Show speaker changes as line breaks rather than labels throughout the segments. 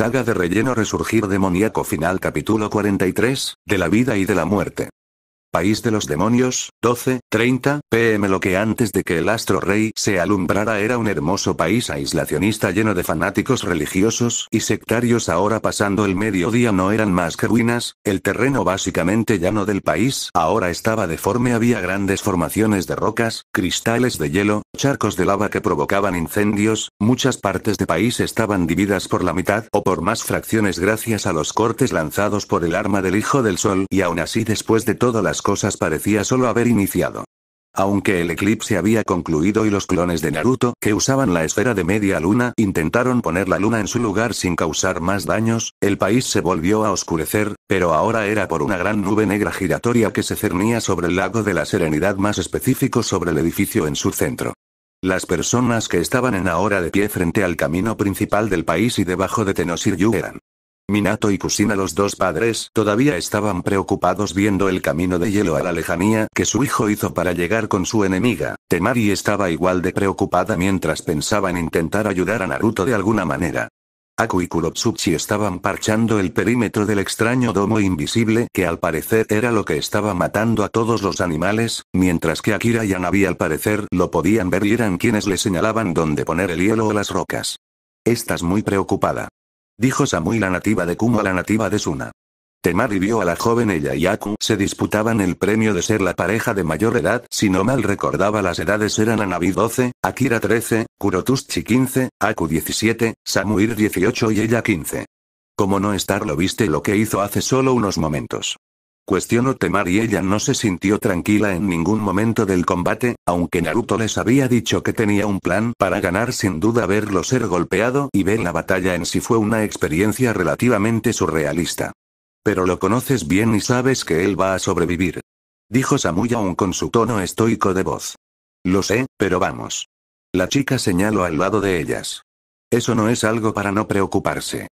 Saga de relleno Resurgir Demoníaco Final Capítulo 43, de la vida y de la muerte. País de los Demonios, 12, 30, pm lo que antes de que el astro rey se alumbrara era un hermoso país aislacionista lleno de fanáticos religiosos y sectarios ahora pasando el mediodía no eran más que ruinas, el terreno básicamente llano del país ahora estaba deforme había grandes formaciones de rocas, cristales de hielo, charcos de lava que provocaban incendios, muchas partes del país estaban divididas por la mitad o por más fracciones gracias a los cortes lanzados por el arma del Hijo del Sol y aún así después de todas las cosas parecía solo haber iniciado. Aunque el eclipse había concluido y los clones de Naruto, que usaban la esfera de media luna, intentaron poner la luna en su lugar sin causar más daños, el país se volvió a oscurecer, pero ahora era por una gran nube negra giratoria que se cernía sobre el lago de la serenidad más específico sobre el edificio en su centro. Las personas que estaban en ahora de pie frente al camino principal del país y debajo de Tenosiryu eran Minato y Kusina los dos padres todavía estaban preocupados viendo el camino de hielo a la lejanía que su hijo hizo para llegar con su enemiga. Temari estaba igual de preocupada mientras pensaba en intentar ayudar a Naruto de alguna manera. Aku y Kurotsuchi estaban parchando el perímetro del extraño domo invisible que al parecer era lo que estaba matando a todos los animales, mientras que Akira y Anabi al parecer lo podían ver y eran quienes le señalaban dónde poner el hielo o las rocas. Estás muy preocupada. Dijo Samui la nativa de Kumo a la nativa de Suna. Temari vio a la joven ella y Aku se disputaban el premio de ser la pareja de mayor edad, si no mal recordaba las edades eran Anabi 12, Akira 13, Kurotuschi 15, Aku 17, Samuir 18 y ella 15. Como no estar lo viste lo que hizo hace solo unos momentos. Cuestionó Temar y ella no se sintió tranquila en ningún momento del combate, aunque Naruto les había dicho que tenía un plan para ganar sin duda verlo ser golpeado y ver la batalla en sí fue una experiencia relativamente surrealista. Pero lo conoces bien y sabes que él va a sobrevivir. Dijo Samuya aún con su tono estoico de voz. Lo sé, pero vamos. La chica señaló al lado de ellas. Eso no es algo para no preocuparse.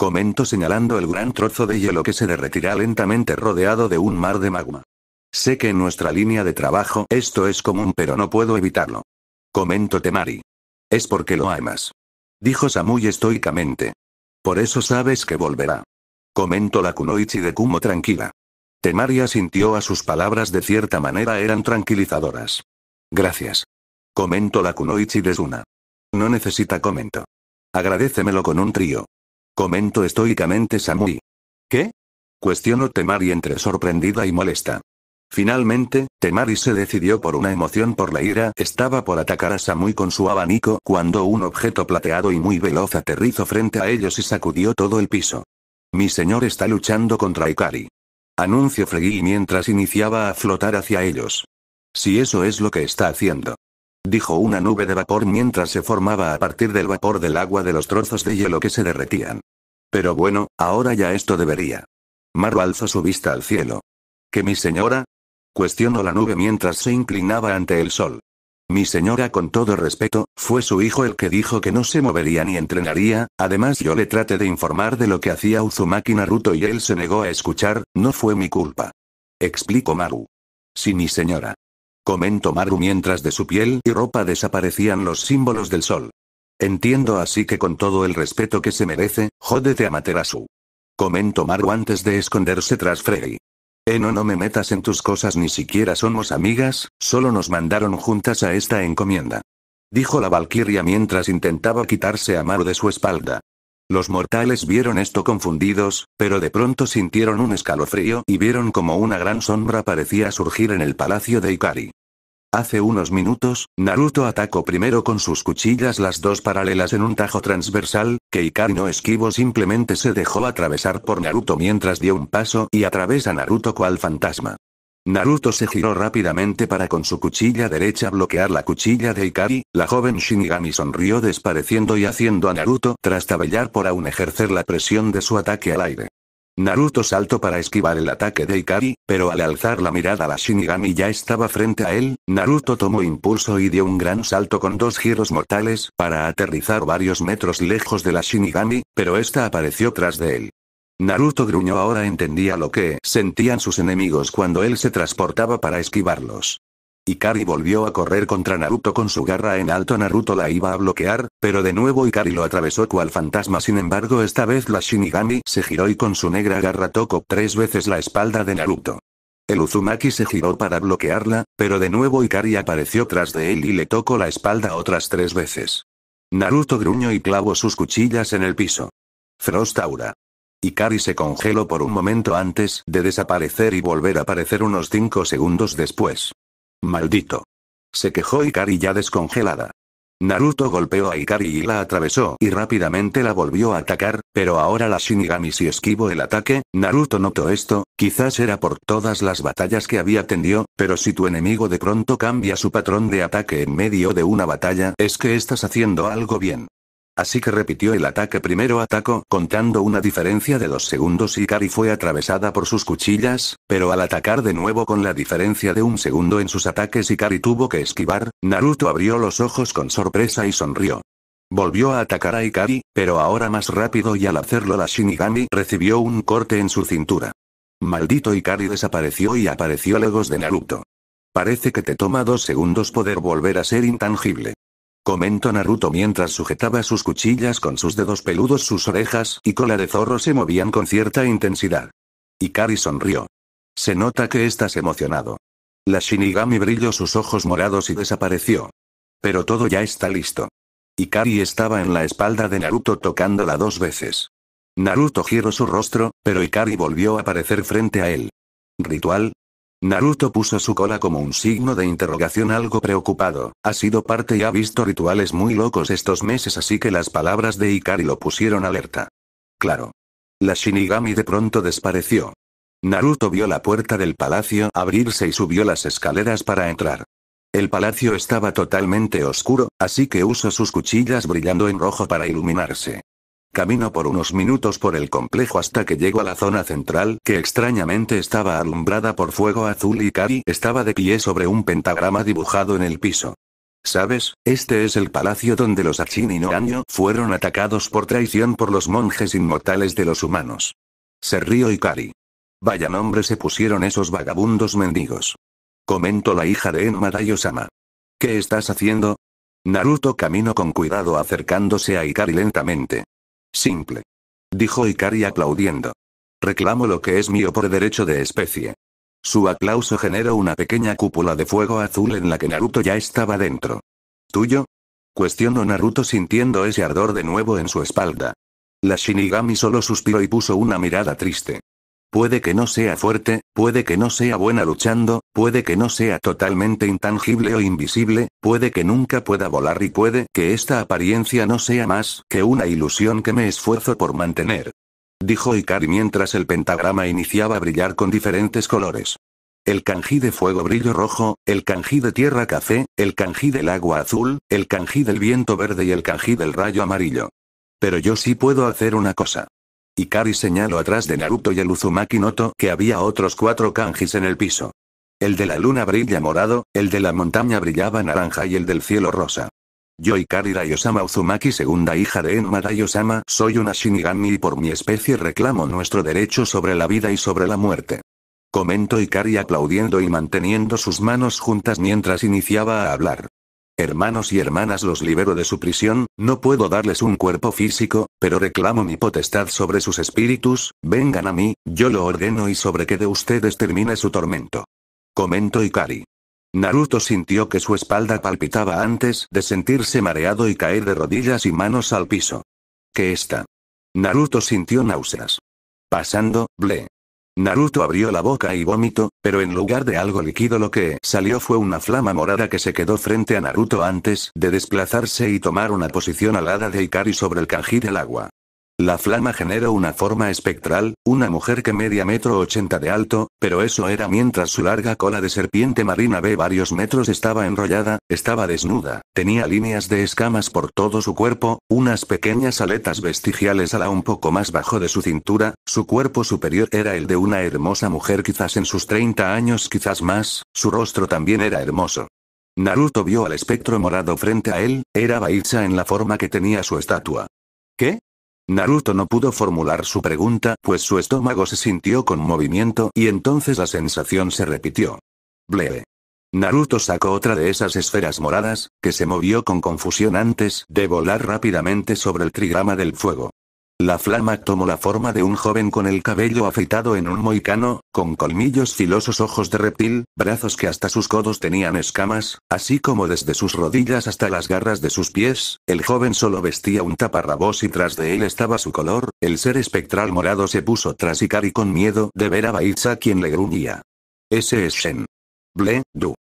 Comento señalando el gran trozo de hielo que se derretirá lentamente rodeado de un mar de magma. Sé que en nuestra línea de trabajo esto es común pero no puedo evitarlo. Comento Temari. Es porque lo amas. Dijo Samui estoicamente. Por eso sabes que volverá. Comento la Kunoichi de Kumo tranquila. Temari asintió a sus palabras de cierta manera eran tranquilizadoras. Gracias. Comento la Kunoichi de Zuna. No necesita comento. Agradecemelo con un trío. Comento estoicamente Samui. ¿Qué? Cuestionó Temari entre sorprendida y molesta. Finalmente, Temari se decidió por una emoción por la ira, estaba por atacar a Samui con su abanico cuando un objeto plateado y muy veloz aterrizó frente a ellos y sacudió todo el piso. Mi señor está luchando contra Ikari. Anunció Fregui mientras iniciaba a flotar hacia ellos. Si eso es lo que está haciendo dijo una nube de vapor mientras se formaba a partir del vapor del agua de los trozos de hielo que se derretían. Pero bueno, ahora ya esto debería. Maru alzó su vista al cielo. ¿Que mi señora? Cuestionó la nube mientras se inclinaba ante el sol. Mi señora con todo respeto, fue su hijo el que dijo que no se movería ni entrenaría, además yo le traté de informar de lo que hacía Uzumaki Naruto y él se negó a escuchar, no fue mi culpa. Explicó Maru. Si mi señora. Comento Maru mientras de su piel y ropa desaparecían los símbolos del sol. Entiendo así que con todo el respeto que se merece, jódete a Materasu. Comento Maru antes de esconderse tras Frey. Eno eh, no me metas en tus cosas ni siquiera somos amigas, solo nos mandaron juntas a esta encomienda. Dijo la valquiria mientras intentaba quitarse a Maru de su espalda. Los mortales vieron esto confundidos, pero de pronto sintieron un escalofrío y vieron como una gran sombra parecía surgir en el palacio de Ikari. Hace unos minutos, Naruto atacó primero con sus cuchillas las dos paralelas en un tajo transversal, que Ikari no esquivo simplemente se dejó atravesar por Naruto mientras dio un paso y atravesa Naruto cual fantasma. Naruto se giró rápidamente para con su cuchilla derecha bloquear la cuchilla de Ikari, la joven Shinigami sonrió despareciendo y haciendo a Naruto trastabellar por aún ejercer la presión de su ataque al aire. Naruto saltó para esquivar el ataque de Ikari, pero al alzar la mirada la Shinigami ya estaba frente a él, Naruto tomó impulso y dio un gran salto con dos giros mortales para aterrizar varios metros lejos de la Shinigami, pero esta apareció tras de él. Naruto gruñó ahora entendía lo que sentían sus enemigos cuando él se transportaba para esquivarlos. Ikari volvió a correr contra Naruto con su garra en alto Naruto la iba a bloquear, pero de nuevo Ikari lo atravesó cual fantasma sin embargo esta vez la Shinigami se giró y con su negra garra tocó tres veces la espalda de Naruto. El Uzumaki se giró para bloquearla, pero de nuevo Ikari apareció tras de él y le tocó la espalda otras tres veces. Naruto gruñó y clavó sus cuchillas en el piso. Frost Aura. Ikari se congeló por un momento antes de desaparecer y volver a aparecer unos cinco segundos después. Maldito. Se quejó Ikari ya descongelada. Naruto golpeó a Ikari y la atravesó y rápidamente la volvió a atacar, pero ahora la Shinigami si esquivó el ataque, Naruto notó esto, quizás era por todas las batallas que había tendido, pero si tu enemigo de pronto cambia su patrón de ataque en medio de una batalla es que estás haciendo algo bien. Así que repitió el ataque primero atacó, contando una diferencia de dos segundos y Kari fue atravesada por sus cuchillas, pero al atacar de nuevo con la diferencia de un segundo en sus ataques y tuvo que esquivar, Naruto abrió los ojos con sorpresa y sonrió. Volvió a atacar a Ikari, pero ahora más rápido y al hacerlo la Shinigami recibió un corte en su cintura. Maldito Ikari desapareció y apareció lejos de Naruto. Parece que te toma dos segundos poder volver a ser intangible. Comentó Naruto mientras sujetaba sus cuchillas con sus dedos peludos sus orejas y cola de zorro se movían con cierta intensidad. Ikari sonrió. Se nota que estás emocionado. La Shinigami brilló sus ojos morados y desapareció. Pero todo ya está listo. Ikari estaba en la espalda de Naruto tocándola dos veces. Naruto giró su rostro, pero Ikari volvió a aparecer frente a él. Ritual, Naruto puso su cola como un signo de interrogación algo preocupado. Ha sido parte y ha visto rituales muy locos estos meses así que las palabras de Ikari lo pusieron alerta. Claro. La Shinigami de pronto desapareció. Naruto vio la puerta del palacio abrirse y subió las escaleras para entrar. El palacio estaba totalmente oscuro, así que usó sus cuchillas brillando en rojo para iluminarse. Camino por unos minutos por el complejo hasta que llego a la zona central que extrañamente estaba alumbrada por fuego azul y Kari estaba de pie sobre un pentagrama dibujado en el piso. ¿Sabes? Este es el palacio donde los Achin y fueron atacados por traición por los monjes inmortales de los humanos. Se y Kari. Vaya nombre se pusieron esos vagabundos mendigos. Comento la hija de y sama ¿Qué estás haciendo? Naruto camino con cuidado acercándose a Ikari lentamente. Simple. Dijo Ikari aplaudiendo. Reclamo lo que es mío por derecho de especie. Su aplauso generó una pequeña cúpula de fuego azul en la que Naruto ya estaba dentro. ¿Tuyo? Cuestionó Naruto sintiendo ese ardor de nuevo en su espalda. La Shinigami solo suspiró y puso una mirada triste. Puede que no sea fuerte, puede que no sea buena luchando, puede que no sea totalmente intangible o invisible, puede que nunca pueda volar y puede que esta apariencia no sea más que una ilusión que me esfuerzo por mantener. Dijo Ikari mientras el pentagrama iniciaba a brillar con diferentes colores. El kanji de fuego brillo rojo, el kanji de tierra café, el kanji del agua azul, el kanji del viento verde y el kanji del rayo amarillo. Pero yo sí puedo hacer una cosa. Ikari señaló atrás de Naruto y el Uzumaki notó que había otros cuatro kanjis en el piso. El de la luna brilla morado, el de la montaña brillaba naranja y el del cielo rosa. Yo Ikari Rayosama Uzumaki segunda hija de Enma Rayosama soy una Shinigami y por mi especie reclamo nuestro derecho sobre la vida y sobre la muerte. Comentó Ikari aplaudiendo y manteniendo sus manos juntas mientras iniciaba a hablar. Hermanos y hermanas los libero de su prisión, no puedo darles un cuerpo físico, pero reclamo mi potestad sobre sus espíritus, vengan a mí, yo lo ordeno y sobre que de ustedes termine su tormento. Comento Ikari. Naruto sintió que su espalda palpitaba antes de sentirse mareado y caer de rodillas y manos al piso. ¿Qué está? Naruto sintió náuseas. Pasando, ble. Naruto abrió la boca y vomitó, pero en lugar de algo líquido lo que salió fue una flama morada que se quedó frente a Naruto antes de desplazarse y tomar una posición alada de Ikari sobre el kanji del agua. La flama generó una forma espectral, una mujer que media metro ochenta de alto, pero eso era mientras su larga cola de serpiente marina ve varios metros estaba enrollada, estaba desnuda, tenía líneas de escamas por todo su cuerpo, unas pequeñas aletas vestigiales a la un poco más bajo de su cintura, su cuerpo superior era el de una hermosa mujer quizás en sus 30 años quizás más, su rostro también era hermoso. Naruto vio al espectro morado frente a él, era Baicha en la forma que tenía su estatua. ¿Qué? Naruto no pudo formular su pregunta pues su estómago se sintió con movimiento y entonces la sensación se repitió. Blee. Naruto sacó otra de esas esferas moradas, que se movió con confusión antes de volar rápidamente sobre el trigrama del fuego. La flama tomó la forma de un joven con el cabello afeitado en un moicano, con colmillos filosos ojos de reptil, brazos que hasta sus codos tenían escamas, así como desde sus rodillas hasta las garras de sus pies, el joven solo vestía un taparrabos y tras de él estaba su color, el ser espectral morado se puso tras Ikari con miedo de ver a Baitza quien le gruñía. Ese es Shen. Ble, Du.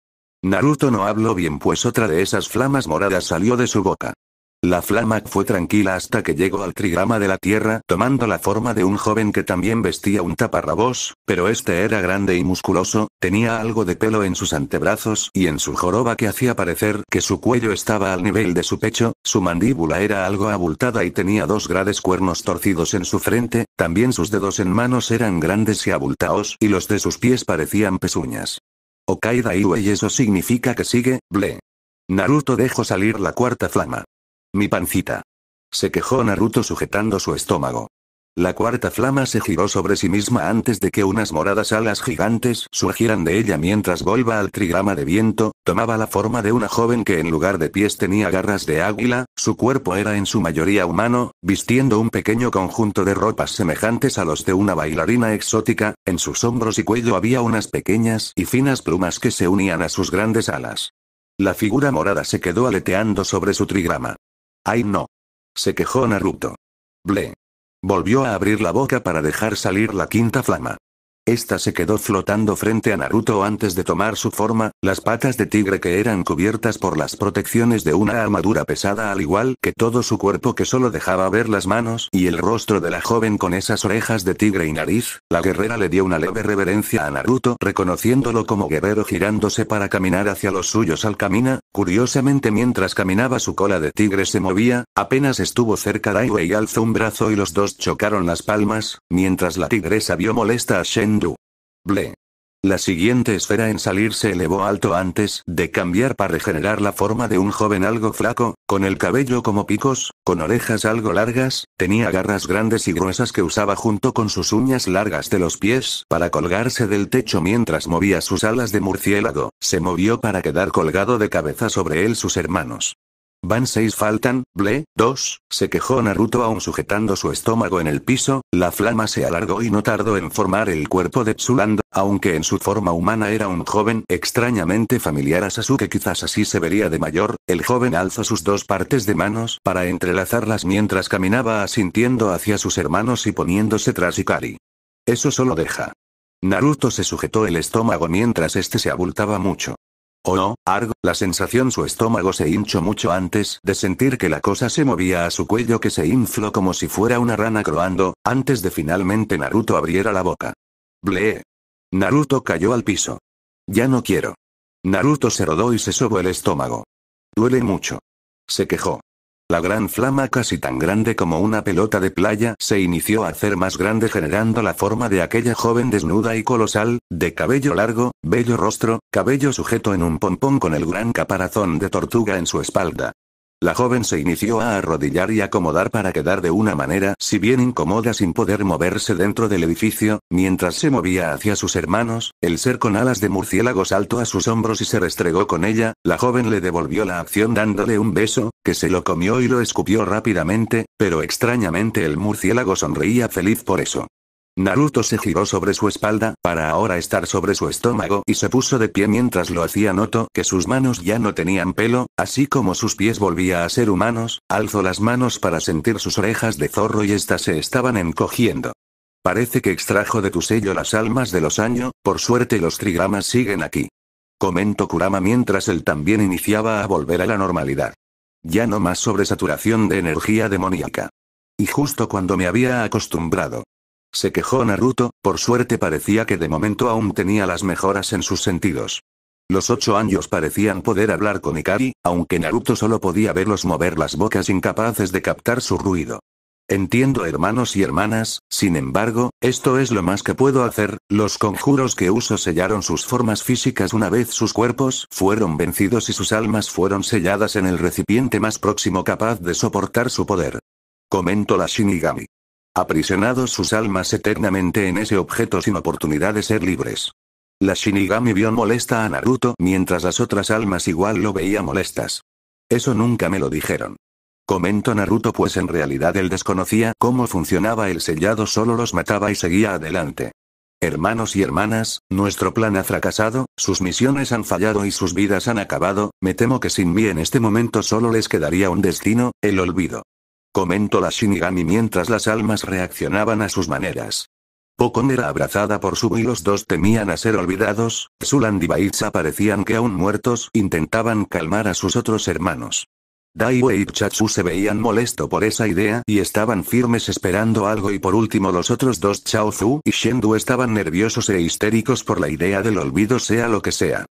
Naruto no habló bien pues otra de esas flamas moradas salió de su boca. La flama fue tranquila hasta que llegó al trigrama de la Tierra, tomando la forma de un joven que también vestía un taparrabos, pero este era grande y musculoso, tenía algo de pelo en sus antebrazos y en su joroba que hacía parecer que su cuello estaba al nivel de su pecho, su mandíbula era algo abultada y tenía dos grandes cuernos torcidos en su frente, también sus dedos en manos eran grandes y abultados y los de sus pies parecían pezuñas. Okaida Iwe y eso significa que sigue, ble. Naruto dejó salir la cuarta flama. Mi pancita. Se quejó Naruto sujetando su estómago. La cuarta flama se giró sobre sí misma antes de que unas moradas alas gigantes surgieran de ella mientras volvía al trigrama de viento, tomaba la forma de una joven que en lugar de pies tenía garras de águila, su cuerpo era en su mayoría humano, vistiendo un pequeño conjunto de ropas semejantes a los de una bailarina exótica, en sus hombros y cuello había unas pequeñas y finas plumas que se unían a sus grandes alas. La figura morada se quedó aleteando sobre su trigrama. ¡Ay no! Se quejó Naruto. Ble. Volvió a abrir la boca para dejar salir la quinta flama. Esta se quedó flotando frente a Naruto antes de tomar su forma, las patas de tigre que eran cubiertas por las protecciones de una armadura pesada al igual que todo su cuerpo que solo dejaba ver las manos y el rostro de la joven con esas orejas de tigre y nariz, la guerrera le dio una leve reverencia a Naruto reconociéndolo como guerrero girándose para caminar hacia los suyos al camina, curiosamente mientras caminaba su cola de tigre se movía, apenas estuvo cerca y alzó un brazo y los dos chocaron las palmas, mientras la tigresa vio molesta a Shen Ble. La siguiente esfera en salir se elevó alto antes de cambiar para regenerar la forma de un joven algo flaco, con el cabello como picos, con orejas algo largas, tenía garras grandes y gruesas que usaba junto con sus uñas largas de los pies para colgarse del techo mientras movía sus alas de murciélago, se movió para quedar colgado de cabeza sobre él sus hermanos. Van 6 faltan, ble, 2, se quejó Naruto aún sujetando su estómago en el piso, la flama se alargó y no tardó en formar el cuerpo de Tsulando, aunque en su forma humana era un joven extrañamente familiar a Sasuke quizás así se vería de mayor, el joven alzó sus dos partes de manos para entrelazarlas mientras caminaba asintiendo hacia sus hermanos y poniéndose tras Ikari. Eso solo deja. Naruto se sujetó el estómago mientras este se abultaba mucho. Oh no, Argo, la sensación su estómago se hinchó mucho antes de sentir que la cosa se movía a su cuello que se infló como si fuera una rana croando, antes de finalmente Naruto abriera la boca. Blee. Naruto cayó al piso. Ya no quiero. Naruto se rodó y se sobó el estómago. Duele mucho. Se quejó. La gran flama casi tan grande como una pelota de playa se inició a hacer más grande generando la forma de aquella joven desnuda y colosal, de cabello largo, bello rostro, cabello sujeto en un pompón con el gran caparazón de tortuga en su espalda. La joven se inició a arrodillar y acomodar para quedar de una manera, si bien incómoda sin poder moverse dentro del edificio, mientras se movía hacia sus hermanos, el ser con alas de murciélago saltó a sus hombros y se restregó con ella, la joven le devolvió la acción dándole un beso, que se lo comió y lo escupió rápidamente, pero extrañamente el murciélago sonreía feliz por eso. Naruto se giró sobre su espalda, para ahora estar sobre su estómago y se puso de pie mientras lo hacía noto que sus manos ya no tenían pelo, así como sus pies volvía a ser humanos, alzó las manos para sentir sus orejas de zorro y éstas se estaban encogiendo. Parece que extrajo de tu sello las almas de los años, por suerte los trigramas siguen aquí. Comentó Kurama mientras él también iniciaba a volver a la normalidad. Ya no más sobresaturación de energía demoníaca. Y justo cuando me había acostumbrado. Se quejó Naruto, por suerte parecía que de momento aún tenía las mejoras en sus sentidos. Los ocho años parecían poder hablar con Ikari, aunque Naruto solo podía verlos mover las bocas incapaces de captar su ruido. Entiendo hermanos y hermanas, sin embargo, esto es lo más que puedo hacer, los conjuros que uso sellaron sus formas físicas una vez sus cuerpos fueron vencidos y sus almas fueron selladas en el recipiente más próximo capaz de soportar su poder. Comento la Shinigami aprisionados sus almas eternamente en ese objeto sin oportunidad de ser libres. La Shinigami vio molesta a Naruto mientras las otras almas igual lo veía molestas. Eso nunca me lo dijeron. Comento Naruto pues en realidad él desconocía cómo funcionaba el sellado solo los mataba y seguía adelante. Hermanos y hermanas, nuestro plan ha fracasado, sus misiones han fallado y sus vidas han acabado, me temo que sin mí en este momento solo les quedaría un destino, el olvido comentó la Shinigami mientras las almas reaccionaban a sus maneras. Pokon era abrazada por Su y los dos temían a ser olvidados, Zuland y Baiza parecían que aún muertos intentaban calmar a sus otros hermanos. Daiwei y Chatsu se veían molesto por esa idea y estaban firmes esperando algo y por último los otros dos Chaozu y Shendu estaban nerviosos e histéricos por la idea del olvido sea lo que sea.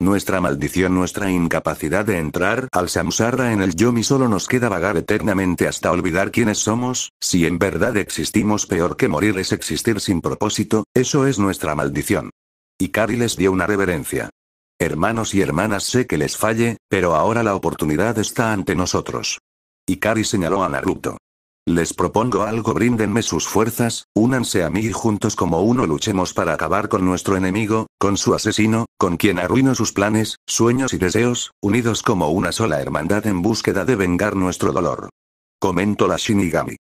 Nuestra maldición, nuestra incapacidad de entrar al samsara en el yomi solo nos queda vagar eternamente hasta olvidar quiénes somos, si en verdad existimos peor que morir es existir sin propósito, eso es nuestra maldición. Ikari les dio una reverencia. Hermanos y hermanas sé que les falle, pero ahora la oportunidad está ante nosotros. Ikari señaló a Naruto. Les propongo algo, bríndenme sus fuerzas, únanse a mí y juntos como uno luchemos para acabar con nuestro enemigo, con su asesino, con quien arruino sus planes, sueños y deseos, unidos como una sola hermandad en búsqueda de vengar nuestro dolor. Comento la Shinigami.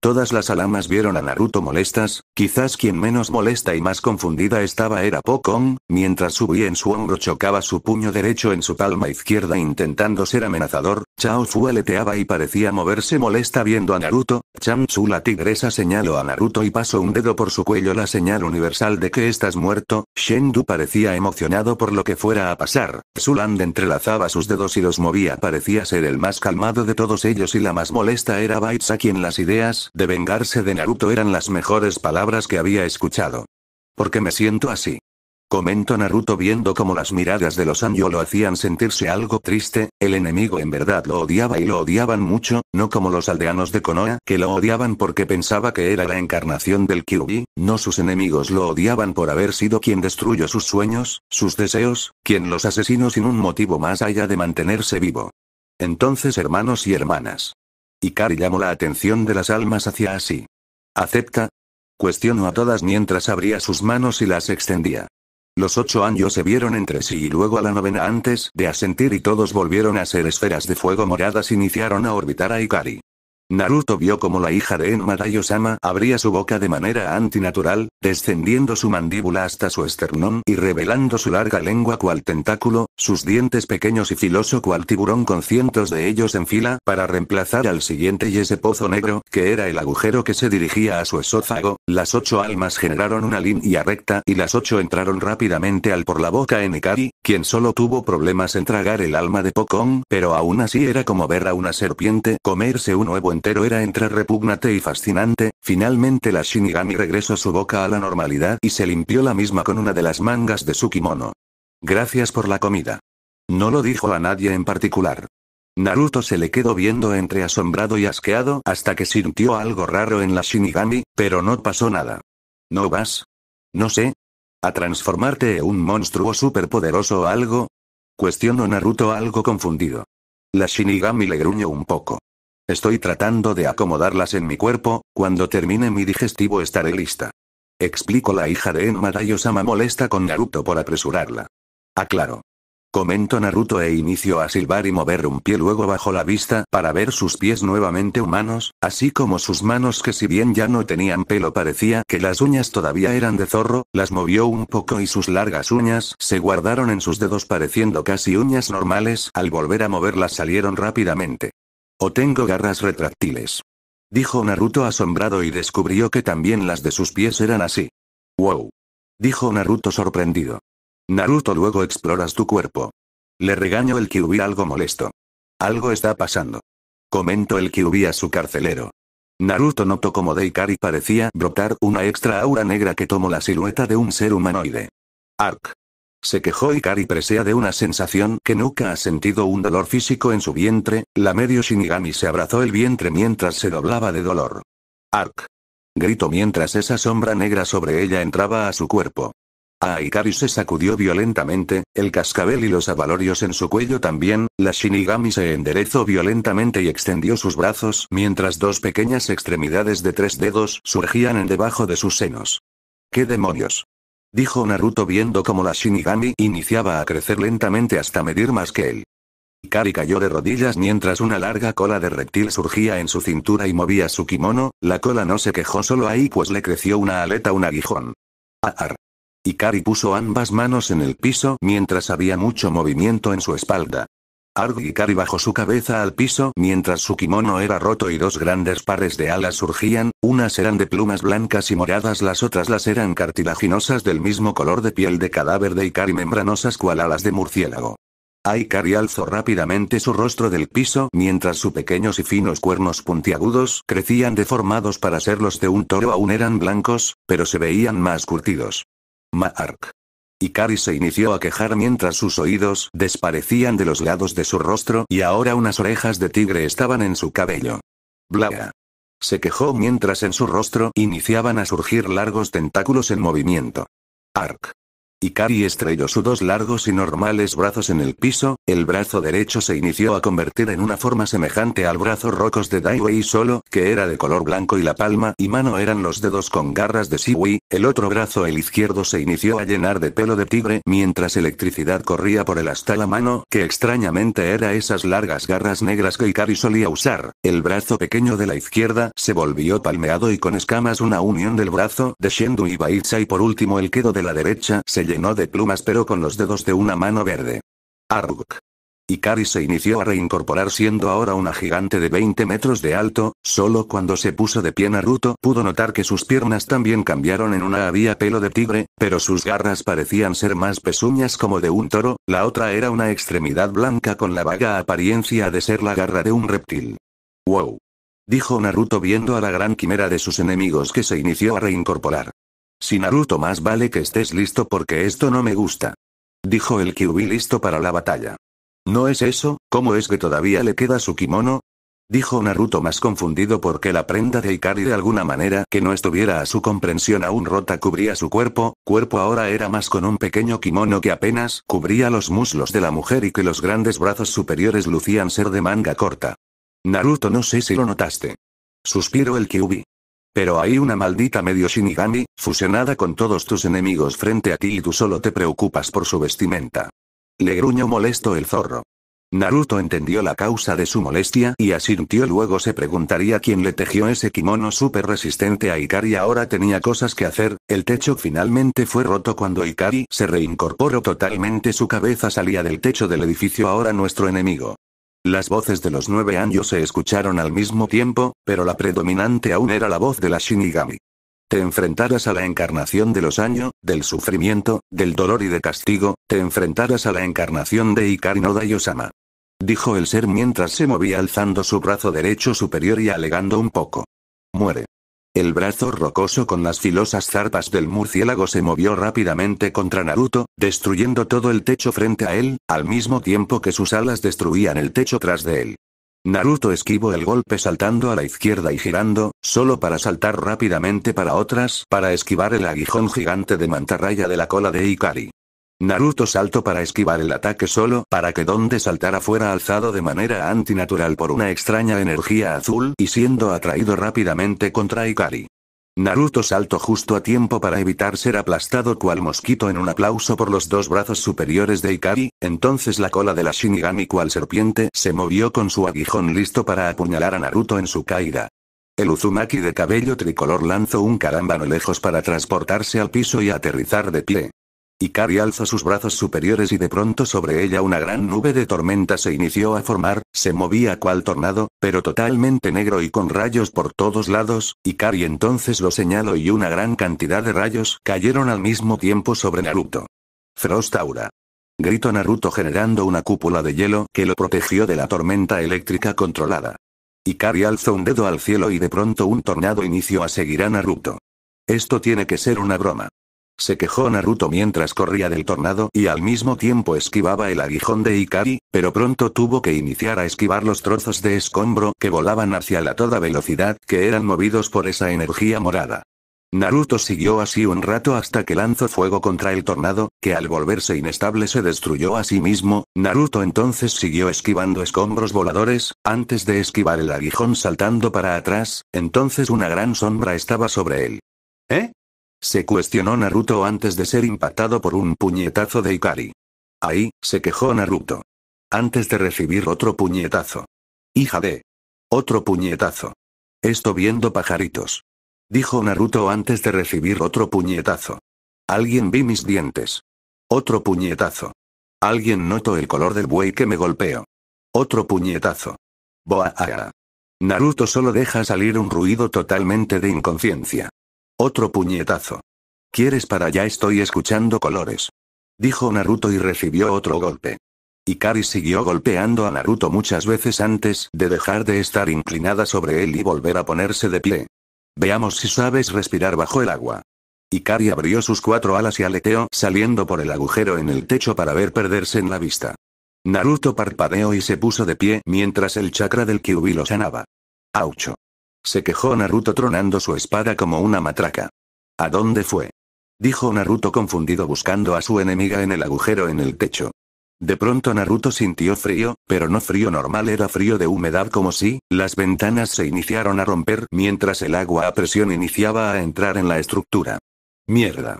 Todas las alamas vieron a Naruto molestas, quizás quien menos molesta y más confundida estaba era Pokong, mientras Subi en su hombro chocaba su puño derecho en su palma izquierda intentando ser amenazador, Chao Fu aleteaba y parecía moverse molesta viendo a Naruto, Chamsu la tigresa señaló a Naruto y pasó un dedo por su cuello la señal universal de que estás muerto, Shendu parecía emocionado por lo que fuera a pasar, Zuland entrelazaba sus dedos y los movía parecía ser el más calmado de todos ellos y la más molesta era Bitesa quien las ideas de vengarse de Naruto eran las mejores palabras que había escuchado. Porque me siento así. comentó Naruto viendo cómo las miradas de los Anjo lo hacían sentirse algo triste, el enemigo en verdad lo odiaba y lo odiaban mucho, no como los aldeanos de Konoha que lo odiaban porque pensaba que era la encarnación del Kyubi, no sus enemigos lo odiaban por haber sido quien destruyó sus sueños, sus deseos, quien los asesinó sin un motivo más allá de mantenerse vivo. Entonces hermanos y hermanas, Ikari llamó la atención de las almas hacia así. ¿Acepta? Cuestionó a todas mientras abría sus manos y las extendía. Los ocho años se vieron entre sí y luego a la novena antes de asentir y todos volvieron a ser esferas de fuego moradas iniciaron a orbitar a Ikari. Naruto vio como la hija de Enma abría su boca de manera antinatural, descendiendo su mandíbula hasta su esternón y revelando su larga lengua cual tentáculo, sus dientes pequeños y filoso cual tiburón con cientos de ellos en fila para reemplazar al siguiente y ese pozo negro, que era el agujero que se dirigía a su esófago, las ocho almas generaron una línea recta y las ocho entraron rápidamente al por la boca en Ikari, quien solo tuvo problemas en tragar el alma de Pocón, pero aún así era como ver a una serpiente, comerse un huevo entero era entre repugnante y fascinante, finalmente la Shinigami regresó su boca a la normalidad y se limpió la misma con una de las mangas de su kimono. Gracias por la comida. No lo dijo a nadie en particular. Naruto se le quedó viendo entre asombrado y asqueado hasta que sintió algo raro en la Shinigami, pero no pasó nada. ¿No vas? No sé, ¿A transformarte en un monstruo superpoderoso o algo? Cuestionó Naruto algo confundido. La Shinigami le gruñó un poco. Estoy tratando de acomodarlas en mi cuerpo, cuando termine mi digestivo estaré lista. Explico la hija de Enma y molesta con Naruto por apresurarla. Aclaro momento Naruto e inició a silbar y mover un pie luego bajo la vista para ver sus pies nuevamente humanos, así como sus manos que si bien ya no tenían pelo parecía que las uñas todavía eran de zorro, las movió un poco y sus largas uñas se guardaron en sus dedos pareciendo casi uñas normales, al volver a moverlas salieron rápidamente. O tengo garras retráctiles. Dijo Naruto asombrado y descubrió que también las de sus pies eran así. Wow. Dijo Naruto sorprendido. Naruto luego exploras tu cuerpo. Le regaño el hubiera algo molesto. Algo está pasando. Comentó el que a su carcelero. Naruto notó como Deikari parecía brotar una extra aura negra que tomó la silueta de un ser humanoide. Ark. Se quejó Ikari presea de una sensación que nunca ha sentido un dolor físico en su vientre, la medio Shinigami se abrazó el vientre mientras se doblaba de dolor. Ark. Gritó mientras esa sombra negra sobre ella entraba a su cuerpo. Aikari se sacudió violentamente, el cascabel y los abalorios en su cuello también, la Shinigami se enderezó violentamente y extendió sus brazos mientras dos pequeñas extremidades de tres dedos surgían en debajo de sus senos. ¿Qué demonios? Dijo Naruto viendo cómo la Shinigami iniciaba a crecer lentamente hasta medir más que él. Ikari cayó de rodillas mientras una larga cola de reptil surgía en su cintura y movía su kimono, la cola no se quejó solo ahí pues le creció una aleta un aguijón. Ar. Ikari puso ambas manos en el piso mientras había mucho movimiento en su espalda. Argo Ikari bajó su cabeza al piso mientras su kimono era roto y dos grandes pares de alas surgían, unas eran de plumas blancas y moradas, las otras las eran cartilaginosas del mismo color de piel de cadáver de Ikari membranosas cual alas de murciélago. Aikari alzó rápidamente su rostro del piso mientras sus pequeños y finos cuernos puntiagudos crecían deformados para ser los de un toro aún eran blancos, pero se veían más curtidos. Mark. Y se inició a quejar mientras sus oídos desparecían de los lados de su rostro y ahora unas orejas de tigre estaban en su cabello. Blaga Se quejó mientras en su rostro iniciaban a surgir largos tentáculos en movimiento. Ark. Ikari estrelló sus dos largos y normales brazos en el piso, el brazo derecho se inició a convertir en una forma semejante al brazo rocos de Daiwei solo, que era de color blanco y la palma y mano eran los dedos con garras de Siwi, el otro brazo el izquierdo se inició a llenar de pelo de tigre mientras electricidad corría por el hasta la mano, que extrañamente era esas largas garras negras que Ikari solía usar, el brazo pequeño de la izquierda se volvió palmeado y con escamas una unión del brazo de Shendu y Baicha y por último el quedo de la derecha se llenó de plumas pero con los dedos de una mano verde. Aruk. Ikari se inició a reincorporar siendo ahora una gigante de 20 metros de alto, solo cuando se puso de pie Naruto pudo notar que sus piernas también cambiaron en una había pelo de tigre, pero sus garras parecían ser más pezuñas como de un toro, la otra era una extremidad blanca con la vaga apariencia de ser la garra de un reptil. ¡Wow! Dijo Naruto viendo a la gran quimera de sus enemigos que se inició a reincorporar. Si Naruto más vale que estés listo porque esto no me gusta. Dijo el Kyubi listo para la batalla. ¿No es eso? ¿Cómo es que todavía le queda su kimono? Dijo Naruto más confundido porque la prenda de Ikari de alguna manera que no estuviera a su comprensión aún rota cubría su cuerpo, cuerpo ahora era más con un pequeño kimono que apenas cubría los muslos de la mujer y que los grandes brazos superiores lucían ser de manga corta. Naruto no sé si lo notaste. Suspiró el Kyubi. Pero hay una maldita medio Shinigami, fusionada con todos tus enemigos frente a ti y tú solo te preocupas por su vestimenta. Le gruñó molesto el zorro. Naruto entendió la causa de su molestia y asintió luego se preguntaría quién le tejió ese kimono súper resistente a Ikari ahora tenía cosas que hacer, el techo finalmente fue roto cuando Ikari se reincorporó totalmente su cabeza salía del techo del edificio ahora nuestro enemigo. Las voces de los nueve años se escucharon al mismo tiempo, pero la predominante aún era la voz de la Shinigami. Te enfrentarás a la encarnación de los años, del sufrimiento, del dolor y de castigo, te enfrentarás a la encarnación de Ikari no Dayosama. Dijo el ser mientras se movía alzando su brazo derecho superior y alegando un poco. Muere. El brazo rocoso con las filosas zarpas del murciélago se movió rápidamente contra Naruto, destruyendo todo el techo frente a él, al mismo tiempo que sus alas destruían el techo tras de él. Naruto esquivó el golpe saltando a la izquierda y girando, solo para saltar rápidamente para otras, para esquivar el aguijón gigante de mantarraya de la cola de Ikari. Naruto saltó para esquivar el ataque solo para que Donde saltara fuera alzado de manera antinatural por una extraña energía azul y siendo atraído rápidamente contra Ikari. Naruto saltó justo a tiempo para evitar ser aplastado cual mosquito en un aplauso por los dos brazos superiores de Ikari, entonces la cola de la Shinigami cual serpiente se movió con su aguijón listo para apuñalar a Naruto en su caída. El Uzumaki de cabello tricolor lanzó un carámbano lejos para transportarse al piso y aterrizar de pie. Ikari alza sus brazos superiores y de pronto sobre ella una gran nube de tormenta se inició a formar, se movía cual tornado, pero totalmente negro y con rayos por todos lados, Ikari entonces lo señaló y una gran cantidad de rayos cayeron al mismo tiempo sobre Naruto. Frost Aura. Gritó Naruto generando una cúpula de hielo que lo protegió de la tormenta eléctrica controlada. Ikari alzó un dedo al cielo y de pronto un tornado inició a seguir a Naruto. Esto tiene que ser una broma. Se quejó Naruto mientras corría del tornado y al mismo tiempo esquivaba el aguijón de Ikari, pero pronto tuvo que iniciar a esquivar los trozos de escombro que volaban hacia la toda velocidad que eran movidos por esa energía morada. Naruto siguió así un rato hasta que lanzó fuego contra el tornado, que al volverse inestable se destruyó a sí mismo, Naruto entonces siguió esquivando escombros voladores, antes de esquivar el aguijón saltando para atrás, entonces una gran sombra estaba sobre él. ¿Eh? Se cuestionó Naruto antes de ser impactado por un puñetazo de Ikari. Ahí, se quejó Naruto. Antes de recibir otro puñetazo. Hija de. Otro puñetazo. Esto viendo pajaritos. Dijo Naruto antes de recibir otro puñetazo. Alguien vi mis dientes. Otro puñetazo. Alguien notó el color del buey que me golpeó. Otro puñetazo. Boa. Ah, ah. Naruto solo deja salir un ruido totalmente de inconsciencia. Otro puñetazo. ¿Quieres para allá? Estoy escuchando colores. Dijo Naruto y recibió otro golpe. Ikari siguió golpeando a Naruto muchas veces antes de dejar de estar inclinada sobre él y volver a ponerse de pie. Veamos si sabes respirar bajo el agua. Ikari abrió sus cuatro alas y aleteó saliendo por el agujero en el techo para ver perderse en la vista. Naruto parpadeó y se puso de pie mientras el chakra del Kyubi lo sanaba. Aucho. Se quejó Naruto tronando su espada como una matraca. ¿A dónde fue? Dijo Naruto confundido buscando a su enemiga en el agujero en el techo. De pronto Naruto sintió frío, pero no frío normal era frío de humedad como si, las ventanas se iniciaron a romper mientras el agua a presión iniciaba a entrar en la estructura. Mierda.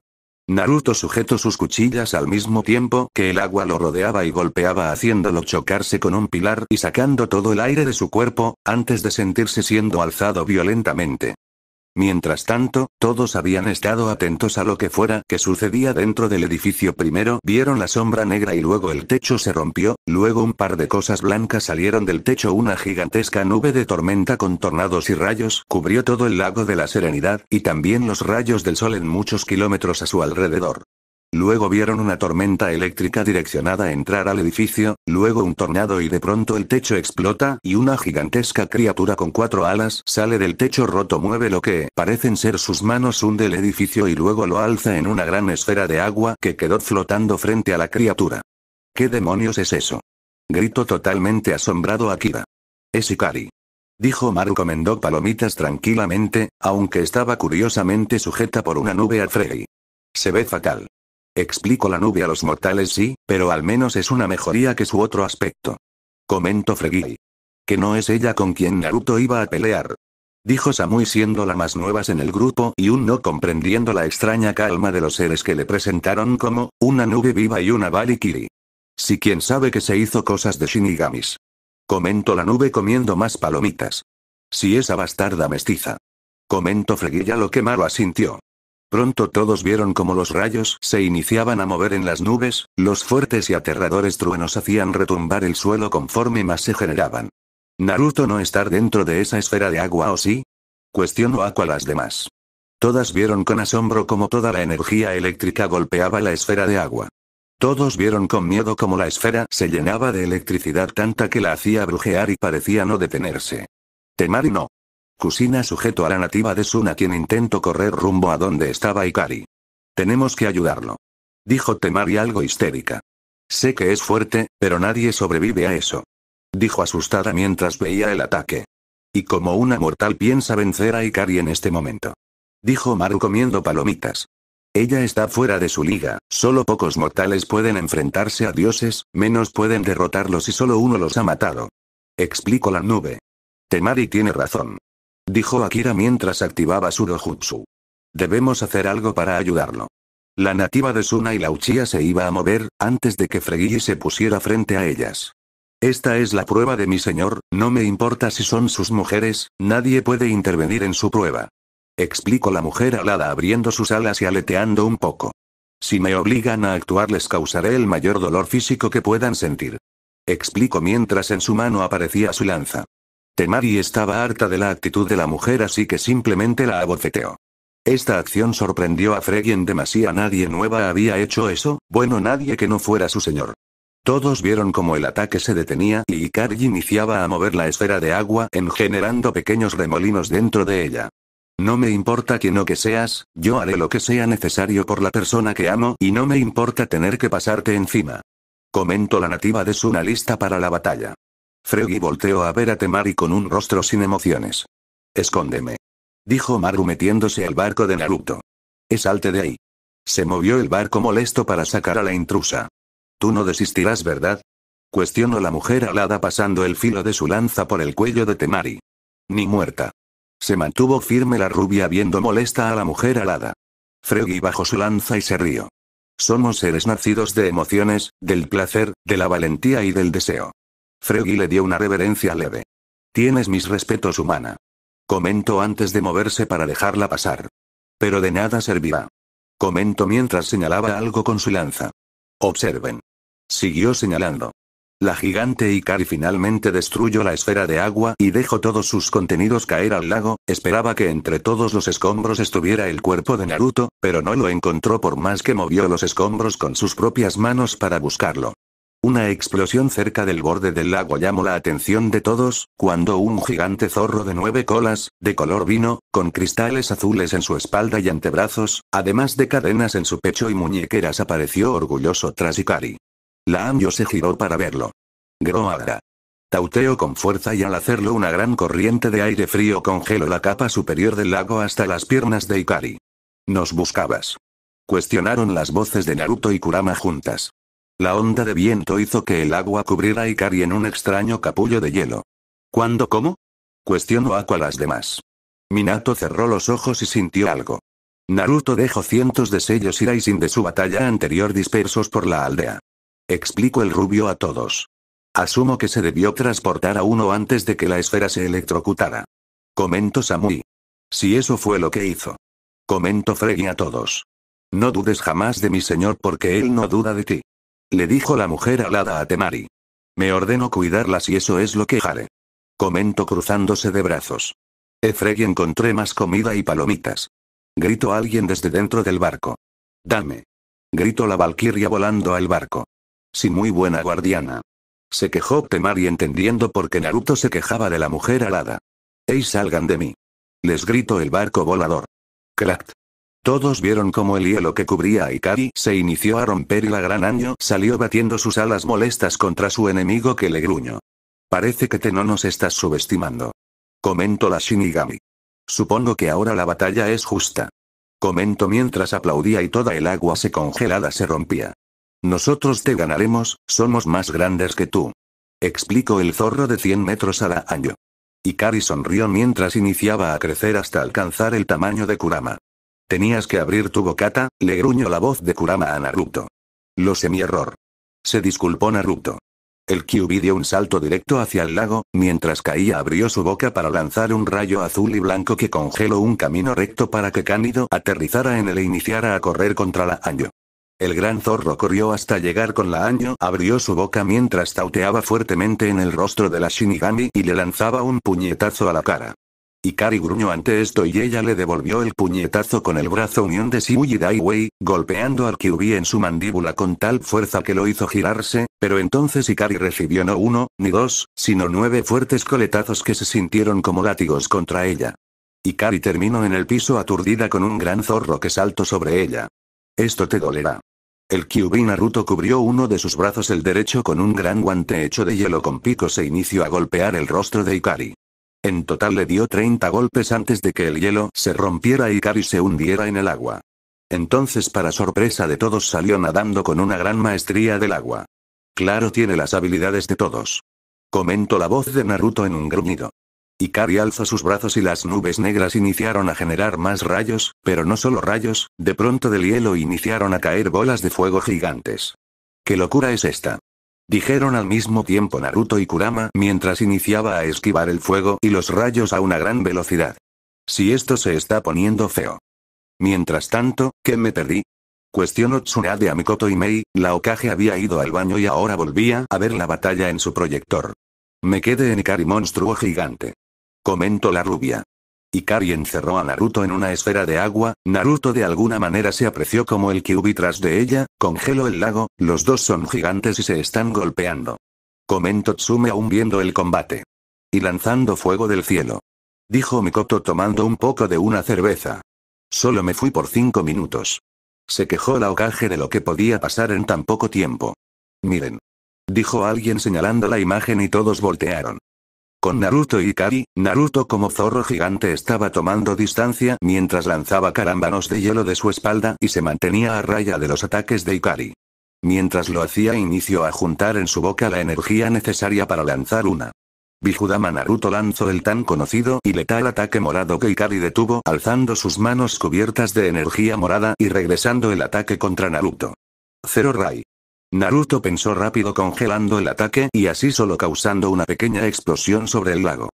Naruto sujetó sus cuchillas al mismo tiempo que el agua lo rodeaba y golpeaba haciéndolo chocarse con un pilar y sacando todo el aire de su cuerpo, antes de sentirse siendo alzado violentamente. Mientras tanto, todos habían estado atentos a lo que fuera que sucedía dentro del edificio. Primero vieron la sombra negra y luego el techo se rompió, luego un par de cosas blancas salieron del techo. Una gigantesca nube de tormenta con tornados y rayos cubrió todo el lago de la serenidad, y también los rayos del sol en muchos kilómetros a su alrededor. Luego vieron una tormenta eléctrica direccionada a entrar al edificio, luego un tornado y de pronto el techo explota y una gigantesca criatura con cuatro alas sale del techo roto mueve lo que parecen ser sus manos hunde el edificio y luego lo alza en una gran esfera de agua que quedó flotando frente a la criatura. ¿Qué demonios es eso? Gritó totalmente asombrado Akira. Es Ikari. Dijo Maru comendó palomitas tranquilamente, aunque estaba curiosamente sujeta por una nube a Freddy. Se ve fatal. Explico la nube a los mortales sí, pero al menos es una mejoría que su otro aspecto. Comento Fregiri. Que no es ella con quien Naruto iba a pelear. Dijo Samui siendo la más nuevas en el grupo y un no comprendiendo la extraña calma de los seres que le presentaron como, una nube viva y una Valikiri. Si quien sabe que se hizo cosas de Shinigamis. Comento la nube comiendo más palomitas. Si esa bastarda mestiza. Comento ya lo que Maru asintió. Pronto todos vieron cómo los rayos se iniciaban a mover en las nubes, los fuertes y aterradores truenos hacían retumbar el suelo conforme más se generaban. Naruto no estar dentro de esa esfera de agua o sí? Cuestionó Aqua las demás. Todas vieron con asombro cómo toda la energía eléctrica golpeaba la esfera de agua. Todos vieron con miedo cómo la esfera se llenaba de electricidad tanta que la hacía brujear y parecía no detenerse. Temari no. Kusina sujeto a la nativa de Sun quien intentó correr rumbo a donde estaba Ikari. Tenemos que ayudarlo. Dijo Temari algo histérica. Sé que es fuerte, pero nadie sobrevive a eso. Dijo asustada mientras veía el ataque. Y como una mortal piensa vencer a Ikari en este momento. Dijo Maru comiendo palomitas. Ella está fuera de su liga, solo pocos mortales pueden enfrentarse a dioses, menos pueden derrotarlos y solo uno los ha matado. Explicó la nube. Temari tiene razón. Dijo Akira mientras activaba su rojutsu. Debemos hacer algo para ayudarlo. La nativa de Suna y la Uchiha se iba a mover, antes de que Fregi se pusiera frente a ellas. Esta es la prueba de mi señor, no me importa si son sus mujeres, nadie puede intervenir en su prueba. Explicó la mujer alada abriendo sus alas y aleteando un poco. Si me obligan a actuar les causaré el mayor dolor físico que puedan sentir. Explico mientras en su mano aparecía su lanza. Temari estaba harta de la actitud de la mujer así que simplemente la abofeteó. Esta acción sorprendió a Frey en demasía. Nadie nueva había hecho eso, bueno nadie que no fuera su señor. Todos vieron cómo el ataque se detenía y Ikari iniciaba a mover la esfera de agua en generando pequeños remolinos dentro de ella. No me importa quién o que seas, yo haré lo que sea necesario por la persona que amo y no me importa tener que pasarte encima. Comento la nativa de su lista para la batalla. Froggy volteó a ver a Temari con un rostro sin emociones. Escóndeme. Dijo Maru metiéndose al barco de Naruto. Es salte de ahí. Se movió el barco molesto para sacar a la intrusa. Tú no desistirás, ¿verdad? Cuestionó la mujer alada pasando el filo de su lanza por el cuello de Temari. Ni muerta. Se mantuvo firme la rubia viendo molesta a la mujer alada. Froggy bajó su lanza y se rió. Somos seres nacidos de emociones, del placer, de la valentía y del deseo. Fregi le dio una reverencia leve. Tienes mis respetos, humana. Comento antes de moverse para dejarla pasar. Pero de nada servirá. Comento mientras señalaba algo con su lanza. Observen. Siguió señalando. La gigante Ikari finalmente destruyó la esfera de agua y dejó todos sus contenidos caer al lago, esperaba que entre todos los escombros estuviera el cuerpo de Naruto, pero no lo encontró por más que movió los escombros con sus propias manos para buscarlo. Una explosión cerca del borde del lago llamó la atención de todos, cuando un gigante zorro de nueve colas, de color vino, con cristales azules en su espalda y antebrazos, además de cadenas en su pecho y muñequeras, apareció orgulloso tras Ikari. La Amyo se giró para verlo. Groara. Tauteó con fuerza y al hacerlo una gran corriente de aire frío congeló la capa superior del lago hasta las piernas de Ikari. Nos buscabas. Cuestionaron las voces de Naruto y Kurama juntas. La onda de viento hizo que el agua cubriera a Ikari en un extraño capullo de hielo. ¿Cuándo cómo? Cuestionó Aqua a las demás. Minato cerró los ojos y sintió algo. Naruto dejó cientos de sellos Iraisin de su batalla anterior dispersos por la aldea. Explico el rubio a todos. Asumo que se debió transportar a uno antes de que la esfera se electrocutara. Comento Samui. Si eso fue lo que hizo. Comento Freddy a todos. No dudes jamás de mi señor porque él no duda de ti. Le dijo la mujer alada a Temari. Me ordeno cuidarlas y eso es lo que haré. Comento cruzándose de brazos. Efrey encontré más comida y palomitas. Grito alguien desde dentro del barco. Dame. Grito la valquiria volando al barco. Sí, muy buena guardiana. Se quejó Temari entendiendo por qué Naruto se quejaba de la mujer alada. ¡Ey, salgan de mí! Les grito el barco volador. Crack. Todos vieron cómo el hielo que cubría a Ikari se inició a romper y la gran año salió batiendo sus alas molestas contra su enemigo que le gruñó. Parece que te no nos estás subestimando. Comento la Shinigami. Supongo que ahora la batalla es justa. Comento mientras aplaudía y toda el agua se congelada se rompía. Nosotros te ganaremos, somos más grandes que tú. Explicó el zorro de 100 metros a la año. Ikari sonrió mientras iniciaba a crecer hasta alcanzar el tamaño de Kurama. Tenías que abrir tu bocata, le gruñó la voz de Kurama a Naruto. Lo sé mi error. Se disculpó Naruto. El Kyubi dio un salto directo hacia el lago, mientras caía abrió su boca para lanzar un rayo azul y blanco que congeló un camino recto para que Cánido aterrizara en él e iniciara a correr contra la Año. El gran zorro corrió hasta llegar con la Año, abrió su boca mientras tauteaba fuertemente en el rostro de la Shinigami y le lanzaba un puñetazo a la cara. Ikari gruñó ante esto y ella le devolvió el puñetazo con el brazo unión de Shibuya Wei golpeando al Kyubi en su mandíbula con tal fuerza que lo hizo girarse, pero entonces Ikari recibió no uno, ni dos, sino nueve fuertes coletazos que se sintieron como látigos contra ella. Ikari terminó en el piso aturdida con un gran zorro que saltó sobre ella. Esto te dolerá. El Kyubi Naruto cubrió uno de sus brazos el derecho con un gran guante hecho de hielo con picos e inició a golpear el rostro de Ikari. En total le dio 30 golpes antes de que el hielo se rompiera y Kari se hundiera en el agua. Entonces para sorpresa de todos salió nadando con una gran maestría del agua. Claro tiene las habilidades de todos. Comentó la voz de Naruto en un gruñido. Ikari alzó sus brazos y las nubes negras iniciaron a generar más rayos, pero no solo rayos, de pronto del hielo iniciaron a caer bolas de fuego gigantes. ¿Qué locura es esta? Dijeron al mismo tiempo Naruto y Kurama mientras iniciaba a esquivar el fuego y los rayos a una gran velocidad. Si esto se está poniendo feo. Mientras tanto, ¿qué me perdí? Cuestionó Tsunade a Mikoto y Mei, la Okage había ido al baño y ahora volvía a ver la batalla en su proyector. Me quedé en Ikari monstruo gigante. Comentó la rubia. Ikari encerró a Naruto en una esfera de agua, Naruto de alguna manera se apreció como el Kyubi tras de ella, congeló el lago, los dos son gigantes y se están golpeando. Comentó Tsume aún viendo el combate. Y lanzando fuego del cielo. Dijo Mikoto tomando un poco de una cerveza. Solo me fui por cinco minutos. Se quejó la Okage de lo que podía pasar en tan poco tiempo. Miren. Dijo alguien señalando la imagen y todos voltearon. Con mm. Naruto y Kari, Naruto como zorro gigante estaba tomando distancia mientras lanzaba carámbanos de hielo de su espalda y se mantenía a raya de los ataques de Ikari. Mientras lo hacía inició a juntar en su boca la energía necesaria para lanzar una. Bijudama Naruto lanzó el tan conocido y letal ataque morado que Ikari detuvo alzando sus manos cubiertas de energía morada y regresando el ataque contra Naruto. Zero Rai. Naruto pensó rápido congelando el ataque y así solo causando una pequeña explosión sobre el lago.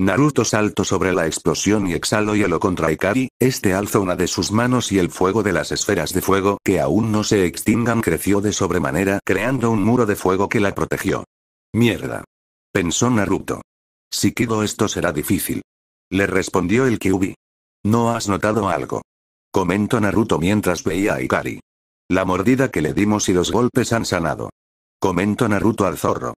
Naruto saltó sobre la explosión y exhaló hielo contra Ikari, este alzó una de sus manos y el fuego de las esferas de fuego que aún no se extingan creció de sobremanera creando un muro de fuego que la protegió. Mierda. Pensó Naruto. Si quedo esto será difícil. Le respondió el Kyubi. ¿No has notado algo? Comentó Naruto mientras veía a Ikari. La mordida que le dimos y los golpes han sanado. Comento Naruto al zorro.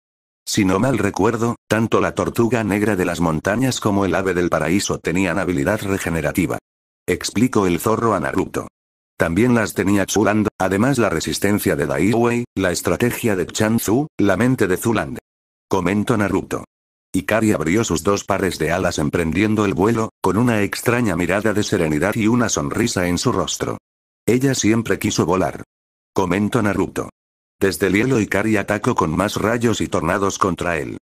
Si no mal recuerdo, tanto la tortuga negra de las montañas como el ave del paraíso tenían habilidad regenerativa. Explicó el zorro a Naruto. También las tenía Zuland, además la resistencia de Wei, la estrategia de Chanzu, la mente de Zuland. Comento Naruto. Ikari abrió sus dos pares de alas emprendiendo el vuelo, con una extraña mirada de serenidad y una sonrisa en su rostro. Ella siempre quiso volar. Comento Naruto. Desde el hielo Ikari atacó con más rayos y tornados contra él.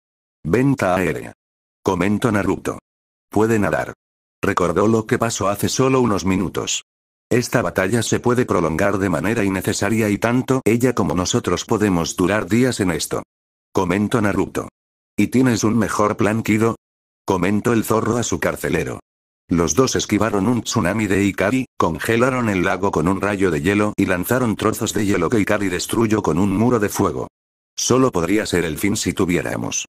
Venta aérea. Comento Naruto. Puede nadar. Recordó lo que pasó hace solo unos minutos. Esta batalla se puede prolongar de manera innecesaria y tanto ella como nosotros podemos durar días en esto. Comento Naruto. ¿Y tienes un mejor plan Kido? Comento el zorro a su carcelero. Los dos esquivaron un tsunami de Ikari, congelaron el lago con un rayo de hielo y lanzaron trozos de hielo que Ikari destruyó con un muro de fuego. Solo podría ser el fin si tuviéramos.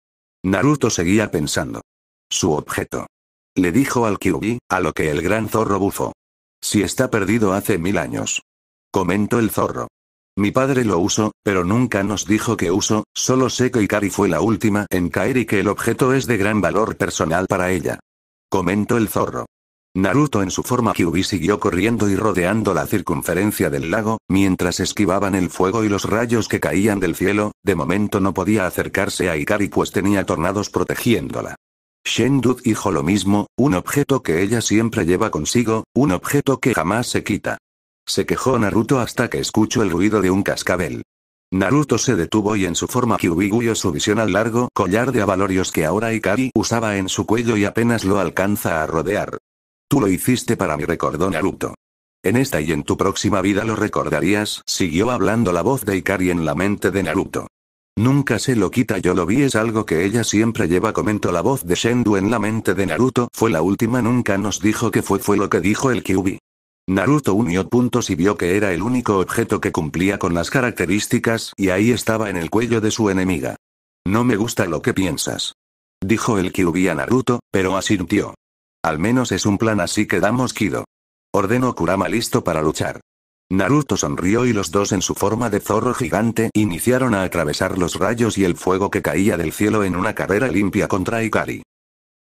Naruto seguía pensando. Su objeto. Le dijo al Kyubi, a lo que el gran zorro bufó. Si está perdido hace mil años. Comentó el zorro. Mi padre lo usó, pero nunca nos dijo que uso, solo sé que Ikari fue la última en caer y que el objeto es de gran valor personal para ella comentó el zorro. Naruto en su forma Kyubi siguió corriendo y rodeando la circunferencia del lago, mientras esquivaban el fuego y los rayos que caían del cielo, de momento no podía acercarse a Ikari pues tenía tornados protegiéndola. Shendud dijo lo mismo, un objeto que ella siempre lleva consigo, un objeto que jamás se quita. Se quejó Naruto hasta que escuchó el ruido de un cascabel. Naruto se detuvo y en su forma Kyuubi su visión al largo collar de avalorios que ahora Ikari usaba en su cuello y apenas lo alcanza a rodear. Tú lo hiciste para mí recordó Naruto. En esta y en tu próxima vida lo recordarías, siguió hablando la voz de Ikari en la mente de Naruto. Nunca se lo quita yo lo vi es algo que ella siempre lleva comentó la voz de Shendu en la mente de Naruto fue la última nunca nos dijo que fue fue lo que dijo el Kyubi. Naruto unió puntos y vio que era el único objeto que cumplía con las características y ahí estaba en el cuello de su enemiga. No me gusta lo que piensas. Dijo el Kyuubi a Naruto, pero asintió. Al menos es un plan así que damos Kido. Ordenó Kurama listo para luchar. Naruto sonrió y los dos en su forma de zorro gigante iniciaron a atravesar los rayos y el fuego que caía del cielo en una carrera limpia contra Ikari.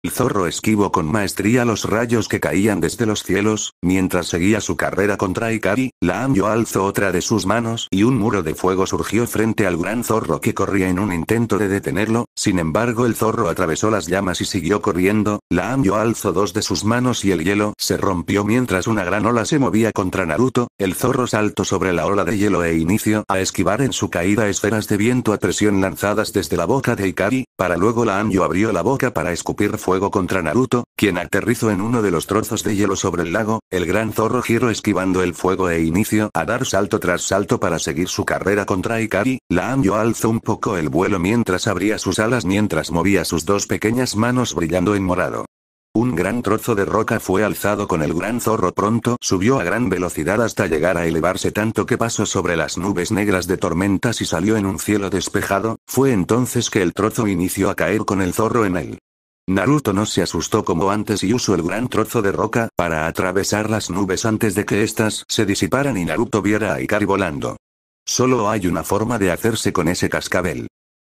El zorro esquivó con maestría los rayos que caían desde los cielos, mientras seguía su carrera contra Ikari, la anjo alzó otra de sus manos y un muro de fuego surgió frente al gran zorro que corría en un intento de detenerlo, sin embargo el zorro atravesó las llamas y siguió corriendo, la anjo alzó dos de sus manos y el hielo se rompió mientras una gran ola se movía contra Naruto, el zorro saltó sobre la ola de hielo e inició a esquivar en su caída esferas de viento a presión lanzadas desde la boca de Ikari, para luego la anjo abrió la boca para escupir fuego contra Naruto, quien aterrizó en uno de los trozos de hielo sobre el lago, el gran zorro giro esquivando el fuego e inicio a dar salto tras salto para seguir su carrera contra Ikari, la Amyo alzó un poco el vuelo mientras abría sus alas mientras movía sus dos pequeñas manos brillando en morado. Un gran trozo de roca fue alzado con el gran zorro pronto, subió a gran velocidad hasta llegar a elevarse tanto que pasó sobre las nubes negras de tormentas y salió en un cielo despejado, fue entonces que el trozo inició a caer con el zorro en él. Naruto no se asustó como antes y usó el gran trozo de roca para atravesar las nubes antes de que éstas se disiparan y Naruto viera a Ikari volando. Solo hay una forma de hacerse con ese cascabel.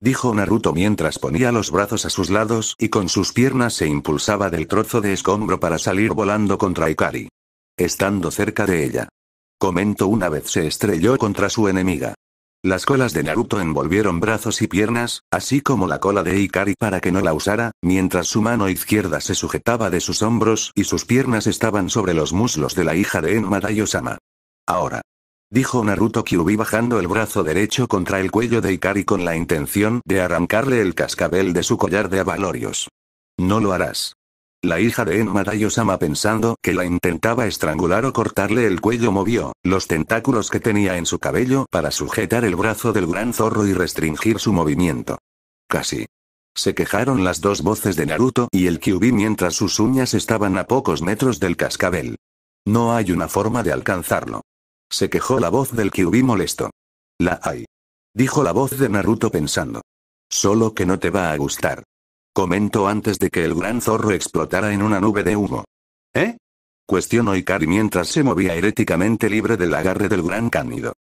Dijo Naruto mientras ponía los brazos a sus lados y con sus piernas se impulsaba del trozo de escombro para salir volando contra Ikari. Estando cerca de ella. Comento una vez se estrelló contra su enemiga. Las colas de Naruto envolvieron brazos y piernas, así como la cola de Ikari para que no la usara, mientras su mano izquierda se sujetaba de sus hombros y sus piernas estaban sobre los muslos de la hija de Enma Dayosama. Ahora. Dijo Naruto Kyubi bajando el brazo derecho contra el cuello de Ikari con la intención de arrancarle el cascabel de su collar de abalorios. No lo harás. La hija de Enma Dayosama pensando que la intentaba estrangular o cortarle el cuello movió los tentáculos que tenía en su cabello para sujetar el brazo del gran zorro y restringir su movimiento. Casi. Se quejaron las dos voces de Naruto y el Kyubi mientras sus uñas estaban a pocos metros del cascabel. No hay una forma de alcanzarlo. Se quejó la voz del Kyubi molesto. La hay. Dijo la voz de Naruto pensando. Solo que no te va a gustar. Comento antes de que el gran zorro explotara en una nube de humo. ¿Eh? Cuestionó Ikari mientras se movía heréticamente libre del agarre del gran cánido.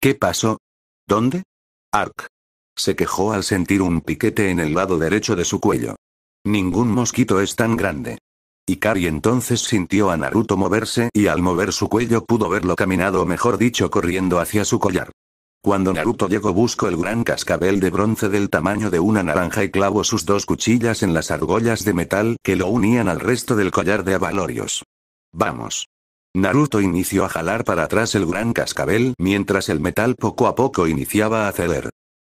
¿Qué pasó? ¿Dónde? Ark. Se quejó al sentir un piquete en el lado derecho de su cuello. Ningún mosquito es tan grande. Ikari entonces sintió a Naruto moverse y al mover su cuello pudo verlo caminado o mejor dicho corriendo hacia su collar. Cuando Naruto llegó buscó el gran cascabel de bronce del tamaño de una naranja y clavó sus dos cuchillas en las argollas de metal que lo unían al resto del collar de avalorios. Vamos. Naruto inició a jalar para atrás el gran cascabel mientras el metal poco a poco iniciaba a ceder.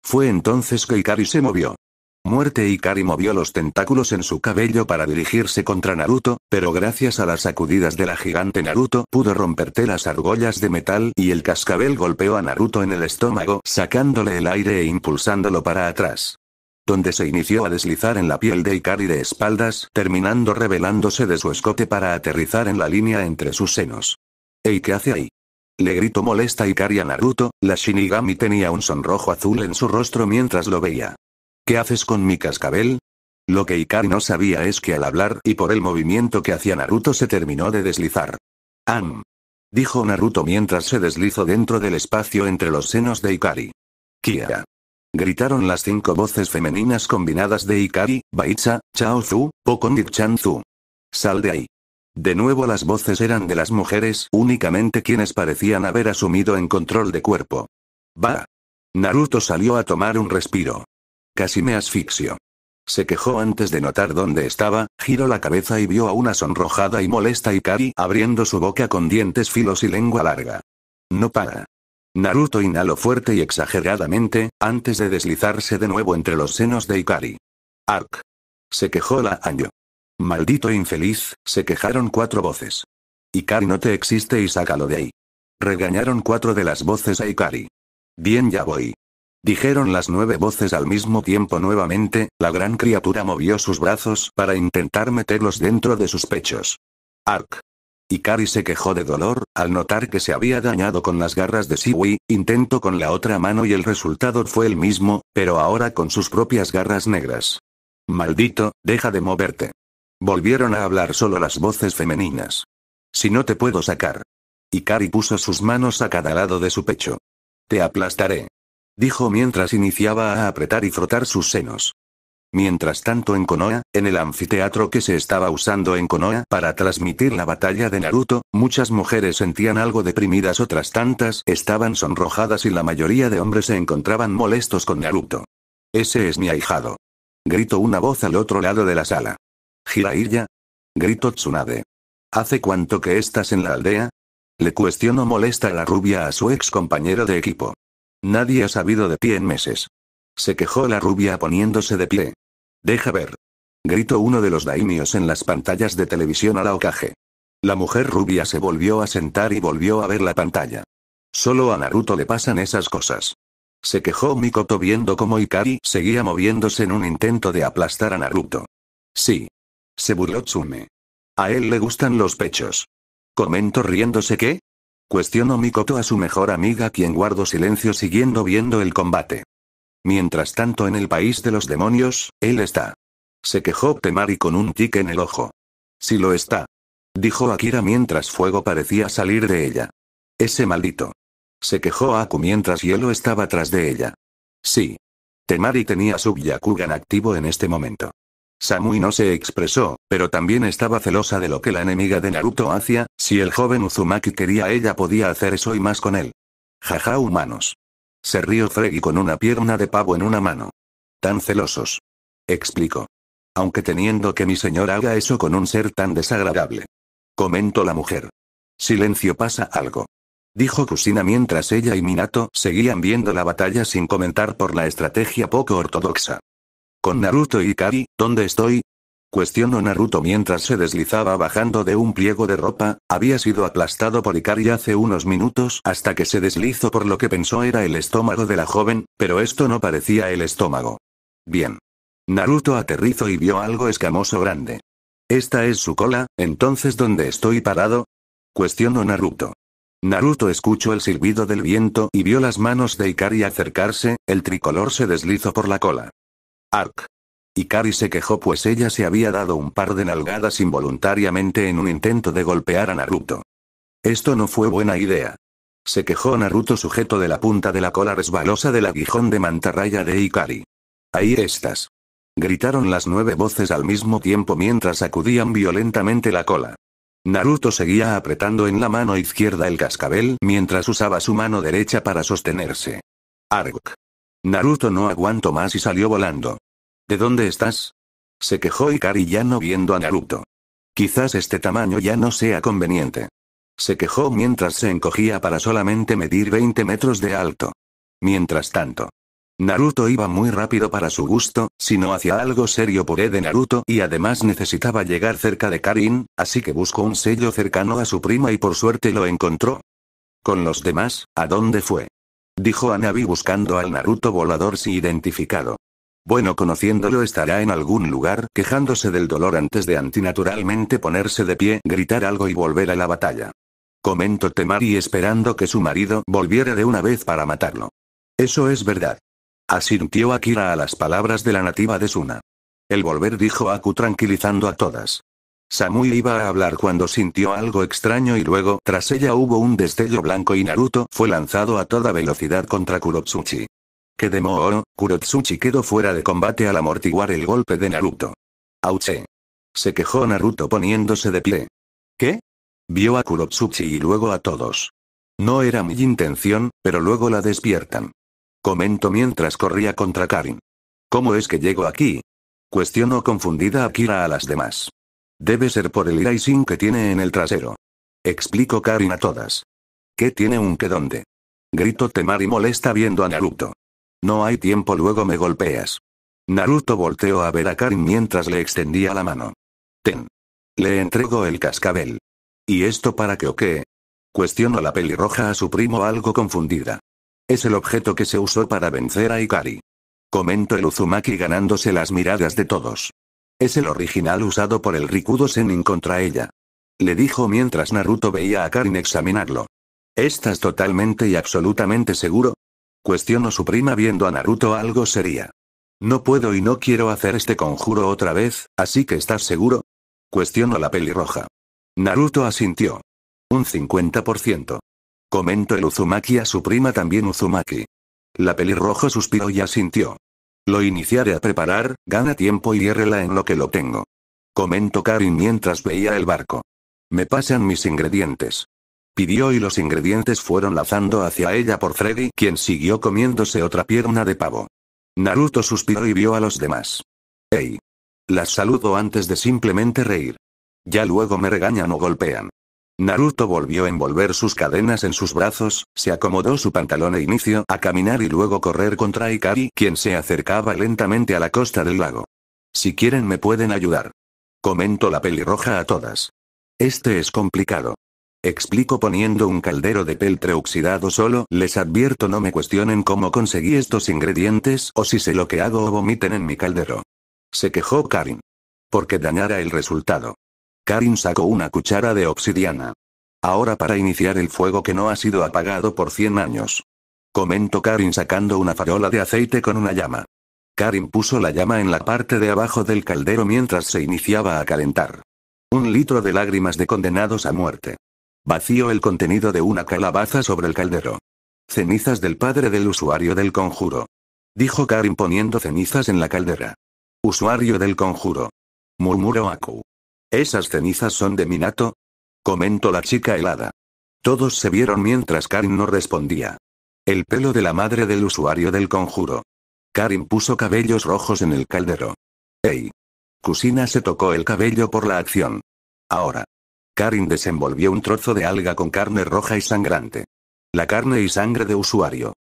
Fue entonces que Ikari se movió. Muerte Ikari movió los tentáculos en su cabello para dirigirse contra Naruto, pero gracias a las sacudidas de la gigante Naruto pudo romperte las argollas de metal y el cascabel golpeó a Naruto en el estómago sacándole el aire e impulsándolo para atrás. Donde se inició a deslizar en la piel de Ikari de espaldas, terminando revelándose de su escote para aterrizar en la línea entre sus senos. ¿Ey qué hace ahí? Le gritó molesta Ikari a Naruto, la Shinigami tenía un sonrojo azul en su rostro mientras lo veía. ¿Qué haces con mi cascabel? Lo que Ikari no sabía es que al hablar y por el movimiento que hacía Naruto se terminó de deslizar. Am. Dijo Naruto mientras se deslizó dentro del espacio entre los senos de Ikari. Kiara. Gritaron las cinco voces femeninas combinadas de Ikari, Baicha, Chaozu, o Chanzu. Sal de ahí. De nuevo las voces eran de las mujeres, únicamente quienes parecían haber asumido en control de cuerpo. Va. Naruto salió a tomar un respiro. Casi me asfixio. Se quejó antes de notar dónde estaba, giró la cabeza y vio a una sonrojada y molesta Ikari abriendo su boca con dientes filos y lengua larga. No para. Naruto inhaló fuerte y exageradamente, antes de deslizarse de nuevo entre los senos de Ikari. Ark. Se quejó la Anjo. Maldito infeliz, se quejaron cuatro voces. Ikari no te existe y sácalo de ahí. Regañaron cuatro de las voces a Ikari. Bien ya voy. Dijeron las nueve voces al mismo tiempo nuevamente, la gran criatura movió sus brazos para intentar meterlos dentro de sus pechos. Ark. Ikari se quejó de dolor, al notar que se había dañado con las garras de Siwi, intentó con la otra mano y el resultado fue el mismo, pero ahora con sus propias garras negras. Maldito, deja de moverte. Volvieron a hablar solo las voces femeninas. Si no te puedo sacar. Ikari puso sus manos a cada lado de su pecho. Te aplastaré dijo mientras iniciaba a apretar y frotar sus senos. Mientras tanto en Konoha, en el anfiteatro que se estaba usando en Konoha para transmitir la batalla de Naruto, muchas mujeres sentían algo deprimidas, otras tantas estaban sonrojadas y la mayoría de hombres se encontraban molestos con Naruto. Ese es mi ahijado. Gritó una voz al otro lado de la sala. Jiraiya. Gritó Tsunade. ¿Hace cuánto que estás en la aldea? Le cuestionó molesta la rubia a su ex compañero de equipo. Nadie ha sabido de pie en meses. Se quejó la rubia poniéndose de pie. Deja ver. Gritó uno de los daimios en las pantallas de televisión a la ocaje. La mujer rubia se volvió a sentar y volvió a ver la pantalla. Solo a Naruto le pasan esas cosas. Se quejó Mikoto viendo cómo Ikari seguía moviéndose en un intento de aplastar a Naruto. Sí. Se burló Tsume. A él le gustan los pechos. Comentó riéndose que, Cuestionó Mikoto a su mejor amiga quien guardó silencio siguiendo viendo el combate. Mientras tanto en el país de los demonios, él está. Se quejó Temari con un tic en el ojo. Si lo está. Dijo Akira mientras fuego parecía salir de ella. Ese maldito. Se quejó Aku mientras hielo estaba tras de ella. Sí. Temari tenía su Byakugan activo en este momento. Samui no se expresó, pero también estaba celosa de lo que la enemiga de Naruto hacía, si el joven Uzumaki quería ella podía hacer eso y más con él. Jaja humanos. Se rió Fregi con una pierna de pavo en una mano. Tan celosos. Explico. Aunque teniendo que mi señor haga eso con un ser tan desagradable. Comentó la mujer. Silencio pasa algo. Dijo Kusina mientras ella y Minato seguían viendo la batalla sin comentar por la estrategia poco ortodoxa. Con Naruto y Ikari, ¿dónde estoy? Cuestionó Naruto mientras se deslizaba bajando de un pliego de ropa, había sido aplastado por Ikari hace unos minutos hasta que se deslizó por lo que pensó era el estómago de la joven, pero esto no parecía el estómago. Bien. Naruto aterrizó y vio algo escamoso grande. ¿Esta es su cola, entonces dónde estoy parado? Cuestionó Naruto. Naruto escuchó el silbido del viento y vio las manos de Ikari acercarse, el tricolor se deslizó por la cola. Ark. Ikari se quejó pues ella se había dado un par de nalgadas involuntariamente en un intento de golpear a Naruto. Esto no fue buena idea. Se quejó Naruto sujeto de la punta de la cola resbalosa del aguijón de mantarraya de Ikari. Ahí estás. Gritaron las nueve voces al mismo tiempo mientras sacudían violentamente la cola. Naruto seguía apretando en la mano izquierda el cascabel mientras usaba su mano derecha para sostenerse. Ark. Naruto no aguantó más y salió volando. ¿De dónde estás? Se quejó Ikari ya no viendo a Naruto. Quizás este tamaño ya no sea conveniente. Se quejó mientras se encogía para solamente medir 20 metros de alto. Mientras tanto, Naruto iba muy rápido para su gusto, sino hacia algo serio por E de Naruto y además necesitaba llegar cerca de Karin, así que buscó un sello cercano a su prima y por suerte lo encontró. Con los demás, ¿a dónde fue? Dijo Anabi buscando al Naruto volador si identificado. Bueno, conociéndolo estará en algún lugar quejándose del dolor antes de antinaturalmente ponerse de pie, gritar algo y volver a la batalla. Comentó Temari esperando que su marido volviera de una vez para matarlo. Eso es verdad. Asintió Akira a las palabras de la nativa de Suna. El volver dijo Aku tranquilizando a todas. Samui iba a hablar cuando sintió algo extraño y luego, tras ella hubo un destello blanco y Naruto fue lanzado a toda velocidad contra Kurotsuchi que de Mooro, Kurotsuchi quedó fuera de combate al amortiguar el golpe de Naruto. Auche. Se quejó Naruto poniéndose de pie. ¿Qué? Vio a Kurotsuchi y luego a todos. No era mi intención, pero luego la despiertan. Comento mientras corría contra Karin. ¿Cómo es que llego aquí? Cuestionó confundida Akira a las demás. Debe ser por el Iraisin que tiene en el trasero. Explico Karin a todas. ¿Qué tiene un que donde? Grito Temari molesta viendo a Naruto. No hay tiempo luego me golpeas. Naruto volteó a ver a Karin mientras le extendía la mano. Ten. Le entrego el cascabel. ¿Y esto para qué o qué? Cuestionó la pelirroja a su primo algo confundida. Es el objeto que se usó para vencer a Ikari. Comentó el Uzumaki ganándose las miradas de todos. Es el original usado por el Rikudo Senin contra ella. Le dijo mientras Naruto veía a Karin examinarlo. ¿Estás totalmente y absolutamente seguro? Cuestionó su prima viendo a Naruto algo sería. No puedo y no quiero hacer este conjuro otra vez, así que estás seguro? Cuestionó la pelirroja. Naruto asintió. Un 50%. Comento el Uzumaki a su prima también Uzumaki. La pelirroja suspiró y asintió. Lo iniciaré a preparar, gana tiempo y hiérrela en lo que lo tengo. Comento Karin mientras veía el barco. Me pasan mis ingredientes. Pidió y los ingredientes fueron lazando hacia ella por Freddy, quien siguió comiéndose otra pierna de pavo. Naruto suspiró y vio a los demás. ¡Ey! Las saludo antes de simplemente reír. Ya luego me regañan o golpean. Naruto volvió a envolver sus cadenas en sus brazos, se acomodó su pantalón e inició a caminar y luego correr contra Ikari, quien se acercaba lentamente a la costa del lago. Si quieren me pueden ayudar. Comento la pelirroja a todas. Este es complicado. Explico poniendo un caldero de peltre oxidado solo, les advierto no me cuestionen cómo conseguí estos ingredientes o si sé lo que hago o vomiten en mi caldero. Se quejó Karin. Porque dañara el resultado. Karin sacó una cuchara de obsidiana. Ahora para iniciar el fuego que no ha sido apagado por 100 años. Comentó Karin sacando una farola de aceite con una llama. Karin puso la llama en la parte de abajo del caldero mientras se iniciaba a calentar. Un litro de lágrimas de condenados a muerte. Vacío el contenido de una calabaza sobre el caldero. Cenizas del padre del usuario del conjuro. Dijo Karim poniendo cenizas en la caldera. Usuario del conjuro. Murmuró Aku. ¿Esas cenizas son de Minato? Comentó la chica helada. Todos se vieron mientras Karin no respondía. El pelo de la madre del usuario del conjuro. Karim puso cabellos rojos en el caldero. ¡Ey! Kusina se tocó el cabello por la acción. Ahora. Karin desenvolvió un trozo de alga con carne roja y sangrante. La carne y sangre de usuario.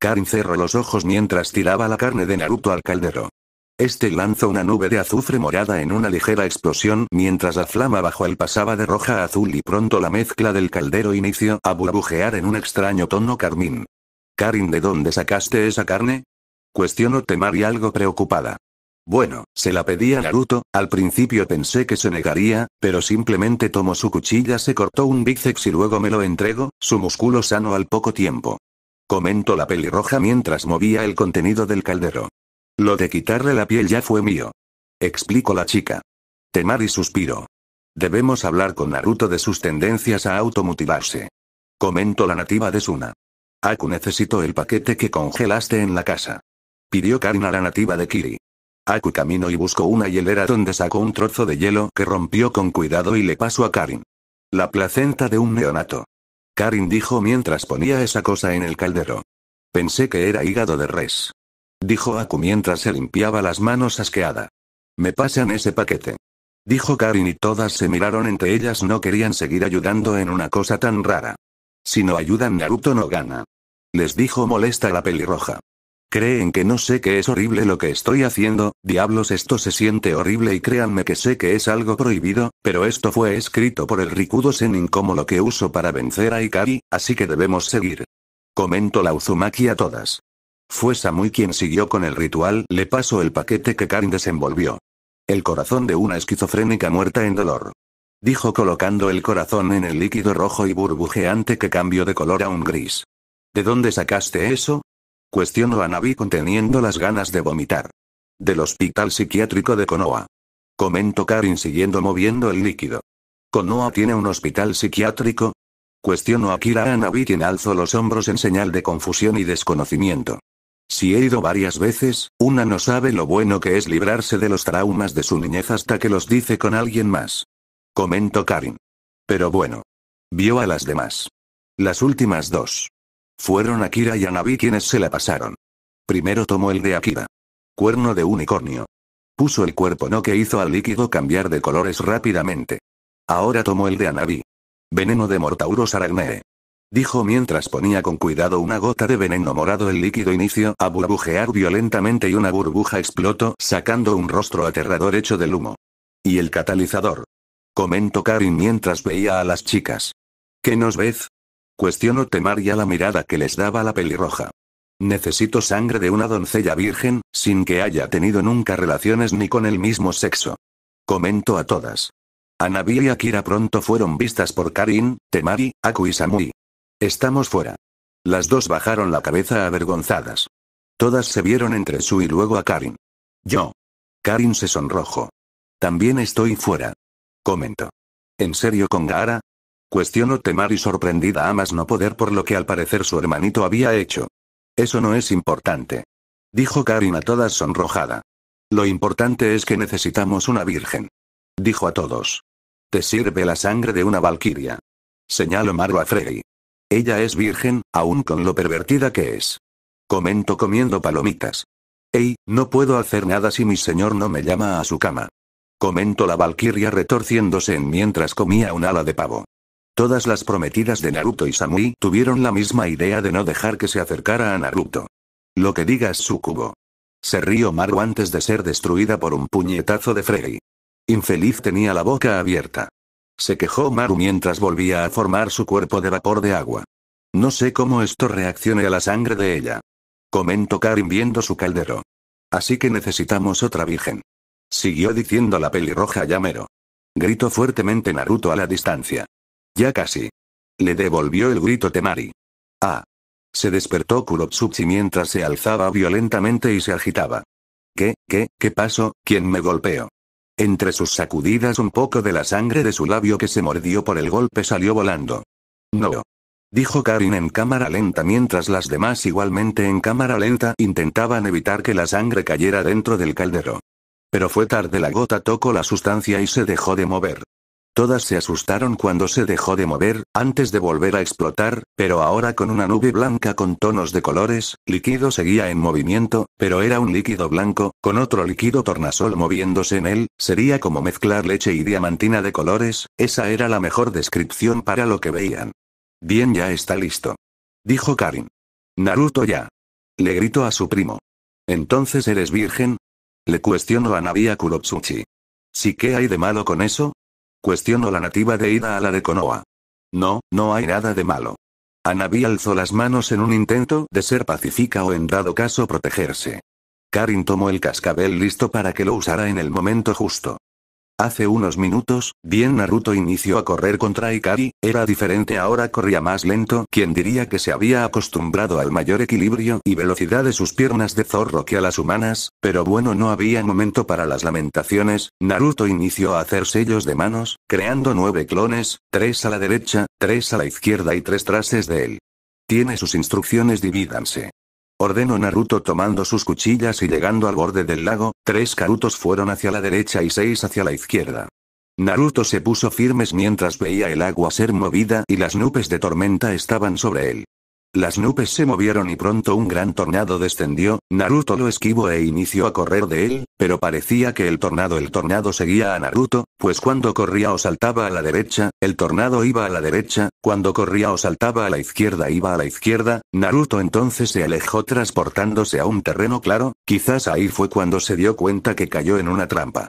Karin cerró los ojos mientras tiraba la carne de Naruto al caldero. Este lanzó una nube de azufre morada en una ligera explosión mientras la flama bajo él pasaba de roja a azul y pronto la mezcla del caldero inició a burbujear en un extraño tono carmín. Karin, ¿de dónde sacaste esa carne? Cuestionó Temari algo preocupada. Bueno, se la pedí a Naruto, al principio pensé que se negaría, pero simplemente tomó su cuchilla, se cortó un bíceps y luego me lo entregó, su músculo sano al poco tiempo. Comento la pelirroja mientras movía el contenido del caldero. Lo de quitarle la piel ya fue mío. Explicó la chica. Temari suspiró. Debemos hablar con Naruto de sus tendencias a automotivarse. Comento la nativa de Suna. Aku necesito el paquete que congelaste en la casa. Pidió a la nativa de Kiri. Aku camino y buscó una hielera donde sacó un trozo de hielo que rompió con cuidado y le pasó a Karin. La placenta de un neonato. Karin dijo mientras ponía esa cosa en el caldero. Pensé que era hígado de res. Dijo Aku mientras se limpiaba las manos asqueada. Me pasan ese paquete. Dijo Karin y todas se miraron entre ellas no querían seguir ayudando en una cosa tan rara. Si no ayudan Naruto no gana. Les dijo molesta la pelirroja. Creen que no sé que es horrible lo que estoy haciendo, diablos esto se siente horrible y créanme que sé que es algo prohibido, pero esto fue escrito por el Rikudo Senin como lo que uso para vencer a Ikari, así que debemos seguir. Comento la Uzumaki a todas. Fue Samui quien siguió con el ritual, le pasó el paquete que Karin desenvolvió. El corazón de una esquizofrénica muerta en dolor. Dijo colocando el corazón en el líquido rojo y burbujeante que cambió de color a un gris. ¿De dónde sacaste eso? Cuestionó a Navi conteniendo las ganas de vomitar. Del hospital psiquiátrico de Konoha. Comentó Karin siguiendo moviendo el líquido. ¿Konoha tiene un hospital psiquiátrico? Cuestionó a Kira a quien alzó los hombros en señal de confusión y desconocimiento. Si he ido varias veces, una no sabe lo bueno que es librarse de los traumas de su niñez hasta que los dice con alguien más. Comentó Karin. Pero bueno. Vio a las demás. Las últimas dos. Fueron Akira y Anabi quienes se la pasaron. Primero tomó el de Akira. Cuerno de unicornio. Puso el cuerpo no que hizo al líquido cambiar de colores rápidamente. Ahora tomó el de Anabi. Veneno de Mortauros Aragnee. Dijo mientras ponía con cuidado una gota de veneno morado el líquido inicio a burbujear violentamente y una burbuja explotó sacando un rostro aterrador hecho del humo. Y el catalizador. Comentó Karin mientras veía a las chicas. ¿Qué nos ves? Cuestionó a la mirada que les daba la pelirroja. Necesito sangre de una doncella virgen, sin que haya tenido nunca relaciones ni con el mismo sexo. Comento a todas. Anabil y Akira pronto fueron vistas por Karin, Temari, Aku y Samui. Estamos fuera. Las dos bajaron la cabeza avergonzadas. Todas se vieron entre su y luego a Karin. Yo. Karin se sonrojo. También estoy fuera. Comento. ¿En serio con Gaara? Cuestionó temar y sorprendida a más no poder por lo que al parecer su hermanito había hecho. Eso no es importante. Dijo Karina todas sonrojada. Lo importante es que necesitamos una virgen. Dijo a todos. Te sirve la sangre de una valquiria. Señaló Maru a Frey. Ella es virgen, aún con lo pervertida que es. Comento comiendo palomitas. Ey, no puedo hacer nada si mi señor no me llama a su cama. Comentó la valquiria retorciéndose en mientras comía un ala de pavo. Todas las prometidas de Naruto y Samui tuvieron la misma idea de no dejar que se acercara a Naruto. Lo que digas Sukubo. Se rió Maru antes de ser destruida por un puñetazo de Frey. Infeliz tenía la boca abierta. Se quejó Maru mientras volvía a formar su cuerpo de vapor de agua. No sé cómo esto reaccione a la sangre de ella. Comentó Karin viendo su caldero. Así que necesitamos otra virgen. Siguió diciendo la pelirroja yamero. Gritó fuertemente Naruto a la distancia. Ya casi. Le devolvió el grito Temari. Ah. Se despertó Kurotsuchi mientras se alzaba violentamente y se agitaba. ¿Qué, qué, qué pasó? ¿Quién me golpeó? Entre sus sacudidas un poco de la sangre de su labio que se mordió por el golpe salió volando. No. Dijo Karin en cámara lenta mientras las demás igualmente en cámara lenta intentaban evitar que la sangre cayera dentro del caldero. Pero fue tarde la gota tocó la sustancia y se dejó de mover. Todas se asustaron cuando se dejó de mover, antes de volver a explotar, pero ahora con una nube blanca con tonos de colores, líquido seguía en movimiento, pero era un líquido blanco, con otro líquido tornasol moviéndose en él, sería como mezclar leche y diamantina de colores, esa era la mejor descripción para lo que veían. Bien ya está listo. Dijo Karin. Naruto ya. Le gritó a su primo. ¿Entonces eres virgen? Le cuestionó a Nabia Kurotsuchi. ¿Sí qué hay de malo con eso? Cuestionó la nativa de ida a la de Konoha. No, no hay nada de malo. Anabi alzó las manos en un intento de ser pacífica o en dado caso protegerse. Karin tomó el cascabel listo para que lo usara en el momento justo. Hace unos minutos, bien Naruto inició a correr contra Ikari, era diferente ahora corría más lento quien diría que se había acostumbrado al mayor equilibrio y velocidad de sus piernas de zorro que a las humanas, pero bueno no había momento para las lamentaciones, Naruto inició a hacer sellos de manos, creando nueve clones, tres a la derecha, tres a la izquierda y tres trases de él. Tiene sus instrucciones divídanse. Ordenó Naruto tomando sus cuchillas y llegando al borde del lago, tres Karutos fueron hacia la derecha y seis hacia la izquierda. Naruto se puso firmes mientras veía el agua ser movida y las nubes de tormenta estaban sobre él. Las nubes se movieron y pronto un gran tornado descendió, Naruto lo esquivó e inició a correr de él, pero parecía que el tornado el tornado seguía a Naruto, pues cuando corría o saltaba a la derecha, el tornado iba a la derecha, cuando corría o saltaba a la izquierda iba a la izquierda, Naruto entonces se alejó transportándose a un terreno claro, quizás ahí fue cuando se dio cuenta que cayó en una trampa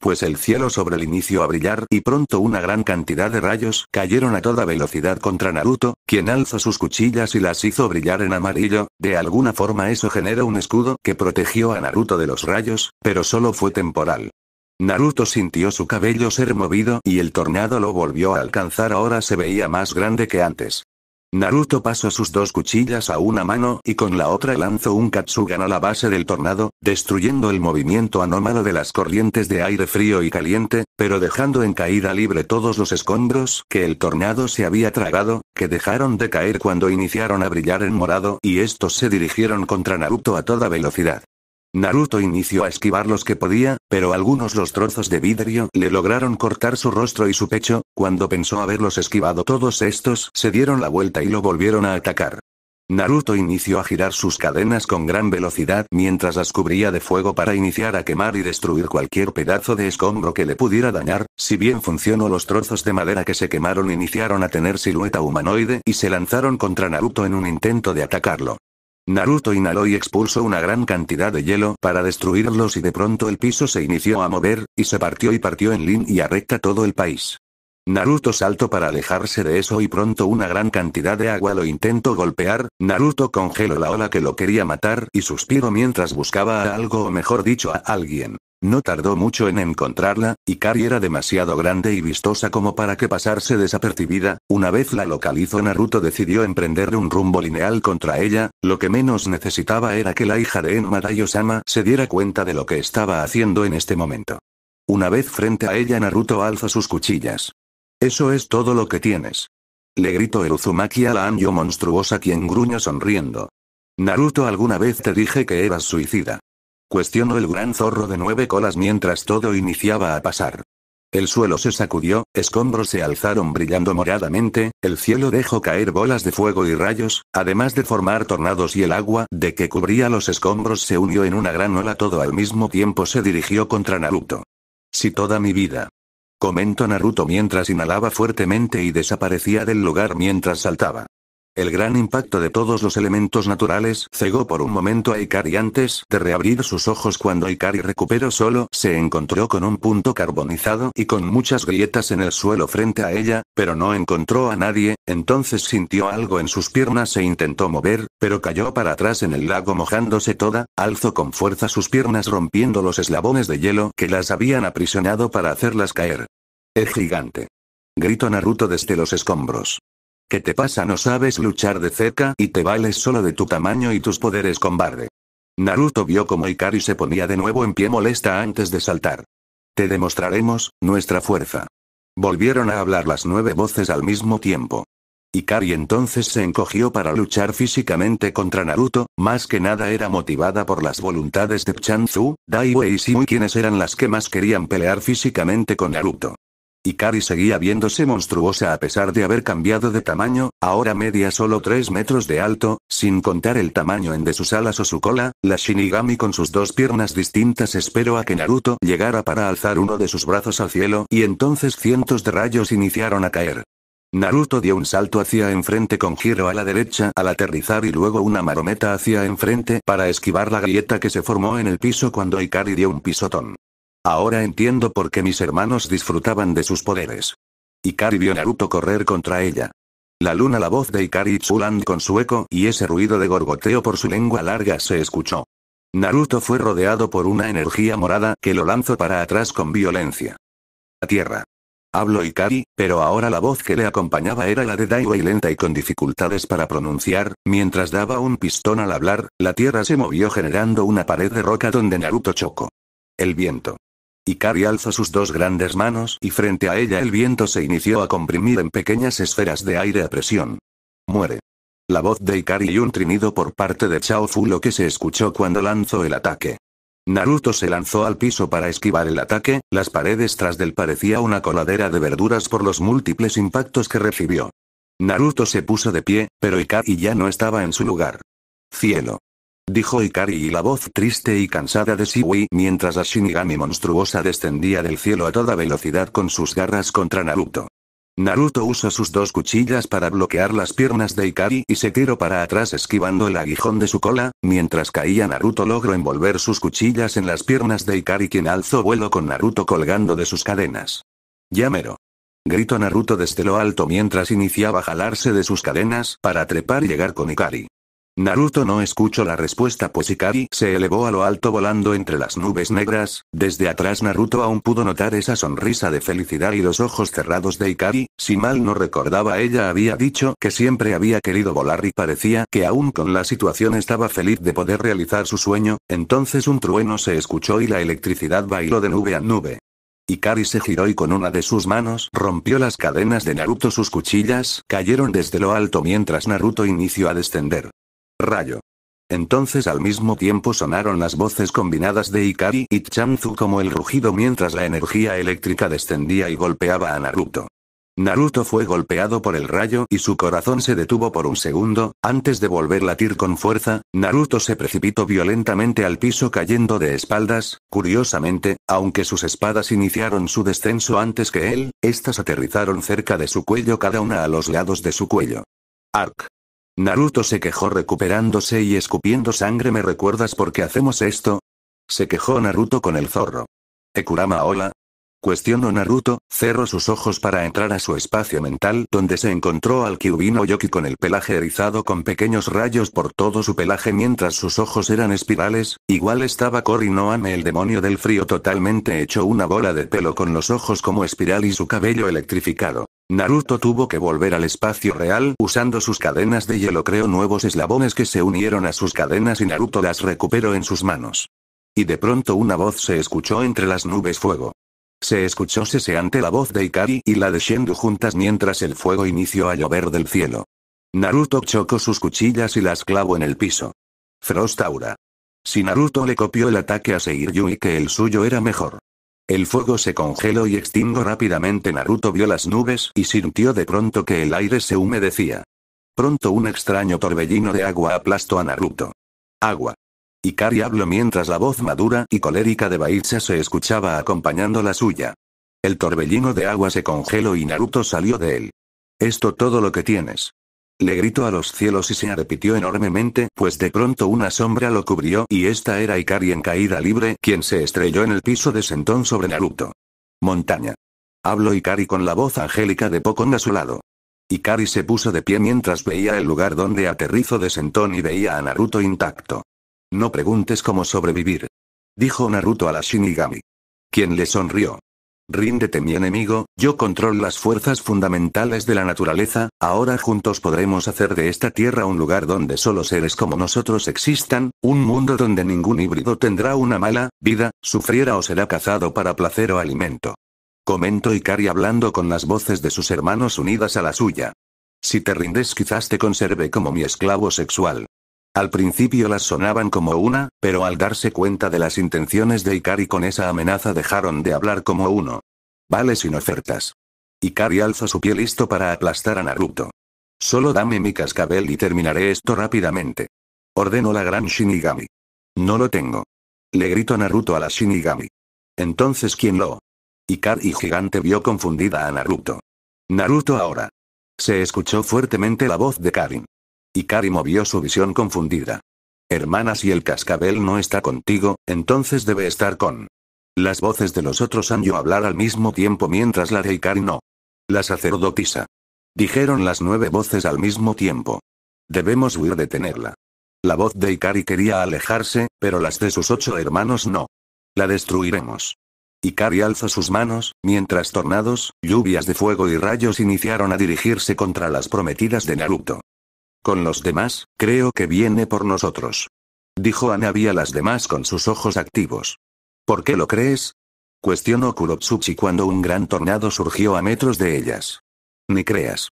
pues el cielo sobre el inicio a brillar y pronto una gran cantidad de rayos cayeron a toda velocidad contra Naruto, quien alzó sus cuchillas y las hizo brillar en amarillo, de alguna forma eso genera un escudo que protegió a Naruto de los rayos, pero solo fue temporal. Naruto sintió su cabello ser movido y el tornado lo volvió a alcanzar ahora se veía más grande que antes. Naruto pasó sus dos cuchillas a una mano y con la otra lanzó un Katsugan a la base del tornado, destruyendo el movimiento anómalo de las corrientes de aire frío y caliente, pero dejando en caída libre todos los escombros que el tornado se había tragado, que dejaron de caer cuando iniciaron a brillar en morado y estos se dirigieron contra Naruto a toda velocidad. Naruto inició a esquivar los que podía, pero algunos los trozos de vidrio le lograron cortar su rostro y su pecho, cuando pensó haberlos esquivado todos estos, se dieron la vuelta y lo volvieron a atacar. Naruto inició a girar sus cadenas con gran velocidad mientras las cubría de fuego para iniciar a quemar y destruir cualquier pedazo de escombro que le pudiera dañar, si bien funcionó los trozos de madera que se quemaron iniciaron a tener silueta humanoide y se lanzaron contra Naruto en un intento de atacarlo. Naruto inhaló y expulsó una gran cantidad de hielo para destruirlos y de pronto el piso se inició a mover, y se partió y partió en línea recta todo el país. Naruto saltó para alejarse de eso y pronto una gran cantidad de agua lo intentó golpear, Naruto congeló la ola que lo quería matar y suspiró mientras buscaba a algo o mejor dicho a alguien. No tardó mucho en encontrarla, y Kari era demasiado grande y vistosa como para que pasarse desapercibida, una vez la localizó Naruto decidió emprender un rumbo lineal contra ella, lo que menos necesitaba era que la hija de y sama se diera cuenta de lo que estaba haciendo en este momento. Una vez frente a ella Naruto alza sus cuchillas. Eso es todo lo que tienes. Le gritó el Uzumaki a la Anjo monstruosa quien gruñó sonriendo. Naruto alguna vez te dije que eras suicida. Cuestionó el gran zorro de nueve colas mientras todo iniciaba a pasar. El suelo se sacudió, escombros se alzaron brillando moradamente, el cielo dejó caer bolas de fuego y rayos, además de formar tornados y el agua de que cubría los escombros se unió en una gran ola todo al mismo tiempo se dirigió contra Naruto. Si toda mi vida. Comentó Naruto mientras inhalaba fuertemente y desaparecía del lugar mientras saltaba. El gran impacto de todos los elementos naturales cegó por un momento a Ikari antes de reabrir sus ojos cuando Ikari recuperó solo se encontró con un punto carbonizado y con muchas grietas en el suelo frente a ella, pero no encontró a nadie, entonces sintió algo en sus piernas e intentó mover, pero cayó para atrás en el lago mojándose toda, alzó con fuerza sus piernas rompiendo los eslabones de hielo que las habían aprisionado para hacerlas caer. El gigante. Gritó Naruto desde los escombros. ¿Qué te pasa? No sabes luchar de cerca y te vales solo de tu tamaño y tus poderes con barde? Naruto vio como Ikari se ponía de nuevo en pie molesta antes de saltar. Te demostraremos, nuestra fuerza. Volvieron a hablar las nueve voces al mismo tiempo. Ikari entonces se encogió para luchar físicamente contra Naruto, más que nada era motivada por las voluntades de Chanzu, Daiwei y quienes eran las que más querían pelear físicamente con Naruto. Ikari seguía viéndose monstruosa a pesar de haber cambiado de tamaño, ahora media solo 3 metros de alto, sin contar el tamaño en de sus alas o su cola, la Shinigami con sus dos piernas distintas esperó a que Naruto llegara para alzar uno de sus brazos al cielo y entonces cientos de rayos iniciaron a caer. Naruto dio un salto hacia enfrente con giro a la derecha al aterrizar y luego una marometa hacia enfrente para esquivar la grieta que se formó en el piso cuando Ikari dio un pisotón. Ahora entiendo por qué mis hermanos disfrutaban de sus poderes. Ikari vio Naruto correr contra ella. La luna la voz de Ikari Chuland con su eco y ese ruido de gorgoteo por su lengua larga se escuchó. Naruto fue rodeado por una energía morada que lo lanzó para atrás con violencia. La tierra. Hablo Ikari, pero ahora la voz que le acompañaba era la de y lenta y con dificultades para pronunciar, mientras daba un pistón al hablar, la tierra se movió generando una pared de roca donde Naruto chocó. El viento. Ikari alzó sus dos grandes manos y frente a ella el viento se inició a comprimir en pequeñas esferas de aire a presión. Muere. La voz de Ikari y un trinido por parte de Chao Fu lo que se escuchó cuando lanzó el ataque. Naruto se lanzó al piso para esquivar el ataque, las paredes tras del parecía una coladera de verduras por los múltiples impactos que recibió. Naruto se puso de pie, pero Ikari ya no estaba en su lugar. Cielo dijo Ikari y la voz triste y cansada de Siwi mientras la Shinigami monstruosa descendía del cielo a toda velocidad con sus garras contra Naruto. Naruto usa sus dos cuchillas para bloquear las piernas de Ikari y se tiró para atrás esquivando el aguijón de su cola, mientras caía Naruto logró envolver sus cuchillas en las piernas de Ikari quien alzó vuelo con Naruto colgando de sus cadenas. Yamero. Gritó Naruto desde lo alto mientras iniciaba a jalarse de sus cadenas para trepar y llegar con Ikari. Naruto no escuchó la respuesta pues Ikari se elevó a lo alto volando entre las nubes negras, desde atrás Naruto aún pudo notar esa sonrisa de felicidad y los ojos cerrados de Ikari, si mal no recordaba ella había dicho que siempre había querido volar y parecía que aún con la situación estaba feliz de poder realizar su sueño, entonces un trueno se escuchó y la electricidad bailó de nube a nube. Ikari se giró y con una de sus manos rompió las cadenas de Naruto. Sus cuchillas cayeron desde lo alto mientras Naruto inició a descender. Rayo. Entonces al mismo tiempo sonaron las voces combinadas de Ikari y Chanzu como el rugido mientras la energía eléctrica descendía y golpeaba a Naruto. Naruto fue golpeado por el rayo y su corazón se detuvo por un segundo, antes de volver a latir con fuerza, Naruto se precipitó violentamente al piso cayendo de espaldas, curiosamente, aunque sus espadas iniciaron su descenso antes que él, estas aterrizaron cerca de su cuello cada una a los lados de su cuello. Arc. Naruto se quejó recuperándose y escupiendo sangre. ¿Me recuerdas por qué hacemos esto? Se quejó Naruto con el zorro. Ekurama, hola. Cuestionó Naruto, cerró sus ojos para entrar a su espacio mental donde se encontró al Kyubino Yoki con el pelaje erizado con pequeños rayos por todo su pelaje mientras sus ojos eran espirales, igual estaba Korinoame el demonio del frío totalmente hecho una bola de pelo con los ojos como espiral y su cabello electrificado. Naruto tuvo que volver al espacio real usando sus cadenas de hielo creó nuevos eslabones que se unieron a sus cadenas y Naruto las recuperó en sus manos. Y de pronto una voz se escuchó entre las nubes fuego. Se escuchó seseante la voz de Ikari y la de Shendu juntas mientras el fuego inició a llover del cielo. Naruto chocó sus cuchillas y las clavó en el piso. Frost Aura. Si Naruto le copió el ataque a Seiryu y que el suyo era mejor. El fuego se congeló y extinguió rápidamente. Naruto vio las nubes y sintió de pronto que el aire se humedecía. Pronto un extraño torbellino de agua aplastó a Naruto. Agua. Ikari habló mientras la voz madura y colérica de Baicha se escuchaba acompañando la suya. El torbellino de agua se congeló y Naruto salió de él. Esto todo lo que tienes. Le gritó a los cielos y se arrepitió enormemente, pues de pronto una sombra lo cubrió y esta era Ikari en caída libre, quien se estrelló en el piso de sentón sobre Naruto. Montaña. Habló Ikari con la voz angélica de poco a su lado. Ikari se puso de pie mientras veía el lugar donde aterrizó de sentón y veía a Naruto intacto. No preguntes cómo sobrevivir. Dijo Naruto a la Shinigami. Quien le sonrió. Ríndete mi enemigo, yo controlo las fuerzas fundamentales de la naturaleza, ahora juntos podremos hacer de esta tierra un lugar donde solo seres como nosotros existan, un mundo donde ningún híbrido tendrá una mala vida, sufriera o será cazado para placer o alimento. Comento Ikari hablando con las voces de sus hermanos unidas a la suya. Si te rindes quizás te conserve como mi esclavo sexual. Al principio las sonaban como una, pero al darse cuenta de las intenciones de Ikari con esa amenaza dejaron de hablar como uno. Vale sin ofertas. Ikari alzó su pie listo para aplastar a Naruto. Solo dame mi cascabel y terminaré esto rápidamente. Ordenó la gran Shinigami. No lo tengo. Le gritó Naruto a la Shinigami. Entonces, ¿quién lo? Ikari gigante vio confundida a Naruto. Naruto ahora. Se escuchó fuertemente la voz de Karin. Ikari movió su visión confundida. Hermana, si el cascabel no está contigo, entonces debe estar con. Las voces de los otros han yo hablar al mismo tiempo mientras la de Ikari no. La sacerdotisa. Dijeron las nueve voces al mismo tiempo. Debemos huir de tenerla. La voz de Ikari quería alejarse, pero las de sus ocho hermanos no. La destruiremos. Ikari alzó sus manos, mientras tornados, lluvias de fuego y rayos iniciaron a dirigirse contra las prometidas de Naruto. Con los demás, creo que viene por nosotros. Dijo Anabi a las demás con sus ojos activos. ¿Por qué lo crees? Cuestionó Kurotsuchi cuando un gran tornado surgió a metros de ellas. Ni creas.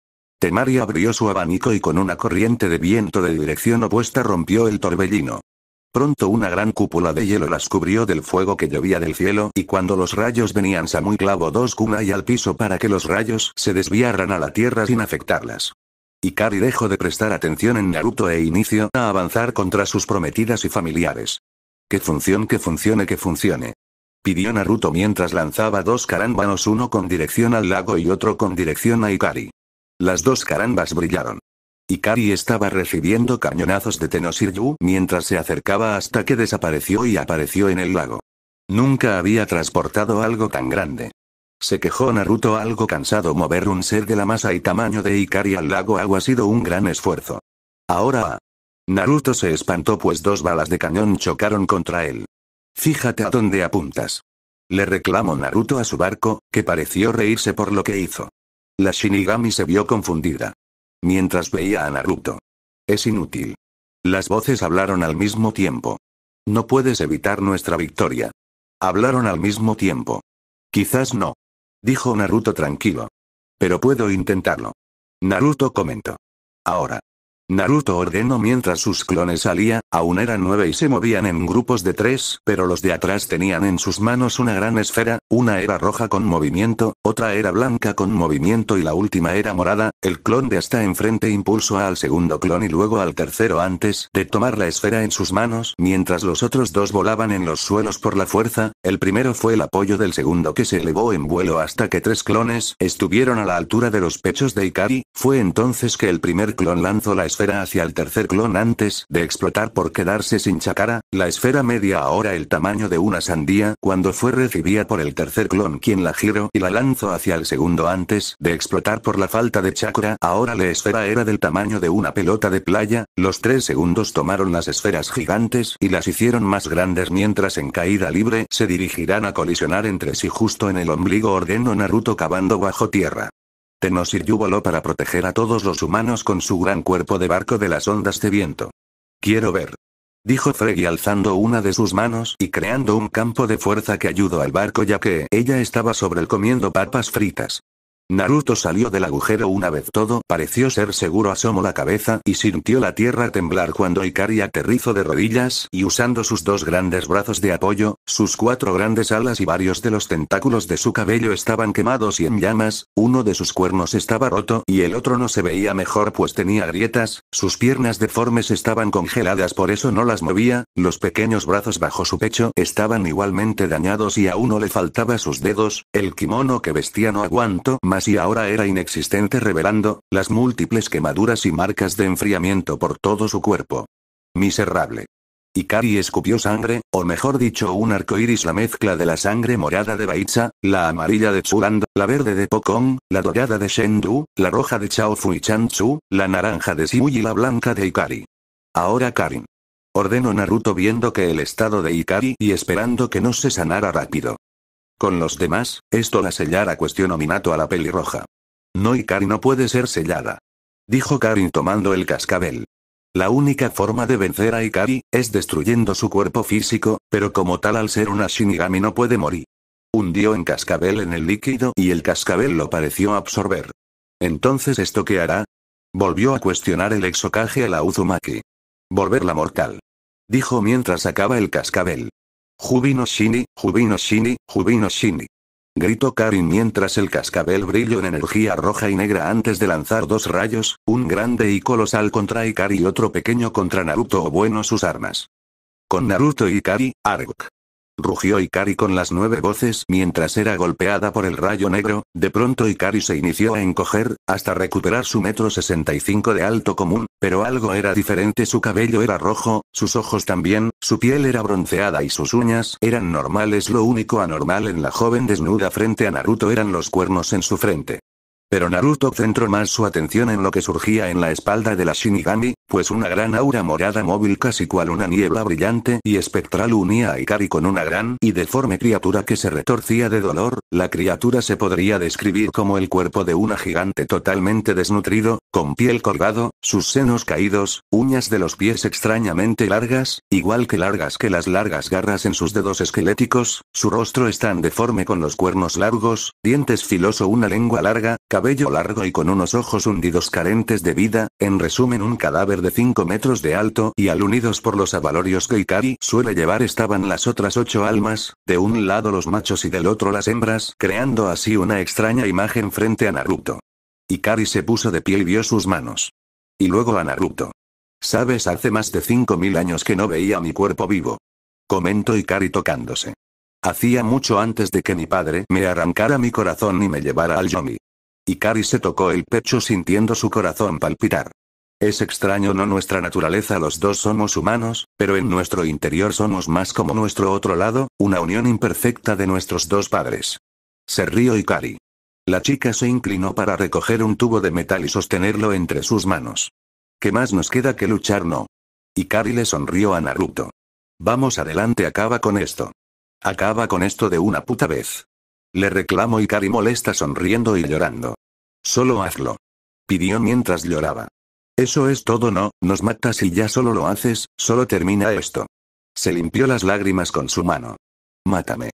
Temari abrió su abanico y con una corriente de viento de dirección opuesta rompió el torbellino. Pronto una gran cúpula de hielo las cubrió del fuego que llovía del cielo y cuando los rayos venían Samui clavó dos y al piso para que los rayos se desviaran a la tierra sin afectarlas. Ikari dejó de prestar atención en Naruto e inició a avanzar contra sus prometidas y familiares. Que función que funcione que funcione. Pidió Naruto mientras lanzaba dos carámbanos uno con dirección al lago y otro con dirección a Ikari. Las dos carambas brillaron. Ikari estaba recibiendo cañonazos de Tenoshiryu mientras se acercaba hasta que desapareció y apareció en el lago. Nunca había transportado algo tan grande. Se quejó Naruto algo cansado mover un ser de la masa y tamaño de Ikari al lago agua ha sido un gran esfuerzo. Ahora... Naruto se espantó pues dos balas de cañón chocaron contra él. Fíjate a dónde apuntas. Le reclamó Naruto a su barco, que pareció reírse por lo que hizo. La Shinigami se vio confundida. Mientras veía a Naruto. Es inútil. Las voces hablaron al mismo tiempo. No puedes evitar nuestra victoria. Hablaron al mismo tiempo. Quizás no. Dijo Naruto tranquilo. Pero puedo intentarlo. Naruto comentó. Ahora. Naruto ordenó mientras sus clones salía, aún eran nueve y se movían en grupos de tres, pero los de atrás tenían en sus manos una gran esfera, una era roja con movimiento, otra era blanca con movimiento y la última era morada, el clon de hasta enfrente impulsó al segundo clon y luego al tercero antes de tomar la esfera en sus manos mientras los otros dos volaban en los suelos por la fuerza, el primero fue el apoyo del segundo que se elevó en vuelo hasta que tres clones estuvieron a la altura de los pechos de Ikari, fue entonces que el primer clon lanzó la esfera hacia el tercer clon antes de explotar por quedarse sin chacara, la esfera media ahora el tamaño de una sandía cuando fue recibida por el tercer clon quien la giró y la lanzó hacia el segundo antes de explotar por la falta de chakra. Ahora la esfera era del tamaño de una pelota de playa, los tres segundos tomaron las esferas gigantes y las hicieron más grandes mientras en caída libre se dirigirán a colisionar entre sí justo en el ombligo ordenó Naruto cavando bajo tierra. Tenosiryu voló para proteger a todos los humanos con su gran cuerpo de barco de las ondas de viento. Quiero ver dijo Freddy alzando una de sus manos y creando un campo de fuerza que ayudó al barco ya que ella estaba sobre el comiendo papas fritas. Naruto salió del agujero una vez todo pareció ser seguro asomó la cabeza y sintió la tierra temblar cuando Ikari aterrizó de rodillas y usando sus dos grandes brazos de apoyo, sus cuatro grandes alas y varios de los tentáculos de su cabello estaban quemados y en llamas, uno de sus cuernos estaba roto y el otro no se veía mejor pues tenía grietas, sus piernas deformes estaban congeladas por eso no las movía, los pequeños brazos bajo su pecho estaban igualmente dañados y a uno le faltaba sus dedos, el kimono que vestía no aguantó más y ahora era inexistente revelando, las múltiples quemaduras y marcas de enfriamiento por todo su cuerpo. Miserable. Ikari escupió sangre, o mejor dicho un arco iris la mezcla de la sangre morada de Baicha, la amarilla de Chuanda, la verde de Pokong, la dorada de Shendu, la roja de Chao y Chanchu, la naranja de Simu y la blanca de Ikari. Ahora Karin. Ordenó Naruto viendo que el estado de Ikari y esperando que no se sanara rápido. Con los demás, esto la sellara cuestión Minato a la pelirroja. No Ikari no puede ser sellada. Dijo Karin tomando el cascabel. La única forma de vencer a Ikari, es destruyendo su cuerpo físico, pero como tal al ser una Shinigami no puede morir. Hundió en cascabel en el líquido y el cascabel lo pareció absorber. Entonces esto qué hará? Volvió a cuestionar el exocaje a la Uzumaki. Volverla mortal. Dijo mientras sacaba el cascabel. Jubino Shini, Jubino Shini, Jubino Shini. Gritó Karin mientras el cascabel brilló en energía roja y negra antes de lanzar dos rayos, un grande y colosal contra Ikari y otro pequeño contra Naruto o bueno sus armas. Con Naruto y Ikari, Argok rugió Ikari con las nueve voces mientras era golpeada por el rayo negro, de pronto Ikari se inició a encoger, hasta recuperar su metro 65 de alto común, pero algo era diferente su cabello era rojo, sus ojos también, su piel era bronceada y sus uñas eran normales lo único anormal en la joven desnuda frente a Naruto eran los cuernos en su frente. Pero Naruto centró más su atención en lo que surgía en la espalda de la Shinigami, pues una gran aura morada móvil casi cual una niebla brillante y espectral unía a Ikari con una gran y deforme criatura que se retorcía de dolor, la criatura se podría describir como el cuerpo de una gigante totalmente desnutrido, con piel colgado, sus senos caídos, uñas de los pies extrañamente largas, igual que largas que las largas garras en sus dedos esqueléticos, su rostro es tan deforme con los cuernos largos, dientes filoso una lengua larga, cabello largo y con unos ojos hundidos carentes de vida, en resumen un cadáver de 5 metros de alto y al unidos por los avalorios que Ikari suele llevar estaban las otras ocho almas, de un lado los machos y del otro las hembras, creando así una extraña imagen frente a Naruto. Ikari se puso de pie y vio sus manos. Y luego a Naruto. Sabes, hace más de 5.000 años que no veía mi cuerpo vivo. Comentó Ikari tocándose. Hacía mucho antes de que mi padre me arrancara mi corazón y me llevara al Yomi. Ikari se tocó el pecho sintiendo su corazón palpitar. Es extraño no nuestra naturaleza los dos somos humanos, pero en nuestro interior somos más como nuestro otro lado, una unión imperfecta de nuestros dos padres. Se rió Ikari. La chica se inclinó para recoger un tubo de metal y sostenerlo entre sus manos. ¿Qué más nos queda que luchar no? Ikari le sonrió a Naruto. Vamos adelante acaba con esto. Acaba con esto de una puta vez. Le reclamo y molesta sonriendo y llorando. Solo hazlo. Pidió mientras lloraba. Eso es todo, no, nos matas y ya solo lo haces, solo termina esto. Se limpió las lágrimas con su mano. Mátame.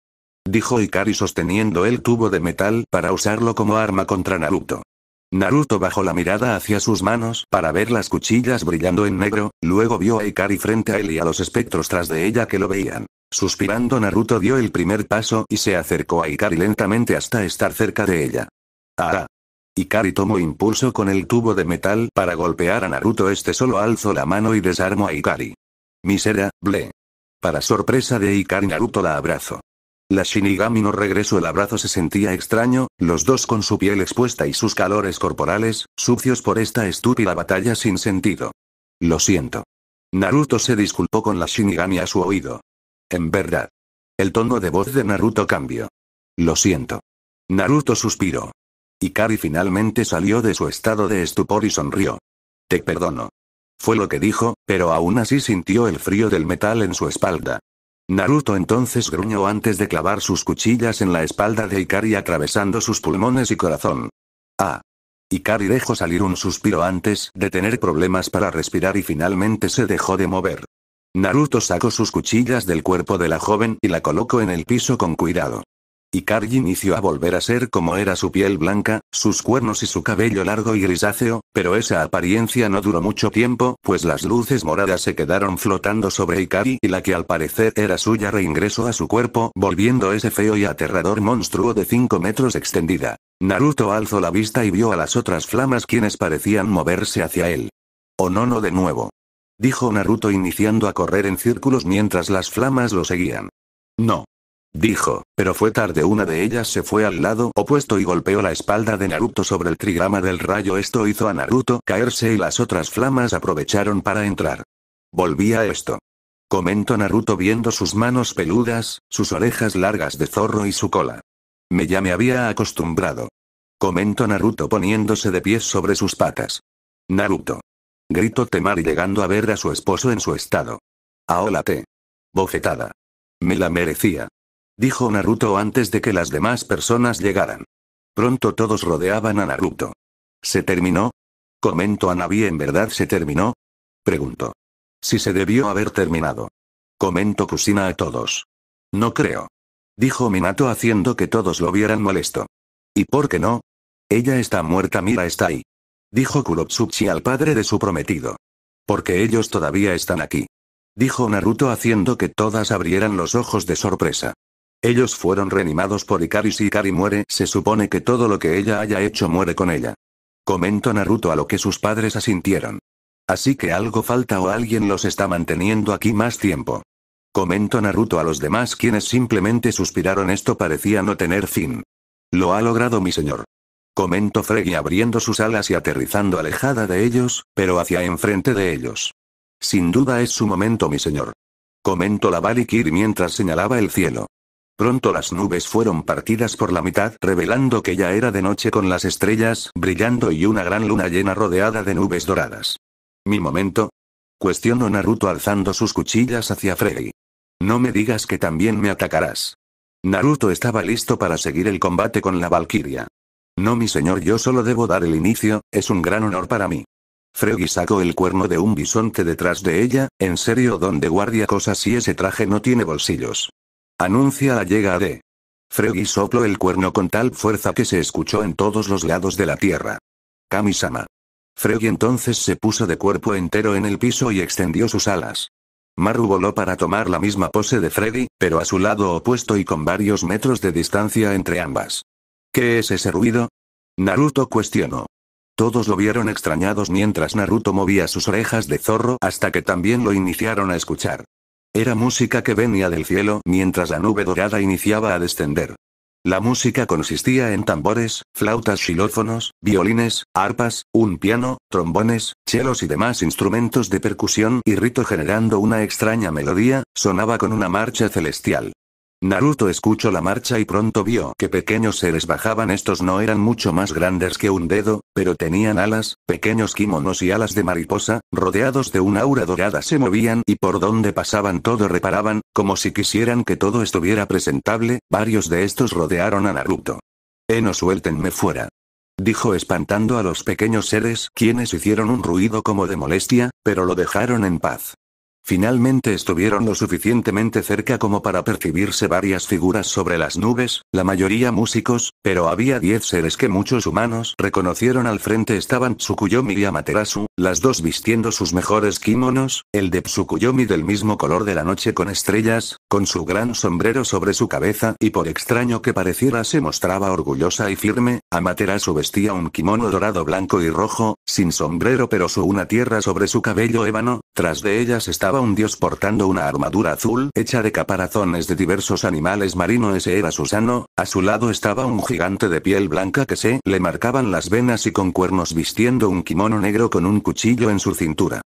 Dijo Ikari sosteniendo el tubo de metal para usarlo como arma contra Naruto. Naruto bajó la mirada hacia sus manos para ver las cuchillas brillando en negro, luego vio a Ikari frente a él y a los espectros tras de ella que lo veían. Suspirando Naruto dio el primer paso y se acercó a Ikari lentamente hasta estar cerca de ella. ¡Ah! Ikari tomó impulso con el tubo de metal para golpear a Naruto. Este solo alzó la mano y desarmó a Ikari. Misera, ble. Para sorpresa de Ikari Naruto la abrazó. La Shinigami no regresó el abrazo se sentía extraño, los dos con su piel expuesta y sus calores corporales, sucios por esta estúpida batalla sin sentido. Lo siento. Naruto se disculpó con la Shinigami a su oído. En verdad. El tono de voz de Naruto cambió. Lo siento. Naruto suspiró. Ikari finalmente salió de su estado de estupor y sonrió. Te perdono. Fue lo que dijo, pero aún así sintió el frío del metal en su espalda. Naruto entonces gruñó antes de clavar sus cuchillas en la espalda de Ikari atravesando sus pulmones y corazón. Ah. Ikari dejó salir un suspiro antes de tener problemas para respirar y finalmente se dejó de mover. Naruto sacó sus cuchillas del cuerpo de la joven y la colocó en el piso con cuidado. Ikari inició a volver a ser como era su piel blanca, sus cuernos y su cabello largo y grisáceo, pero esa apariencia no duró mucho tiempo, pues las luces moradas se quedaron flotando sobre Ikari y la que al parecer era suya reingresó a su cuerpo, volviendo ese feo y aterrador monstruo de 5 metros extendida. Naruto alzó la vista y vio a las otras flamas quienes parecían moverse hacia él. no no de nuevo dijo Naruto iniciando a correr en círculos mientras las flamas lo seguían. No. Dijo, pero fue tarde una de ellas se fue al lado opuesto y golpeó la espalda de Naruto sobre el trigrama del rayo esto hizo a Naruto caerse y las otras flamas aprovecharon para entrar. a esto. Comentó Naruto viendo sus manos peludas, sus orejas largas de zorro y su cola. Me ya me había acostumbrado. Comentó Naruto poniéndose de pies sobre sus patas. Naruto gritó Temari llegando a ver a su esposo en su estado. Ahólate. te. Bofetada. Me la merecía. Dijo Naruto antes de que las demás personas llegaran. Pronto todos rodeaban a Naruto. ¿Se terminó? Comento a ¿en verdad se terminó? Pregunto. Si se debió haber terminado. Comento Kusina a todos. No creo. Dijo Minato haciendo que todos lo vieran molesto. ¿Y por qué no? Ella está muerta, mira está ahí dijo Kurotsuchi al padre de su prometido. Porque ellos todavía están aquí. Dijo Naruto haciendo que todas abrieran los ojos de sorpresa. Ellos fueron reanimados por Ikari si Ikari muere, se supone que todo lo que ella haya hecho muere con ella. Comentó Naruto a lo que sus padres asintieron. Así que algo falta o alguien los está manteniendo aquí más tiempo. comento Naruto a los demás quienes simplemente suspiraron esto parecía no tener fin. Lo ha logrado mi señor. Comentó freddy abriendo sus alas y aterrizando alejada de ellos, pero hacia enfrente de ellos. Sin duda es su momento, mi señor. Comentó la Valikir mientras señalaba el cielo. Pronto las nubes fueron partidas por la mitad, revelando que ya era de noche con las estrellas brillando y una gran luna llena rodeada de nubes doradas. ¿Mi momento? Cuestionó Naruto alzando sus cuchillas hacia Freddy. No me digas que también me atacarás. Naruto estaba listo para seguir el combate con la Valquiria. No mi señor yo solo debo dar el inicio, es un gran honor para mí. Freddy sacó el cuerno de un bisonte detrás de ella, en serio donde guardia cosas si ese traje no tiene bolsillos. Anuncia la llegada de... Freddy sopló el cuerno con tal fuerza que se escuchó en todos los lados de la tierra. Kamisama. sama entonces se puso de cuerpo entero en el piso y extendió sus alas. Maru voló para tomar la misma pose de Freddy, pero a su lado opuesto y con varios metros de distancia entre ambas. ¿Qué es ese ruido? Naruto cuestionó. Todos lo vieron extrañados mientras Naruto movía sus orejas de zorro hasta que también lo iniciaron a escuchar. Era música que venía del cielo mientras la nube dorada iniciaba a descender. La música consistía en tambores, flautas xilófonos, violines, arpas, un piano, trombones, chelos y demás instrumentos de percusión y rito generando una extraña melodía, sonaba con una marcha celestial. Naruto escuchó la marcha y pronto vio que pequeños seres bajaban. Estos no eran mucho más grandes que un dedo, pero tenían alas, pequeños kimonos y alas de mariposa, rodeados de un aura dorada. Se movían y por donde pasaban todo reparaban, como si quisieran que todo estuviera presentable. Varios de estos rodearon a Naruto. Eno eh, suéltenme fuera. Dijo espantando a los pequeños seres, quienes hicieron un ruido como de molestia, pero lo dejaron en paz. Finalmente estuvieron lo suficientemente cerca como para percibirse varias figuras sobre las nubes, la mayoría músicos, pero había diez seres que muchos humanos reconocieron al frente estaban Tsukuyomi y Amaterasu, las dos vistiendo sus mejores kimonos, el de Tsukuyomi del mismo color de la noche con estrellas, con su gran sombrero sobre su cabeza y por extraño que pareciera se mostraba orgullosa y firme, Amaterasu vestía un kimono dorado blanco y rojo, sin sombrero pero su una tierra sobre su cabello ébano, tras de ellas estaba un dios portando una armadura azul hecha de caparazones de diversos animales marinos. Ese era Susano, a su lado estaba un gigante de piel blanca que se le marcaban las venas y con cuernos vistiendo un kimono negro con un cuchillo en su cintura.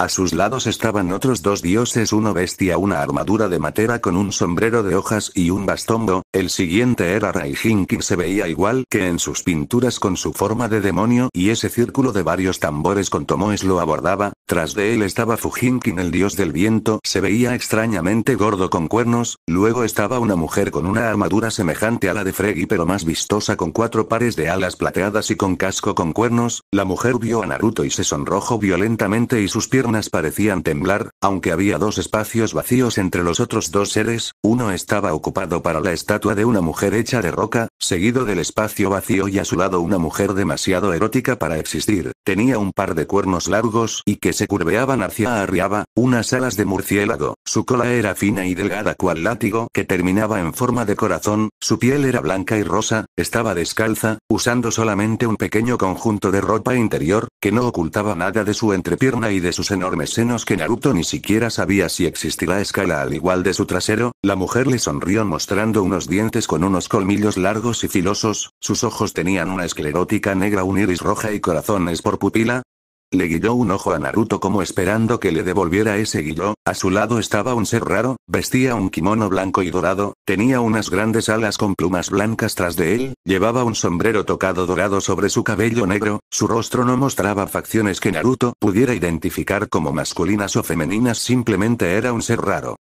A sus lados estaban otros dos dioses, uno bestia una armadura de matera con un sombrero de hojas y un bastombo, el siguiente era Raijin que se veía igual que en sus pinturas con su forma de demonio y ese círculo de varios tambores con tomoes lo abordaba, tras de él estaba Fujinkin el dios del viento, se veía extrañamente gordo con cuernos, luego estaba una mujer con una armadura semejante a la de Fregi pero más vistosa con cuatro pares de alas plateadas y con casco con cuernos, la mujer vio a Naruto y se sonrojó violentamente y sus piernas unas parecían temblar, aunque había dos espacios vacíos entre los otros dos seres, uno estaba ocupado para la estatua de una mujer hecha de roca, seguido del espacio vacío y a su lado una mujer demasiado erótica para existir, tenía un par de cuernos largos y que se curveaban hacia arriba, unas alas de murciélago, su cola era fina y delgada cual látigo que terminaba en forma de corazón, su piel era blanca y rosa, estaba descalza, usando solamente un pequeño conjunto de ropa interior, que no ocultaba nada de su entrepierna y de sus enormes senos que Naruto ni siquiera sabía si existirá escala al igual de su trasero, la mujer le sonrió mostrando unos dientes con unos colmillos largos y filosos, sus ojos tenían una esclerótica negra un iris roja y corazones por pupila. Le guió un ojo a Naruto como esperando que le devolviera ese guillo, a su lado estaba un ser raro, vestía un kimono blanco y dorado, tenía unas grandes alas con plumas blancas tras de él, llevaba un sombrero tocado dorado sobre su cabello negro, su rostro no mostraba facciones que Naruto pudiera identificar como masculinas o femeninas simplemente era un ser raro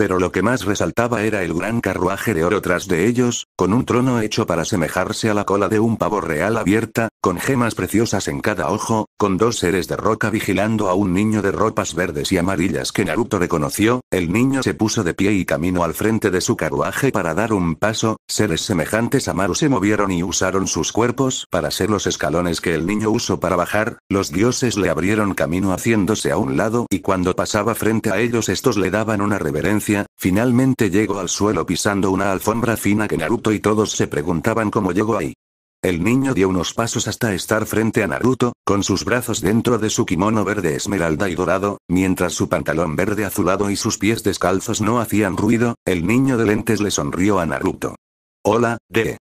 pero lo que más resaltaba era el gran carruaje de oro tras de ellos, con un trono hecho para semejarse a la cola de un pavo real abierta, con gemas preciosas en cada ojo, con dos seres de roca vigilando a un niño de ropas verdes y amarillas que Naruto reconoció, el niño se puso de pie y camino al frente de su carruaje para dar un paso, seres semejantes a Maru se movieron y usaron sus cuerpos para ser los escalones que el niño usó para bajar, los dioses le abrieron camino haciéndose a un lado y cuando pasaba frente a ellos estos le daban una reverencia finalmente llegó al suelo pisando una alfombra fina que Naruto y todos se preguntaban cómo llegó ahí. El niño dio unos pasos hasta estar frente a Naruto, con sus brazos dentro de su kimono verde esmeralda y dorado, mientras su pantalón verde azulado y sus pies descalzos no hacían ruido, el niño de lentes le sonrió a Naruto. Hola, de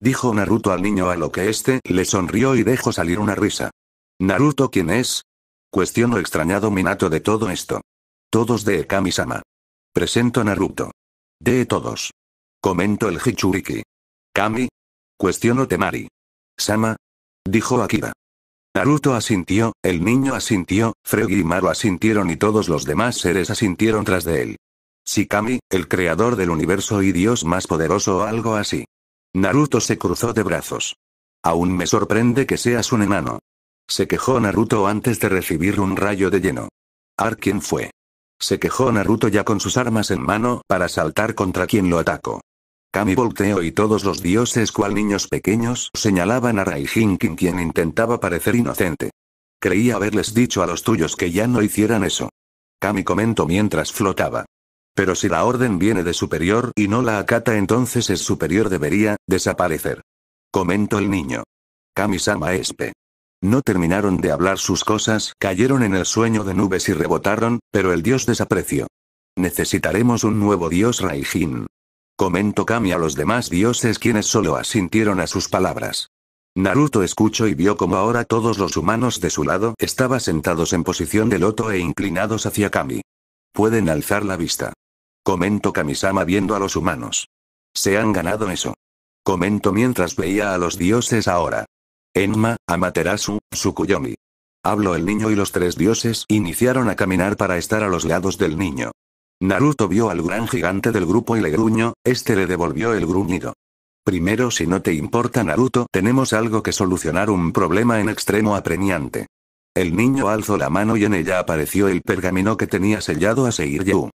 Dijo Naruto al niño a lo que éste le sonrió y dejó salir una risa. ¿Naruto quién es? Cuestionó extrañado Minato de todo esto. Todos de Ekami-sama. Presento a Naruto. De todos. Comento el Hichuriki. Kami. cuestionó Temari. Sama. Dijo Akira. Naruto asintió, el niño asintió, Freg y Maru asintieron y todos los demás seres asintieron tras de él. Shikami, el creador del universo y dios más poderoso o algo así. Naruto se cruzó de brazos. Aún me sorprende que seas un enano. Se quejó Naruto antes de recibir un rayo de lleno. Ar quién fue. Se quejó Naruto ya con sus armas en mano para saltar contra quien lo atacó. Kami volteó y todos los dioses cual niños pequeños señalaban a Raijinkin quien intentaba parecer inocente. Creía haberles dicho a los tuyos que ya no hicieran eso. Kami comentó mientras flotaba. Pero si la orden viene de superior y no la acata entonces es superior debería, desaparecer. Comentó el niño. Kami-sama espe. No terminaron de hablar sus cosas, cayeron en el sueño de nubes y rebotaron, pero el dios desapreció. Necesitaremos un nuevo dios Raijin. Comentó Kami a los demás dioses quienes solo asintieron a sus palabras. Naruto escuchó y vio como ahora todos los humanos de su lado estaban sentados en posición de loto e inclinados hacia Kami. Pueden alzar la vista. Comento Kamisama viendo a los humanos. Se han ganado eso. Comento mientras veía a los dioses ahora. Enma, Amaterasu, Sukuyomi. Habló el niño y los tres dioses iniciaron a caminar para estar a los lados del niño. Naruto vio al gran gigante del grupo y le gruñó, este le devolvió el gruñido. Primero si no te importa Naruto, tenemos algo que solucionar un problema en extremo apremiante. El niño alzó la mano y en ella apareció el pergamino que tenía sellado a Seiryu.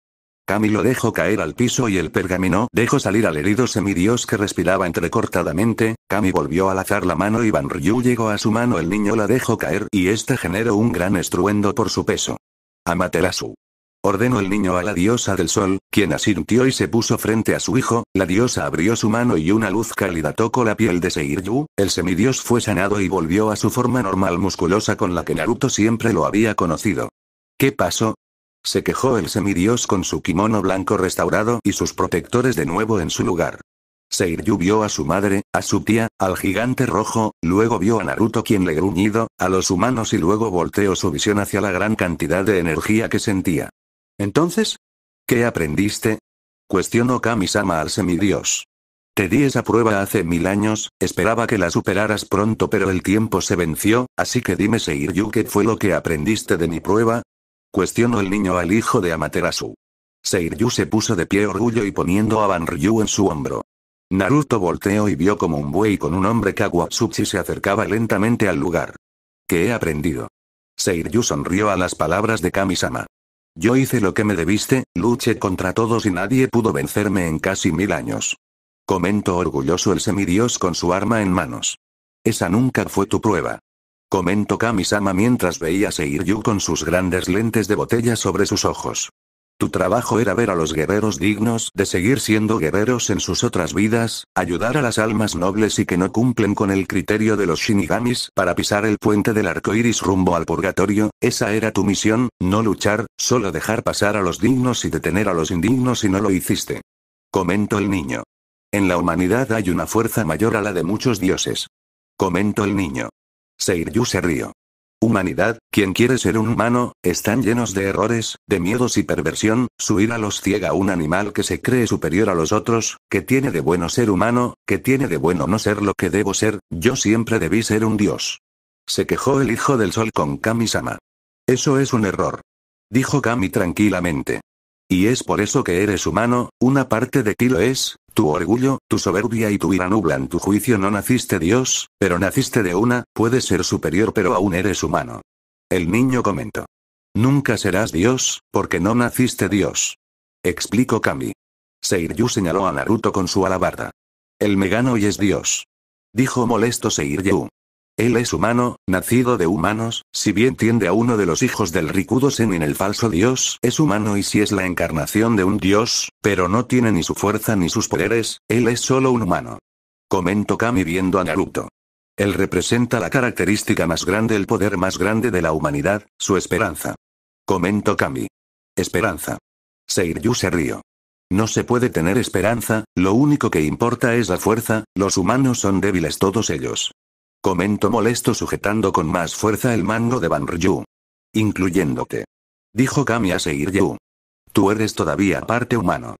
Kami lo dejó caer al piso y el pergamino dejó salir al herido semidios que respiraba entrecortadamente, Kami volvió a lazar la mano y Van Ryu llegó a su mano el niño la dejó caer y este generó un gran estruendo por su peso. Amaterasu. Ordenó el niño a la diosa del sol, quien asintió y se puso frente a su hijo, la diosa abrió su mano y una luz cálida tocó la piel de Seiryu, el semidios fue sanado y volvió a su forma normal musculosa con la que Naruto siempre lo había conocido. ¿Qué pasó? Se quejó el semidios con su kimono blanco restaurado y sus protectores de nuevo en su lugar. Seiryu vio a su madre, a su tía, al gigante rojo, luego vio a Naruto quien le gruñido, a los humanos y luego volteó su visión hacia la gran cantidad de energía que sentía. Entonces, ¿qué aprendiste? Cuestionó Kamisama al semidios. Te di esa prueba hace mil años, esperaba que la superaras pronto pero el tiempo se venció, así que dime Seiryu qué fue lo que aprendiste de mi prueba, Cuestionó el niño al hijo de Amaterasu. Seiryu se puso de pie orgullo y poniendo a Banryu en su hombro. Naruto volteó y vio como un buey con un hombre Kawatsuchi se acercaba lentamente al lugar. ¿Qué he aprendido? Seiryu sonrió a las palabras de Kamisama. Yo hice lo que me debiste, luché contra todos y nadie pudo vencerme en casi mil años. Comentó orgulloso el semidios con su arma en manos. Esa nunca fue tu prueba. Comento Kamisama mientras veía a Seiryu con sus grandes lentes de botella sobre sus ojos. Tu trabajo era ver a los guerreros dignos de seguir siendo guerreros en sus otras vidas, ayudar a las almas nobles y que no cumplen con el criterio de los shinigamis para pisar el puente del arco iris rumbo al purgatorio, esa era tu misión, no luchar, solo dejar pasar a los dignos y detener a los indignos y no lo hiciste. Comentó el niño. En la humanidad hay una fuerza mayor a la de muchos dioses. Comentó el niño. Seiryu se río. Humanidad, quien quiere ser un humano, están llenos de errores, de miedos y perversión, su ira los ciega a un animal que se cree superior a los otros, que tiene de bueno ser humano, que tiene de bueno no ser lo que debo ser, yo siempre debí ser un dios. Se quejó el hijo del sol con Kami-sama. Eso es un error. Dijo Kami tranquilamente. Y es por eso que eres humano, una parte de ti lo es, tu orgullo, tu soberbia y tu ira nublan tu juicio. No naciste Dios, pero naciste de una, puedes ser superior pero aún eres humano. El niño comentó. Nunca serás Dios, porque no naciste Dios. Explicó Kami. Seiryu señaló a Naruto con su alabarda. El Megano y es Dios. Dijo molesto Seiryu. Él es humano, nacido de humanos, si bien tiende a uno de los hijos del Rikudo en el falso dios, es humano y si es la encarnación de un dios, pero no tiene ni su fuerza ni sus poderes, él es solo un humano. Comento Kami viendo a Naruto. Él representa la característica más grande, el poder más grande de la humanidad, su esperanza. Comento Kami. Esperanza. Seiryu se río. No se puede tener esperanza, lo único que importa es la fuerza, los humanos son débiles todos ellos. Comento molesto sujetando con más fuerza el mango de Banryu. Incluyéndote. Dijo Kami a Seiryu. Tú eres todavía parte humano.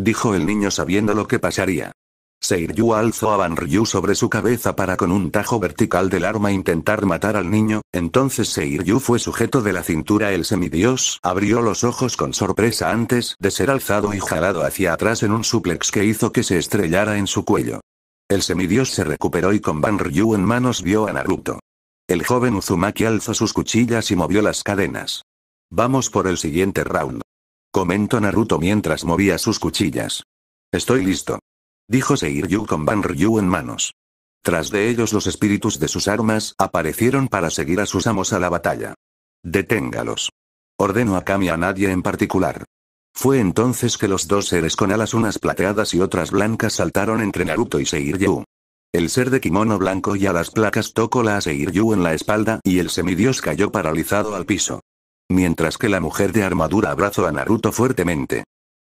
Dijo el niño sabiendo lo que pasaría. Seiryu alzó a Banryu sobre su cabeza para con un tajo vertical del arma intentar matar al niño, entonces Seiryu fue sujeto de la cintura el semidios, abrió los ojos con sorpresa antes de ser alzado y jalado hacia atrás en un suplex que hizo que se estrellara en su cuello. El semidios se recuperó y con Banryu en manos vio a Naruto. El joven Uzumaki alzó sus cuchillas y movió las cadenas. Vamos por el siguiente round. Comentó Naruto mientras movía sus cuchillas. Estoy listo. Dijo Seiryu con Banryu en manos. Tras de ellos los espíritus de sus armas aparecieron para seguir a sus amos a la batalla. Deténgalos. Ordeno a Kami a nadie en particular. Fue entonces que los dos seres con alas unas plateadas y otras blancas saltaron entre Naruto y Seiryu. El ser de kimono blanco y a las placas tocó la a Seiryu en la espalda y el semidios cayó paralizado al piso. Mientras que la mujer de armadura abrazó a Naruto fuertemente.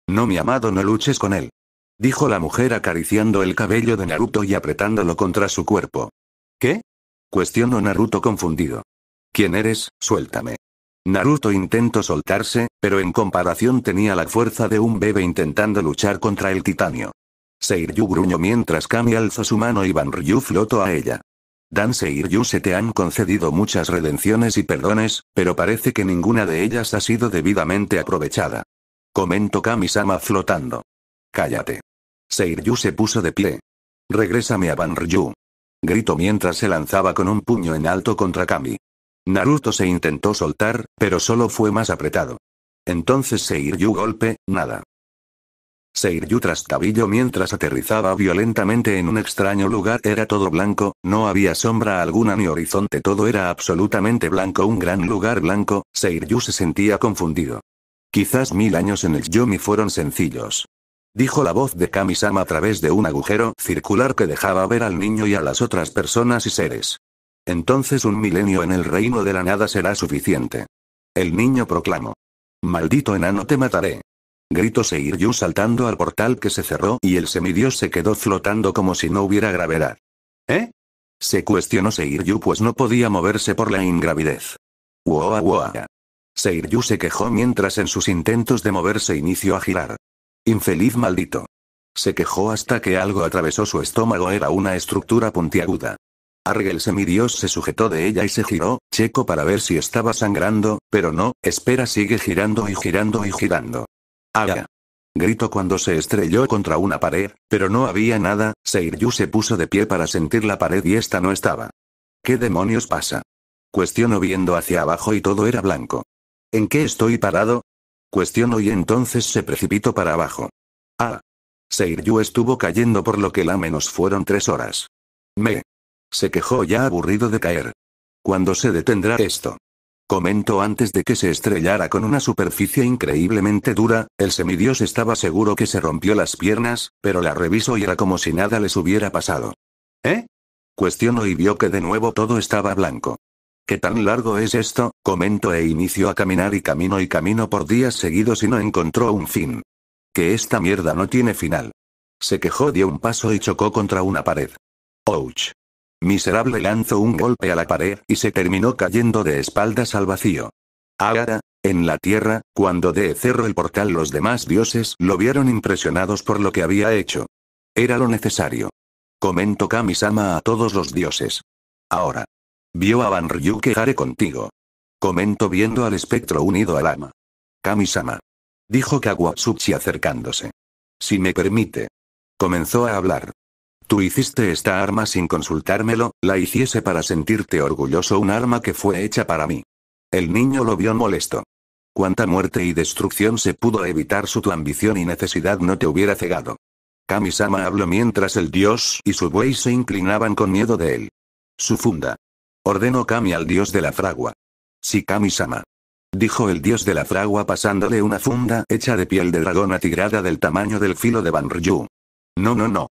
No mi amado no luches con él. Dijo la mujer acariciando el cabello de Naruto y apretándolo contra su cuerpo. ¿Qué? Cuestionó oh Naruto confundido. ¿Quién eres? Suéltame. Naruto intentó soltarse, pero en comparación tenía la fuerza de un bebé intentando luchar contra el titanio. Seiryu gruñó mientras Kami alzó su mano y Banryu flotó a ella. Dan Seiryu se te han concedido muchas redenciones y perdones, pero parece que ninguna de ellas ha sido debidamente aprovechada. Comentó Kami-sama flotando. Cállate. Seiryu se puso de pie. Regrésame a Banryu. Gritó mientras se lanzaba con un puño en alto contra Kami. Naruto se intentó soltar, pero solo fue más apretado. Entonces Seiryu golpe, nada. Seiryu trastabillo mientras aterrizaba violentamente en un extraño lugar era todo blanco, no había sombra alguna ni horizonte todo era absolutamente blanco un gran lugar blanco, Seiryu se sentía confundido. Quizás mil años en el Yomi fueron sencillos. Dijo la voz de Kamisama a través de un agujero circular que dejaba ver al niño y a las otras personas y seres. Entonces un milenio en el reino de la nada será suficiente. El niño proclamó. Maldito enano te mataré. Gritó Seiryu saltando al portal que se cerró y el semidios se quedó flotando como si no hubiera gravedad. ¿Eh? Se cuestionó Seiryu pues no podía moverse por la ingravidez. Uoa uoa. Seiryu se quejó mientras en sus intentos de moverse inició a girar. Infeliz maldito. Se quejó hasta que algo atravesó su estómago era una estructura puntiaguda. Argel semidios se sujetó de ella y se giró, checo para ver si estaba sangrando, pero no, espera sigue girando y girando y girando. ¡Ah! Grito cuando se estrelló contra una pared, pero no había nada, Seiryu se puso de pie para sentir la pared y esta no estaba. ¿Qué demonios pasa? Cuestionó viendo hacia abajo y todo era blanco. ¿En qué estoy parado? Cuestionó y entonces se precipitó para abajo. Ah. Seiryu estuvo cayendo por lo que la menos fueron tres horas. Me. Se quejó ya aburrido de caer. ¿Cuándo se detendrá esto? Comentó antes de que se estrellara con una superficie increíblemente dura, el semidios estaba seguro que se rompió las piernas, pero la revisó y era como si nada les hubiera pasado. ¿Eh? Cuestionó y vio que de nuevo todo estaba blanco. ¿Qué tan largo es esto? Comentó e inició a caminar y camino y camino por días seguidos y no encontró un fin. Que esta mierda no tiene final. Se quejó, dio un paso y chocó contra una pared. ¡Ouch! Miserable lanzó un golpe a la pared, y se terminó cayendo de espaldas al vacío. Ahora, en la tierra, cuando de cerró el portal los demás dioses lo vieron impresionados por lo que había hecho. Era lo necesario. Comento Kamisama a todos los dioses. Ahora. Vio a Banryu quejaré contigo. Comento viendo al espectro unido al ama. Kamisama. Dijo Kawatsuchi acercándose. Si me permite. Comenzó a hablar. Tú hiciste esta arma sin consultármelo, la hiciese para sentirte orgulloso un arma que fue hecha para mí. El niño lo vio molesto. Cuánta muerte y destrucción se pudo evitar si tu ambición y necesidad no te hubiera cegado. Kamisama habló mientras el dios y su buey se inclinaban con miedo de él. Su funda. Ordenó Kami al dios de la fragua. Sí Kamisama. Dijo el dios de la fragua pasándole una funda hecha de piel de dragón atigrada del tamaño del filo de Banryu. No no no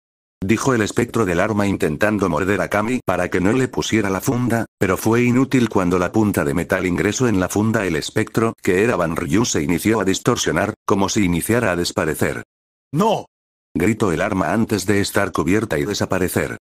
dijo el espectro del arma intentando morder a Kami para que no le pusiera la funda, pero fue inútil cuando la punta de metal ingresó en la funda el espectro, que era Van se inició a distorsionar, como si iniciara a desaparecer. ¡No! gritó el arma antes de estar cubierta y desaparecer.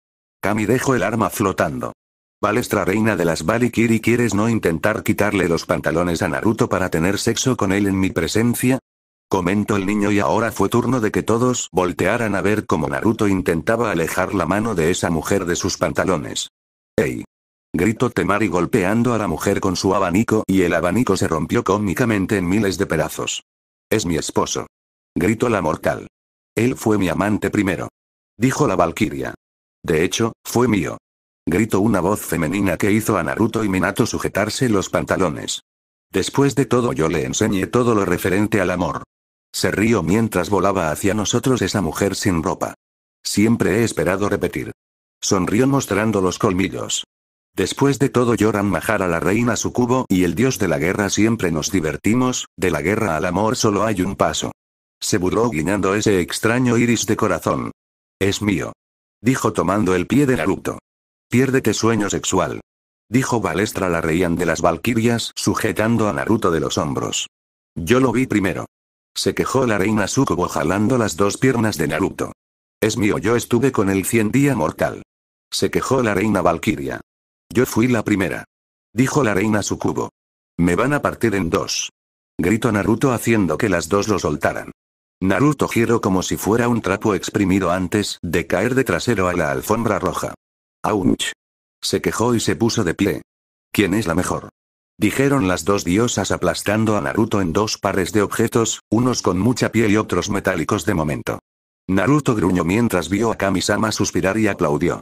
Kami dejó el arma flotando. ¿Valestra reina de las Balikiri ¿quieres no intentar quitarle los pantalones a Naruto para tener sexo con él en mi presencia? Comentó el niño y ahora fue turno de que todos voltearan a ver cómo Naruto intentaba alejar la mano de esa mujer de sus pantalones. ¡Ey! Gritó Temari golpeando a la mujer con su abanico y el abanico se rompió cómicamente en miles de pedazos. Es mi esposo. Gritó la mortal. Él fue mi amante primero. Dijo la valquiria. De hecho, fue mío. Gritó una voz femenina que hizo a Naruto y Minato sujetarse los pantalones. Después de todo yo le enseñé todo lo referente al amor. Se rió mientras volaba hacia nosotros esa mujer sin ropa. Siempre he esperado repetir. Sonrió mostrando los colmillos. Después de todo lloran majar a la reina cubo y el dios de la guerra siempre nos divertimos, de la guerra al amor solo hay un paso. Se burló guiñando ese extraño iris de corazón. Es mío. Dijo tomando el pie de Naruto. Piérdete sueño sexual. Dijo Balestra la reían de las valquirias sujetando a Naruto de los hombros. Yo lo vi primero. Se quejó la reina Sukubo jalando las dos piernas de Naruto. Es mío, yo estuve con el cien día mortal. Se quejó la reina Valkyria. Yo fui la primera. Dijo la reina Sukubo. Me van a partir en dos. Gritó Naruto haciendo que las dos lo soltaran. Naruto giró como si fuera un trapo exprimido antes de caer de trasero a la alfombra roja. Aunch. Se quejó y se puso de pie. ¿Quién es la mejor? Dijeron las dos diosas aplastando a Naruto en dos pares de objetos, unos con mucha piel y otros metálicos de momento. Naruto gruñó mientras vio a Kamisama suspirar y aplaudió.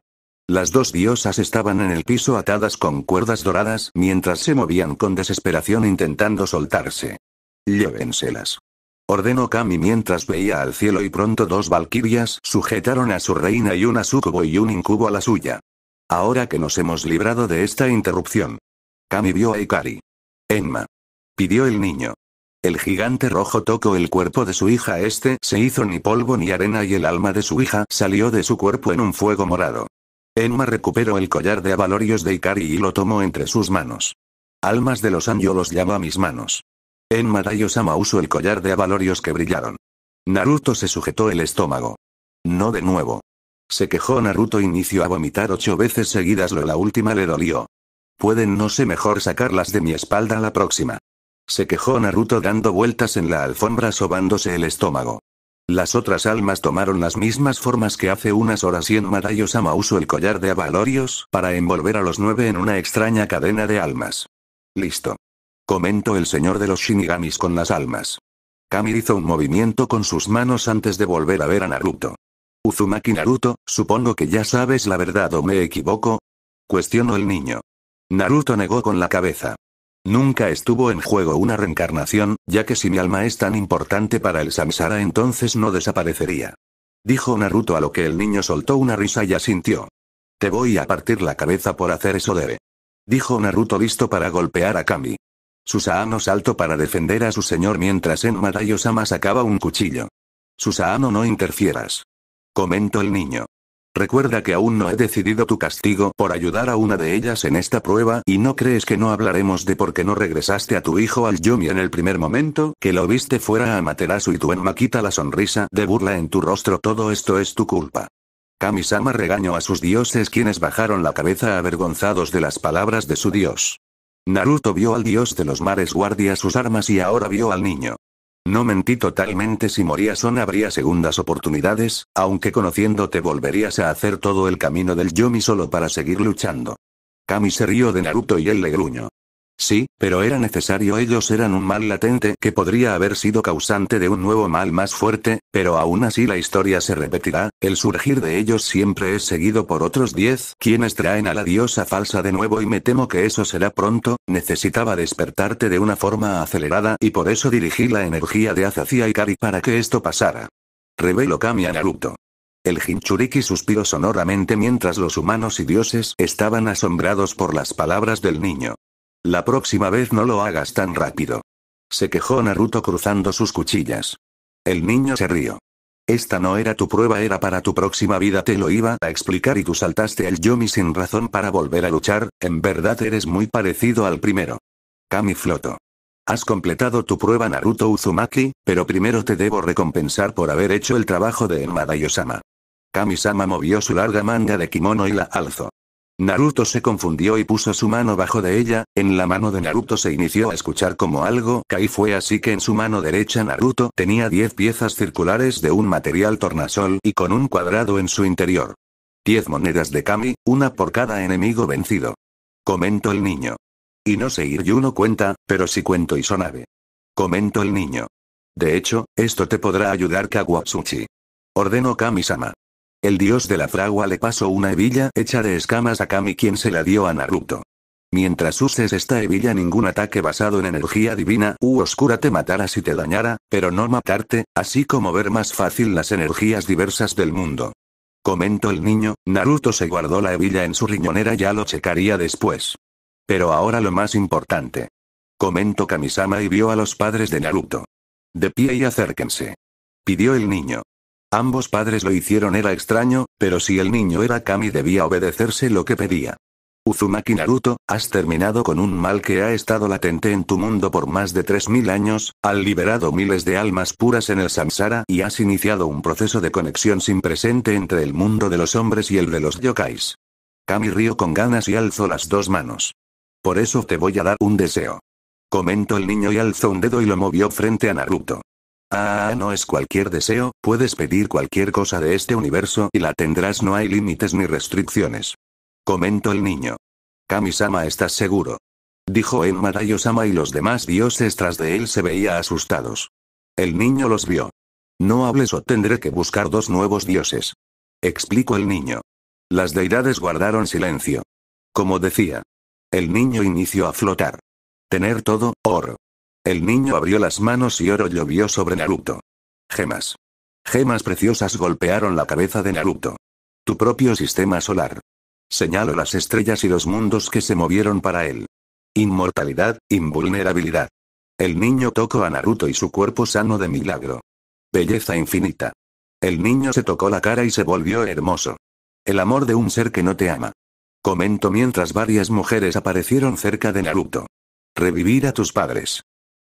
Las dos diosas estaban en el piso atadas con cuerdas doradas mientras se movían con desesperación intentando soltarse. Llévenselas. Ordenó Kami mientras veía al cielo y pronto dos valquirias sujetaron a su reina y una sucubo y un incubo a la suya. Ahora que nos hemos librado de esta interrupción, Kami vio a Ikari. Enma. Pidió el niño. El gigante rojo tocó el cuerpo de su hija. Este se hizo ni polvo ni arena y el alma de su hija salió de su cuerpo en un fuego morado. Enma recuperó el collar de avalorios de Ikari y lo tomó entre sus manos. Almas de los anjos los a mis manos. Enma Dayosama usó el collar de avalorios que brillaron. Naruto se sujetó el estómago. No de nuevo. Se quejó Naruto inició a vomitar ocho veces seguidas lo la última le dolió. Pueden no sé mejor sacarlas de mi espalda la próxima. Se quejó Naruto dando vueltas en la alfombra sobándose el estómago. Las otras almas tomaron las mismas formas que hace unas horas y en Maraio-sama usó el collar de avalorios para envolver a los nueve en una extraña cadena de almas. Listo. Comentó el señor de los Shinigamis con las almas. Kami hizo un movimiento con sus manos antes de volver a ver a Naruto. Uzumaki Naruto, supongo que ya sabes la verdad o me equivoco. Cuestionó el niño. Naruto negó con la cabeza. Nunca estuvo en juego una reencarnación, ya que si mi alma es tan importante para el samsara entonces no desaparecería. Dijo Naruto a lo que el niño soltó una risa y asintió. Te voy a partir la cabeza por hacer eso debe. Dijo Naruto listo para golpear a Kami. Susaano saltó para defender a su señor mientras en Madayo-sama sacaba un cuchillo. Susaano no interfieras. Comentó el niño. Recuerda que aún no he decidido tu castigo por ayudar a una de ellas en esta prueba y no crees que no hablaremos de por qué no regresaste a tu hijo al Yomi en el primer momento, que lo viste fuera a Materasu y tu enma quita la sonrisa de burla en tu rostro todo esto es tu culpa. Kamisama regañó a sus dioses quienes bajaron la cabeza avergonzados de las palabras de su dios. Naruto vio al dios de los mares guardia sus armas y ahora vio al niño. No mentí totalmente si moría son habría segundas oportunidades, aunque conociéndote volverías a hacer todo el camino del Yomi solo para seguir luchando. Kami se rió de Naruto y él le gruñó. Sí, pero era necesario ellos eran un mal latente que podría haber sido causante de un nuevo mal más fuerte, pero aún así la historia se repetirá, el surgir de ellos siempre es seguido por otros diez quienes traen a la diosa falsa de nuevo y me temo que eso será pronto, necesitaba despertarte de una forma acelerada y por eso dirigí la energía de Azacia y Kari para que esto pasara. Reveló Kami a Naruto. El Hinchuriki suspiró sonoramente mientras los humanos y dioses estaban asombrados por las palabras del niño. La próxima vez no lo hagas tan rápido. Se quejó Naruto cruzando sus cuchillas. El niño se rió. Esta no era tu prueba, era para tu próxima vida, te lo iba a explicar y tú saltaste el Yomi sin razón para volver a luchar, en verdad eres muy parecido al primero. Kami floto. Has completado tu prueba Naruto Uzumaki, pero primero te debo recompensar por haber hecho el trabajo de Enmada Yosama. Kami-sama movió su larga manga de kimono y la alzó. Naruto se confundió y puso su mano bajo de ella, en la mano de Naruto se inició a escuchar como algo caí fue así que en su mano derecha Naruto tenía 10 piezas circulares de un material tornasol y con un cuadrado en su interior. 10 monedas de Kami, una por cada enemigo vencido. Comento el niño. Y no sé ir uno cuenta, pero si cuento y sonabe. Comento el niño. De hecho, esto te podrá ayudar Kawatsuchi. Ordeno Kami-sama. El dios de la fragua le pasó una hebilla hecha de escamas a Kami quien se la dio a Naruto. Mientras uses esta hebilla ningún ataque basado en energía divina u oscura te matará si te dañara, pero no matarte, así como ver más fácil las energías diversas del mundo. Comentó el niño, Naruto se guardó la hebilla en su riñonera ya lo checaría después. Pero ahora lo más importante. Comentó Kamisama y vio a los padres de Naruto. De pie y acérquense. Pidió el niño. Ambos padres lo hicieron era extraño, pero si el niño era Kami debía obedecerse lo que pedía. Uzumaki Naruto, has terminado con un mal que ha estado latente en tu mundo por más de 3.000 años, has liberado miles de almas puras en el samsara y has iniciado un proceso de conexión sin presente entre el mundo de los hombres y el de los yokais. Kami río con ganas y alzó las dos manos. Por eso te voy a dar un deseo. Comentó el niño y alzó un dedo y lo movió frente a Naruto. Ah, no es cualquier deseo, puedes pedir cualquier cosa de este universo y la tendrás, no hay límites ni restricciones. Comentó el niño. Kami-sama, ¿estás seguro? Dijo Enma Dayo-sama y los demás dioses tras de él se veía asustados. El niño los vio. No hables o tendré que buscar dos nuevos dioses. Explicó el niño. Las deidades guardaron silencio. Como decía. El niño inició a flotar. Tener todo, oro. El niño abrió las manos y oro llovió sobre Naruto. Gemas. Gemas preciosas golpearon la cabeza de Naruto. Tu propio sistema solar. Señaló las estrellas y los mundos que se movieron para él. Inmortalidad, invulnerabilidad. El niño tocó a Naruto y su cuerpo sano de milagro. Belleza infinita. El niño se tocó la cara y se volvió hermoso. El amor de un ser que no te ama. Comento mientras varias mujeres aparecieron cerca de Naruto. Revivir a tus padres.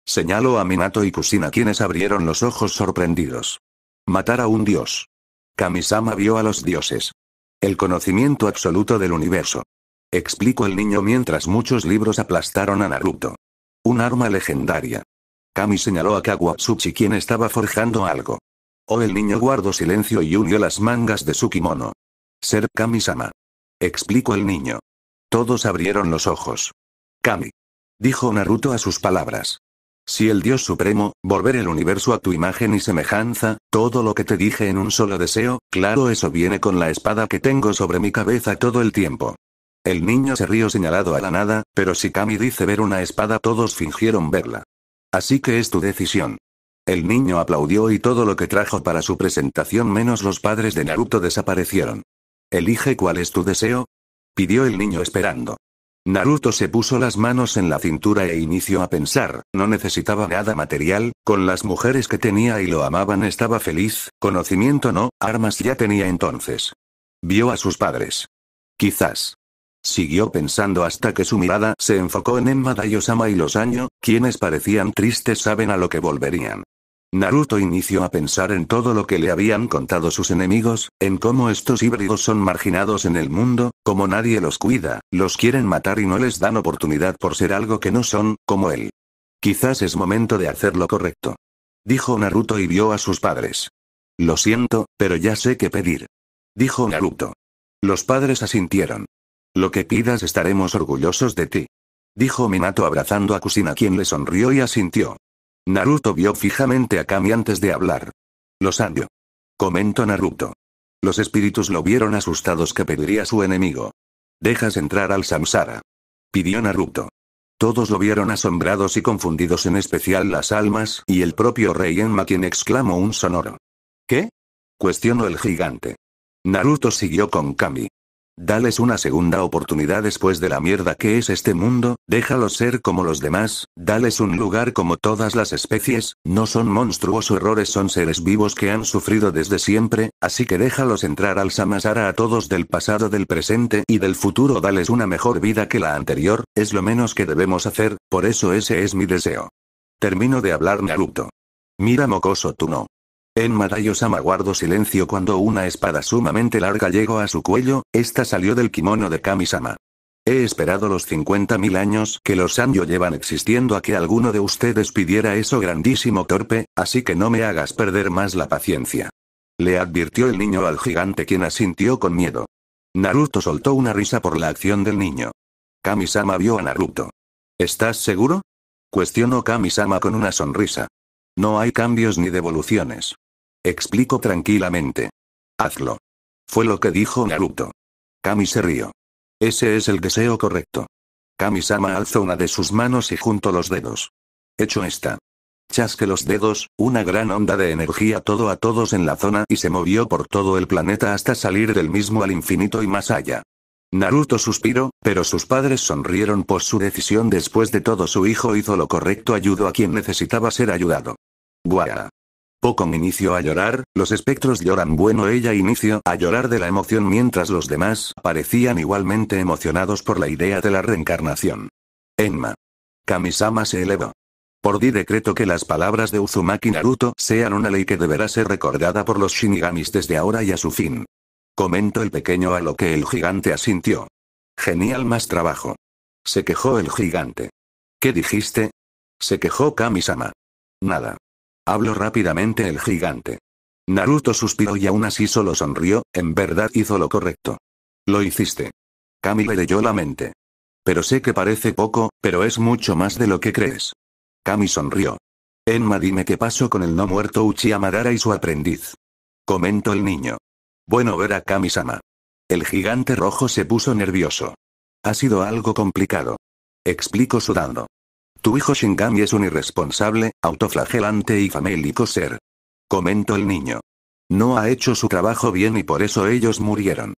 Señaló a Minato y Kusina quienes abrieron los ojos sorprendidos. Matar a un dios. Kamisama vio a los dioses. El conocimiento absoluto del universo. Explicó el niño mientras muchos libros aplastaron a Naruto. Un arma legendaria. Kami señaló a Kawatsuchi quien estaba forjando algo. O oh, el niño guardó silencio y unió las mangas de su kimono. Ser Kami-sama. Explicó el niño. Todos abrieron los ojos. Kami. Dijo Naruto a sus palabras. Si el Dios Supremo, volver el universo a tu imagen y semejanza, todo lo que te dije en un solo deseo, claro eso viene con la espada que tengo sobre mi cabeza todo el tiempo. El niño se rió señalado a la nada, pero si Kami dice ver una espada todos fingieron verla. Así que es tu decisión. El niño aplaudió y todo lo que trajo para su presentación menos los padres de Naruto desaparecieron. Elige cuál es tu deseo. Pidió el niño esperando. Naruto se puso las manos en la cintura e inició a pensar, no necesitaba nada material, con las mujeres que tenía y lo amaban estaba feliz, conocimiento no, armas ya tenía entonces. Vio a sus padres. Quizás. Siguió pensando hasta que su mirada se enfocó en Emma Dayosama y los años, quienes parecían tristes saben a lo que volverían. Naruto inició a pensar en todo lo que le habían contado sus enemigos, en cómo estos híbridos son marginados en el mundo, como nadie los cuida, los quieren matar y no les dan oportunidad por ser algo que no son, como él. Quizás es momento de hacer lo correcto. Dijo Naruto y vio a sus padres. Lo siento, pero ya sé qué pedir. Dijo Naruto. Los padres asintieron. Lo que pidas estaremos orgullosos de ti. Dijo Minato abrazando a Kusina quien le sonrió y asintió. Naruto vio fijamente a Kami antes de hablar. Lo sabio. Comentó Naruto. Los espíritus lo vieron asustados que pediría su enemigo. Dejas entrar al Samsara. Pidió Naruto. Todos lo vieron asombrados y confundidos en especial las almas y el propio rey Enma quien exclamó un sonoro. ¿Qué? Cuestionó el gigante. Naruto siguió con Kami. Dales una segunda oportunidad después de la mierda que es este mundo, déjalos ser como los demás, dales un lugar como todas las especies, no son monstruos o errores, son seres vivos que han sufrido desde siempre, así que déjalos entrar al Samasara a todos del pasado, del presente y del futuro, dales una mejor vida que la anterior, es lo menos que debemos hacer, por eso ese es mi deseo. Termino de hablar Naruto. Mira mocoso tú no. En madayo guardó silencio cuando una espada sumamente larga llegó a su cuello, esta salió del kimono de Kamisama. He esperado los 50.000 años que los Sanyo llevan existiendo a que alguno de ustedes pidiera eso grandísimo torpe, así que no me hagas perder más la paciencia. Le advirtió el niño al gigante quien asintió con miedo. Naruto soltó una risa por la acción del niño. Kamisama vio a Naruto. ¿Estás seguro? Cuestionó Kamisama con una sonrisa. No hay cambios ni devoluciones. Explico tranquilamente. Hazlo. Fue lo que dijo Naruto. Kami se rió. Ese es el deseo correcto. Kami-sama alzó una de sus manos y juntó los dedos. Hecho está. Chasque los dedos, una gran onda de energía todo a todos en la zona y se movió por todo el planeta hasta salir del mismo al infinito y más allá. Naruto suspiró, pero sus padres sonrieron por su decisión después de todo su hijo hizo lo correcto ayudó a quien necesitaba ser ayudado. Guara me inició a llorar, los espectros lloran bueno ella inició a llorar de la emoción mientras los demás parecían igualmente emocionados por la idea de la reencarnación. Enma. Kamisama se elevó. Por di decreto que las palabras de Uzumaki Naruto sean una ley que deberá ser recordada por los Shinigamis desde ahora y a su fin. Comentó el pequeño a lo que el gigante asintió. Genial más trabajo. Se quejó el gigante. ¿Qué dijiste? Se quejó Kamisama. Nada. Habló rápidamente el gigante. Naruto suspiró y aún así solo sonrió, en verdad hizo lo correcto. Lo hiciste. Kami le leyó la mente. Pero sé que parece poco, pero es mucho más de lo que crees. Kami sonrió. Enma dime qué pasó con el no muerto Uchiha Madara y su aprendiz. Comentó el niño. Bueno ver a Kami-sama. El gigante rojo se puso nervioso. Ha sido algo complicado. Explico sudando. Tu hijo Shingami es un irresponsable, autoflagelante y famélico ser. Comento el niño. No ha hecho su trabajo bien y por eso ellos murieron.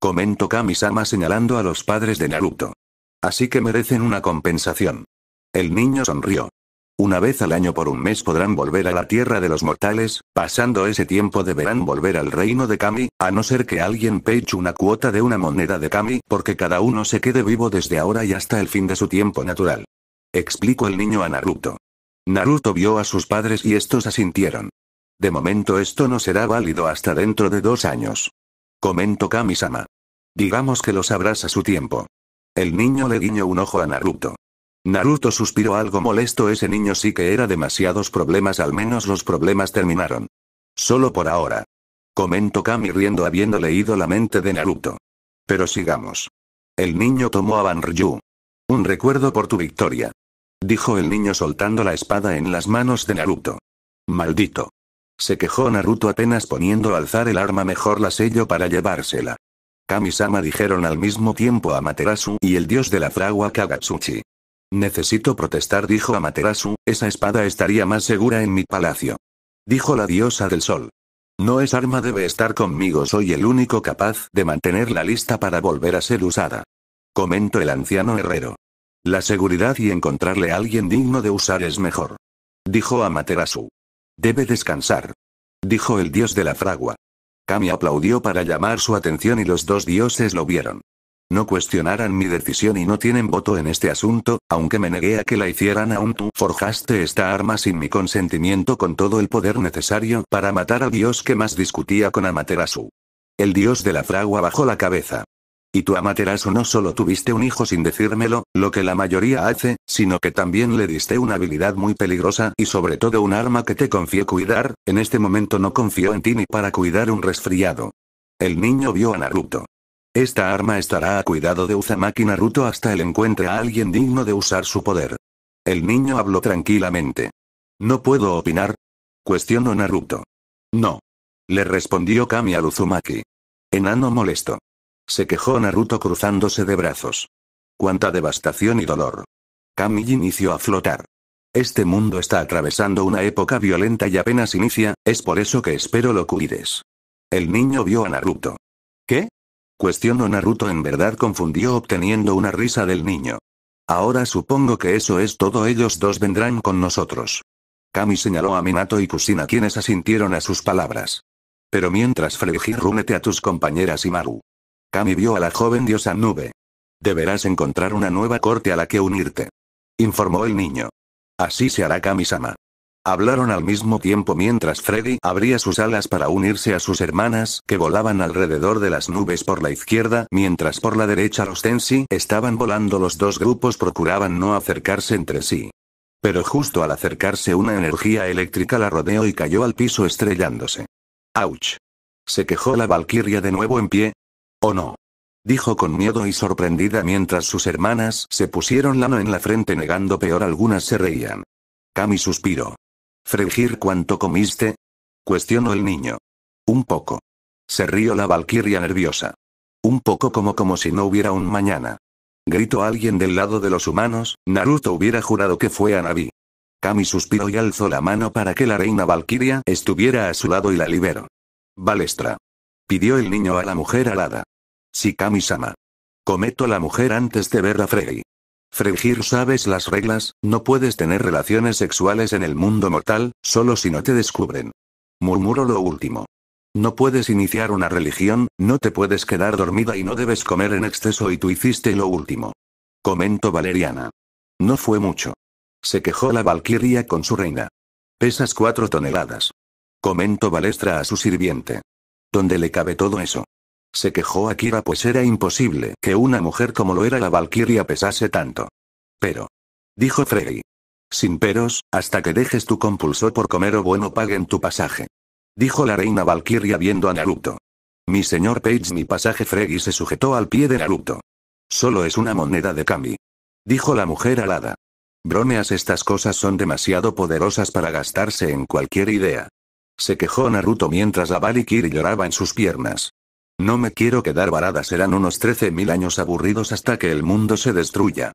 Comento Kami-sama señalando a los padres de Naruto. Así que merecen una compensación. El niño sonrió. Una vez al año por un mes podrán volver a la tierra de los mortales, pasando ese tiempo deberán volver al reino de Kami, a no ser que alguien peche una cuota de una moneda de Kami, porque cada uno se quede vivo desde ahora y hasta el fin de su tiempo natural explicó el niño a Naruto. Naruto vio a sus padres y estos asintieron. De momento esto no será válido hasta dentro de dos años. Comentó Kami-sama. Digamos que lo sabrás a su tiempo. El niño le guiñó un ojo a Naruto. Naruto suspiró algo molesto ese niño sí que era demasiados problemas al menos los problemas terminaron. Solo por ahora. Comentó Kami riendo habiendo leído la mente de Naruto. Pero sigamos. El niño tomó a Banryu. Un recuerdo por tu victoria. Dijo el niño soltando la espada en las manos de Naruto. Maldito. Se quejó Naruto apenas poniendo alzar el arma mejor la sello para llevársela. Kami-sama dijeron al mismo tiempo a Materasu y el dios de la fragua Kagatsuchi. Necesito protestar dijo Amaterasu, esa espada estaría más segura en mi palacio. Dijo la diosa del sol. No es arma debe estar conmigo soy el único capaz de mantenerla lista para volver a ser usada. Comentó el anciano herrero. La seguridad y encontrarle a alguien digno de usar es mejor. Dijo Amaterasu. Debe descansar. Dijo el dios de la fragua. Kami aplaudió para llamar su atención y los dos dioses lo vieron. No cuestionaran mi decisión y no tienen voto en este asunto, aunque me negué a que la hicieran aún tú forjaste esta arma sin mi consentimiento con todo el poder necesario para matar a dios que más discutía con Amaterasu. El dios de la fragua bajó la cabeza. Y tu amaterasu no solo tuviste un hijo sin decírmelo, lo que la mayoría hace, sino que también le diste una habilidad muy peligrosa y sobre todo un arma que te confié cuidar, en este momento no confío en ti ni para cuidar un resfriado. El niño vio a Naruto. Esta arma estará a cuidado de Uzumaki Naruto hasta el encuentre a alguien digno de usar su poder. El niño habló tranquilamente. No puedo opinar. Cuestionó Naruto. No. Le respondió Kami a Uzumaki. Enano molesto. Se quejó Naruto cruzándose de brazos. Cuánta devastación y dolor. Kami inició a flotar. Este mundo está atravesando una época violenta y apenas inicia, es por eso que espero lo cuides. El niño vio a Naruto. ¿Qué? Cuestionó Naruto en verdad confundió obteniendo una risa del niño. Ahora supongo que eso es todo ellos dos vendrán con nosotros. Kami señaló a Minato y Kusina quienes asintieron a sus palabras. Pero mientras Freiji rúnete a tus compañeras y Maru. Kami vio a la joven diosa nube. Deberás encontrar una nueva corte a la que unirte. Informó el niño. Así se hará Kami-sama. Hablaron al mismo tiempo mientras Freddy abría sus alas para unirse a sus hermanas, que volaban alrededor de las nubes por la izquierda, mientras por la derecha los Tensi estaban volando. Los dos grupos procuraban no acercarse entre sí. Pero justo al acercarse una energía eléctrica la rodeó y cayó al piso estrellándose. ¡Auch! Se quejó la Valquiria de nuevo en pie, ¿O no? Dijo con miedo y sorprendida mientras sus hermanas se pusieron lano en la frente negando peor algunas se reían. Kami suspiró. ¿Fregir cuánto comiste? Cuestionó el niño. Un poco. Se rió la valquiria nerviosa. Un poco como como si no hubiera un mañana. Gritó alguien del lado de los humanos, Naruto hubiera jurado que fue a Navi. Kami suspiró y alzó la mano para que la reina Valquiria estuviera a su lado y la liberó. Balestra. Pidió el niño a la mujer alada. Shikami-sama. Cometo la mujer antes de ver a Frey. Fregir sabes las reglas, no puedes tener relaciones sexuales en el mundo mortal, solo si no te descubren. Murmuro lo último. No puedes iniciar una religión, no te puedes quedar dormida y no debes comer en exceso y tú hiciste lo último. Comento Valeriana. No fue mucho. Se quejó la valquiria con su reina. Pesas cuatro toneladas. Comento Balestra a su sirviente. ¿Dónde le cabe todo eso? Se quejó Akira pues era imposible que una mujer como lo era la Valkyria pesase tanto. Pero. Dijo Frey. Sin peros, hasta que dejes tu compulsor por comer o bueno paguen tu pasaje. Dijo la reina Valkyria viendo a Naruto. Mi señor Page mi pasaje Frey se sujetó al pie de Naruto. Solo es una moneda de Kami. Dijo la mujer alada. Bromeas estas cosas son demasiado poderosas para gastarse en cualquier idea. Se quejó Naruto mientras la Valkyrie lloraba en sus piernas. No me quiero quedar varada, serán unos 13.000 años aburridos hasta que el mundo se destruya.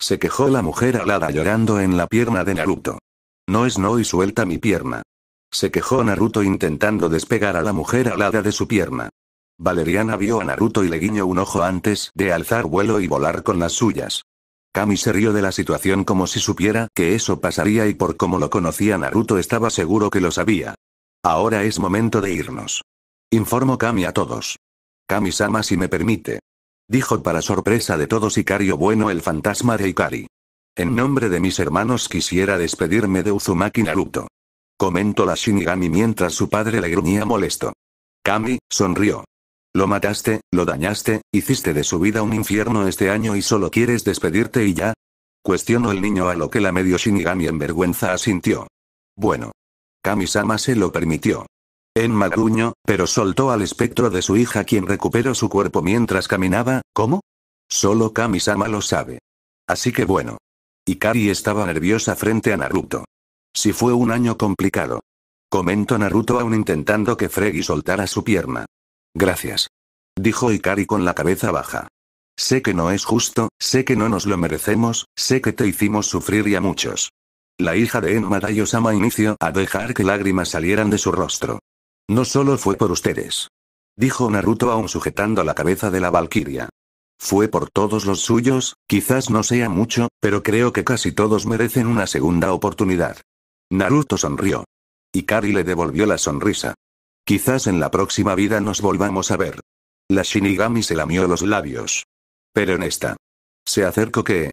Se quejó la mujer alada llorando en la pierna de Naruto. No es no y suelta mi pierna. Se quejó Naruto intentando despegar a la mujer alada de su pierna. Valeriana vio a Naruto y le guiñó un ojo antes de alzar vuelo y volar con las suyas. Kami se rió de la situación como si supiera que eso pasaría y por cómo lo conocía Naruto estaba seguro que lo sabía. Ahora es momento de irnos. Informó Kami a todos. Kami-sama si me permite. Dijo para sorpresa de todos ikario Bueno el fantasma de Ikari. En nombre de mis hermanos quisiera despedirme de Uzumaki Naruto. Comentó la Shinigami mientras su padre le gruñía molesto. Kami, sonrió. Lo mataste, lo dañaste, hiciste de su vida un infierno este año y solo quieres despedirte y ya. Cuestionó el niño a lo que la medio Shinigami en vergüenza asintió. Bueno. Kami-sama se lo permitió. En gruñó, pero soltó al espectro de su hija quien recuperó su cuerpo mientras caminaba, ¿cómo? Solo Kami-sama lo sabe. Así que bueno. Ikari estaba nerviosa frente a Naruto. Si fue un año complicado. Comentó Naruto aún intentando que Freggy soltara su pierna. Gracias. Dijo Ikari con la cabeza baja. Sé que no es justo, sé que no nos lo merecemos, sé que te hicimos sufrir y a muchos. La hija de Enma y sama inició a dejar que lágrimas salieran de su rostro. No solo fue por ustedes. Dijo Naruto aún sujetando la cabeza de la Valquiria. Fue por todos los suyos, quizás no sea mucho, pero creo que casi todos merecen una segunda oportunidad. Naruto sonrió. Ikari le devolvió la sonrisa. Quizás en la próxima vida nos volvamos a ver. La Shinigami se lamió los labios. Pero en esta. Se acercó que...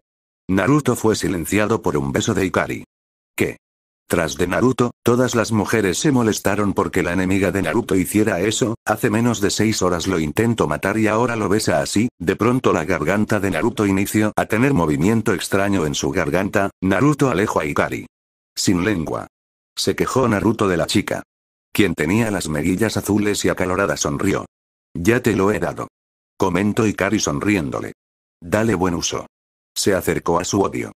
Naruto fue silenciado por un beso de Ikari. ¿Qué? Tras de Naruto, todas las mujeres se molestaron porque la enemiga de Naruto hiciera eso, hace menos de seis horas lo intento matar y ahora lo besa así, de pronto la garganta de Naruto inició a tener movimiento extraño en su garganta, Naruto alejo a Ikari. Sin lengua. Se quejó Naruto de la chica. Quien tenía las mejillas azules y acalorada sonrió. Ya te lo he dado. Comentó Ikari sonriéndole. Dale buen uso. Se acercó a su odio.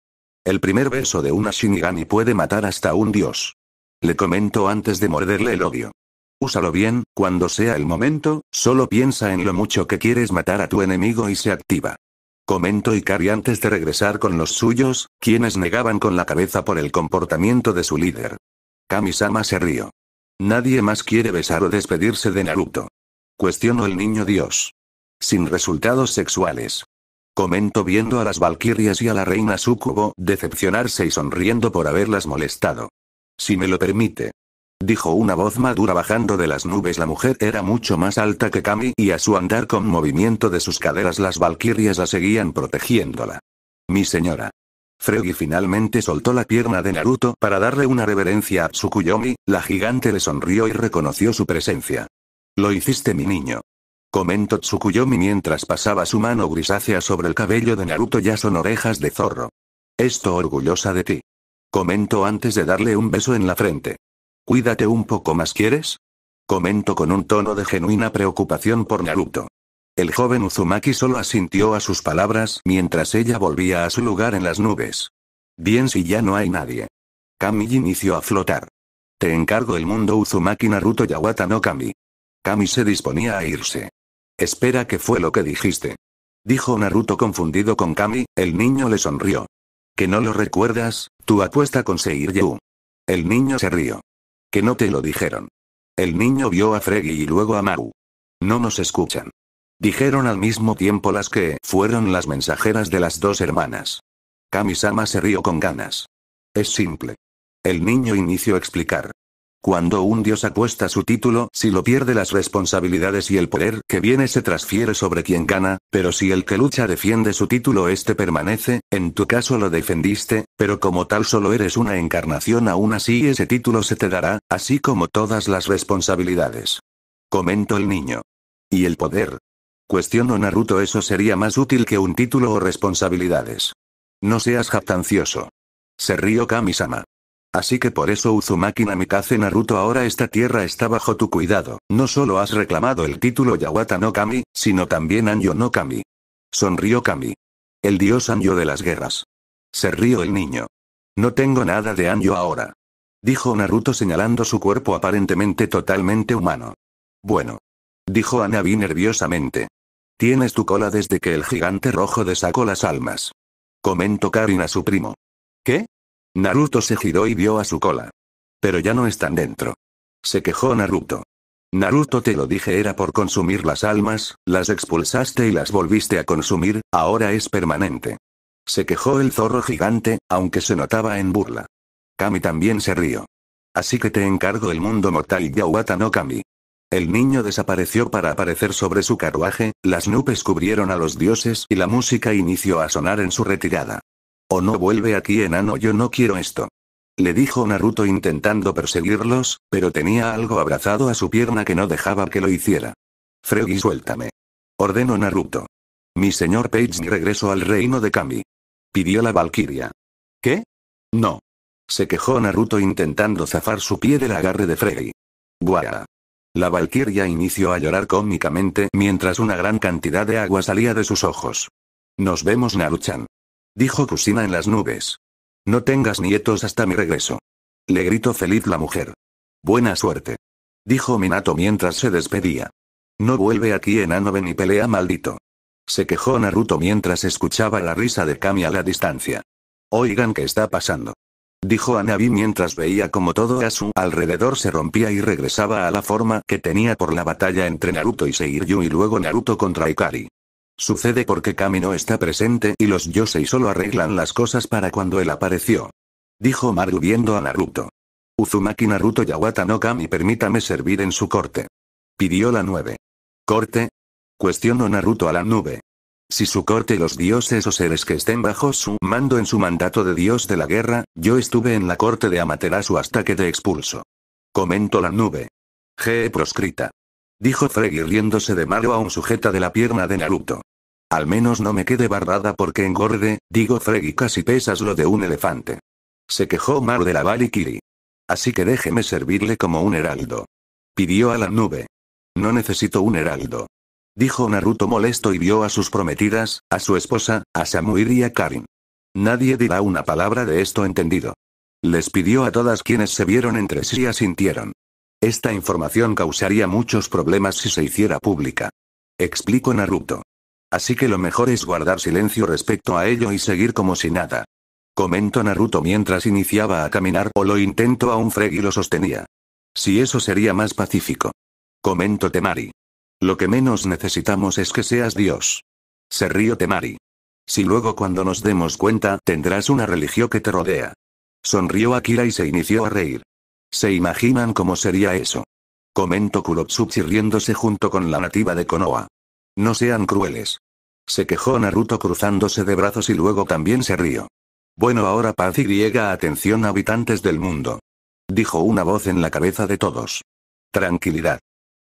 El primer beso de una Shinigami puede matar hasta un dios. Le comento antes de morderle el odio. Úsalo bien, cuando sea el momento, solo piensa en lo mucho que quieres matar a tu enemigo y se activa. Comento Ikari antes de regresar con los suyos, quienes negaban con la cabeza por el comportamiento de su líder. Kamisama se rió. Nadie más quiere besar o despedirse de Naruto. Cuestiono el niño Dios. Sin resultados sexuales. Comento viendo a las valquirias y a la reina Sukubo decepcionarse y sonriendo por haberlas molestado. Si me lo permite. Dijo una voz madura bajando de las nubes. La mujer era mucho más alta que Kami y a su andar con movimiento de sus caderas las valquirias la seguían protegiéndola. Mi señora. Fregi finalmente soltó la pierna de Naruto para darle una reverencia a Tsukuyomi, la gigante le sonrió y reconoció su presencia. Lo hiciste mi niño. Comento Tsukuyomi mientras pasaba su mano grisácea sobre el cabello de Naruto ya son orejas de zorro. Esto orgullosa de ti. Comento antes de darle un beso en la frente. Cuídate un poco más, ¿quieres? Comento con un tono de genuina preocupación por Naruto. El joven Uzumaki solo asintió a sus palabras mientras ella volvía a su lugar en las nubes. Bien si ya no hay nadie. Kami inició a flotar. Te encargo el mundo Uzumaki Naruto Yawata no Kami. Kami se disponía a irse. Espera, ¿qué fue lo que dijiste? Dijo Naruto confundido con Kami, el niño le sonrió. ¿Que no lo recuerdas? Tu apuesta a conseguir El niño se rió. Que no te lo dijeron. El niño vio a Freggy y luego a Maru. No nos escuchan. Dijeron al mismo tiempo las que fueron las mensajeras de las dos hermanas. Kami-sama se rió con ganas. Es simple. El niño inició a explicar. Cuando un dios acuesta su título, si lo pierde las responsabilidades y el poder que viene se transfiere sobre quien gana, pero si el que lucha defiende su título este permanece, en tu caso lo defendiste, pero como tal solo eres una encarnación aún así ese título se te dará, así como todas las responsabilidades. Comento el niño. ¿Y el poder? Cuestiono Naruto eso sería más útil que un título o responsabilidades. No seas jactancioso. Se río Kamisama. Así que por eso Uzumaki Namikaze Naruto ahora esta tierra está bajo tu cuidado. No solo has reclamado el título Yawata no Kami, sino también Anjo no Kami. Sonrió Kami. El dios Anjo de las guerras. Se rió el niño. No tengo nada de Anjo ahora. Dijo Naruto señalando su cuerpo aparentemente totalmente humano. Bueno. Dijo Anabi nerviosamente. Tienes tu cola desde que el gigante rojo desacó las almas. Comentó Karin a su primo. ¿Qué? Naruto se giró y vio a su cola. Pero ya no están dentro. Se quejó Naruto. Naruto te lo dije era por consumir las almas, las expulsaste y las volviste a consumir, ahora es permanente. Se quejó el zorro gigante, aunque se notaba en burla. Kami también se rió. Así que te encargo el mundo mortal, Yawata no Kami. El niño desapareció para aparecer sobre su carruaje, las nubes cubrieron a los dioses y la música inició a sonar en su retirada. O no vuelve aquí enano yo no quiero esto. Le dijo Naruto intentando perseguirlos, pero tenía algo abrazado a su pierna que no dejaba que lo hiciera. Freddy suéltame. Ordenó Naruto. Mi señor Page regresó al reino de Kami. Pidió la Valquiria. ¿Qué? No. Se quejó Naruto intentando zafar su pie del agarre de Freddy. Guara. La Valquiria inició a llorar cómicamente mientras una gran cantidad de agua salía de sus ojos. Nos vemos Naruchan. Dijo Kusina en las nubes. No tengas nietos hasta mi regreso. Le gritó feliz la mujer. Buena suerte. Dijo Minato mientras se despedía. No vuelve aquí en ven ni pelea maldito. Se quejó Naruto mientras escuchaba la risa de Kami a la distancia. Oigan qué está pasando. Dijo Anabi mientras veía como todo a su alrededor se rompía y regresaba a la forma que tenía por la batalla entre Naruto y Seiryu y luego Naruto contra Ikari. Sucede porque Kami no está presente y los Yosei solo arreglan las cosas para cuando él apareció. Dijo Maru viendo a Naruto. Uzumaki Naruto Yawata no Kami permítame servir en su corte. Pidió la Nube. ¿Corte? Cuestionó Naruto a la nube. Si su corte los dioses o seres que estén bajo su mando en su mandato de dios de la guerra, yo estuve en la corte de Amaterasu hasta que te expulso. Comento la nube. G.E. Proscrita. Dijo Freddy riéndose de malo a un sujeta de la pierna de Naruto. Al menos no me quede barrada porque engorde, digo y casi pesas lo de un elefante. Se quejó Maru de la Valikiri. Así que déjeme servirle como un heraldo. Pidió a la nube. No necesito un heraldo. Dijo Naruto molesto y vio a sus prometidas, a su esposa, a Samuir y a Karin. Nadie dirá una palabra de esto entendido. Les pidió a todas quienes se vieron entre sí y asintieron. Esta información causaría muchos problemas si se hiciera pública. Explico Naruto. Así que lo mejor es guardar silencio respecto a ello y seguir como si nada. Comento Naruto mientras iniciaba a caminar o lo intento a un Freg y lo sostenía. Si eso sería más pacífico. Comento Temari. Lo que menos necesitamos es que seas Dios. Se río Temari. Si luego cuando nos demos cuenta tendrás una religión que te rodea. Sonrió Akira y se inició a reír. ¿Se imaginan cómo sería eso? Comentó Kurotsuchi riéndose junto con la nativa de Konoha. No sean crueles. Se quejó Naruto cruzándose de brazos y luego también se rió. Bueno ahora paz y griega atención habitantes del mundo. Dijo una voz en la cabeza de todos. Tranquilidad.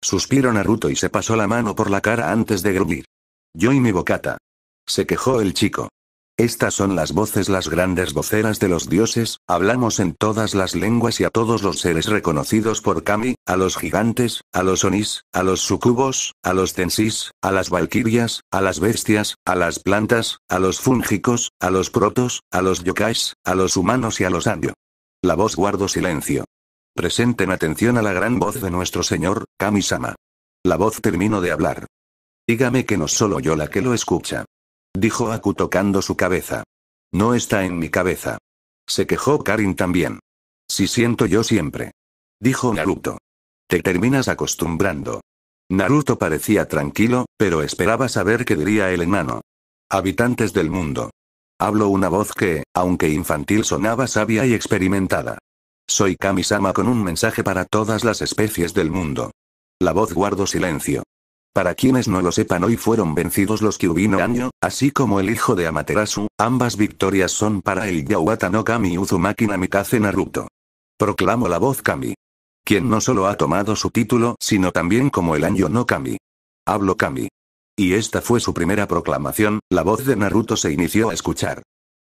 Suspiró Naruto y se pasó la mano por la cara antes de gruñir. Yo y mi bocata. Se quejó el chico. Estas son las voces, las grandes voceras de los dioses, hablamos en todas las lenguas y a todos los seres reconocidos por Kami, a los gigantes, a los onis, a los sucubos, a los tensis, a las valquirias, a las bestias, a las plantas, a los fúngicos, a los protos, a los yokais, a los humanos y a los andio. La voz guardo silencio. Presenten atención a la gran voz de nuestro señor, Kami-sama. La voz termino de hablar. Dígame que no solo yo la que lo escucha dijo Aku tocando su cabeza. No está en mi cabeza. Se quejó Karin también. Si siento yo siempre. Dijo Naruto. Te terminas acostumbrando. Naruto parecía tranquilo, pero esperaba saber qué diría el enano. Habitantes del mundo. habló una voz que, aunque infantil, sonaba sabia y experimentada. Soy Kamisama con un mensaje para todas las especies del mundo. La voz guardó silencio. Para quienes no lo sepan hoy fueron vencidos los Kyubino año, así como el hijo de Amaterasu, ambas victorias son para el Yawata no Kami Uzumaki Namikaze Naruto. Proclamo la voz Kami. Quien no solo ha tomado su título, sino también como el año no Kami. Hablo Kami. Y esta fue su primera proclamación, la voz de Naruto se inició a escuchar.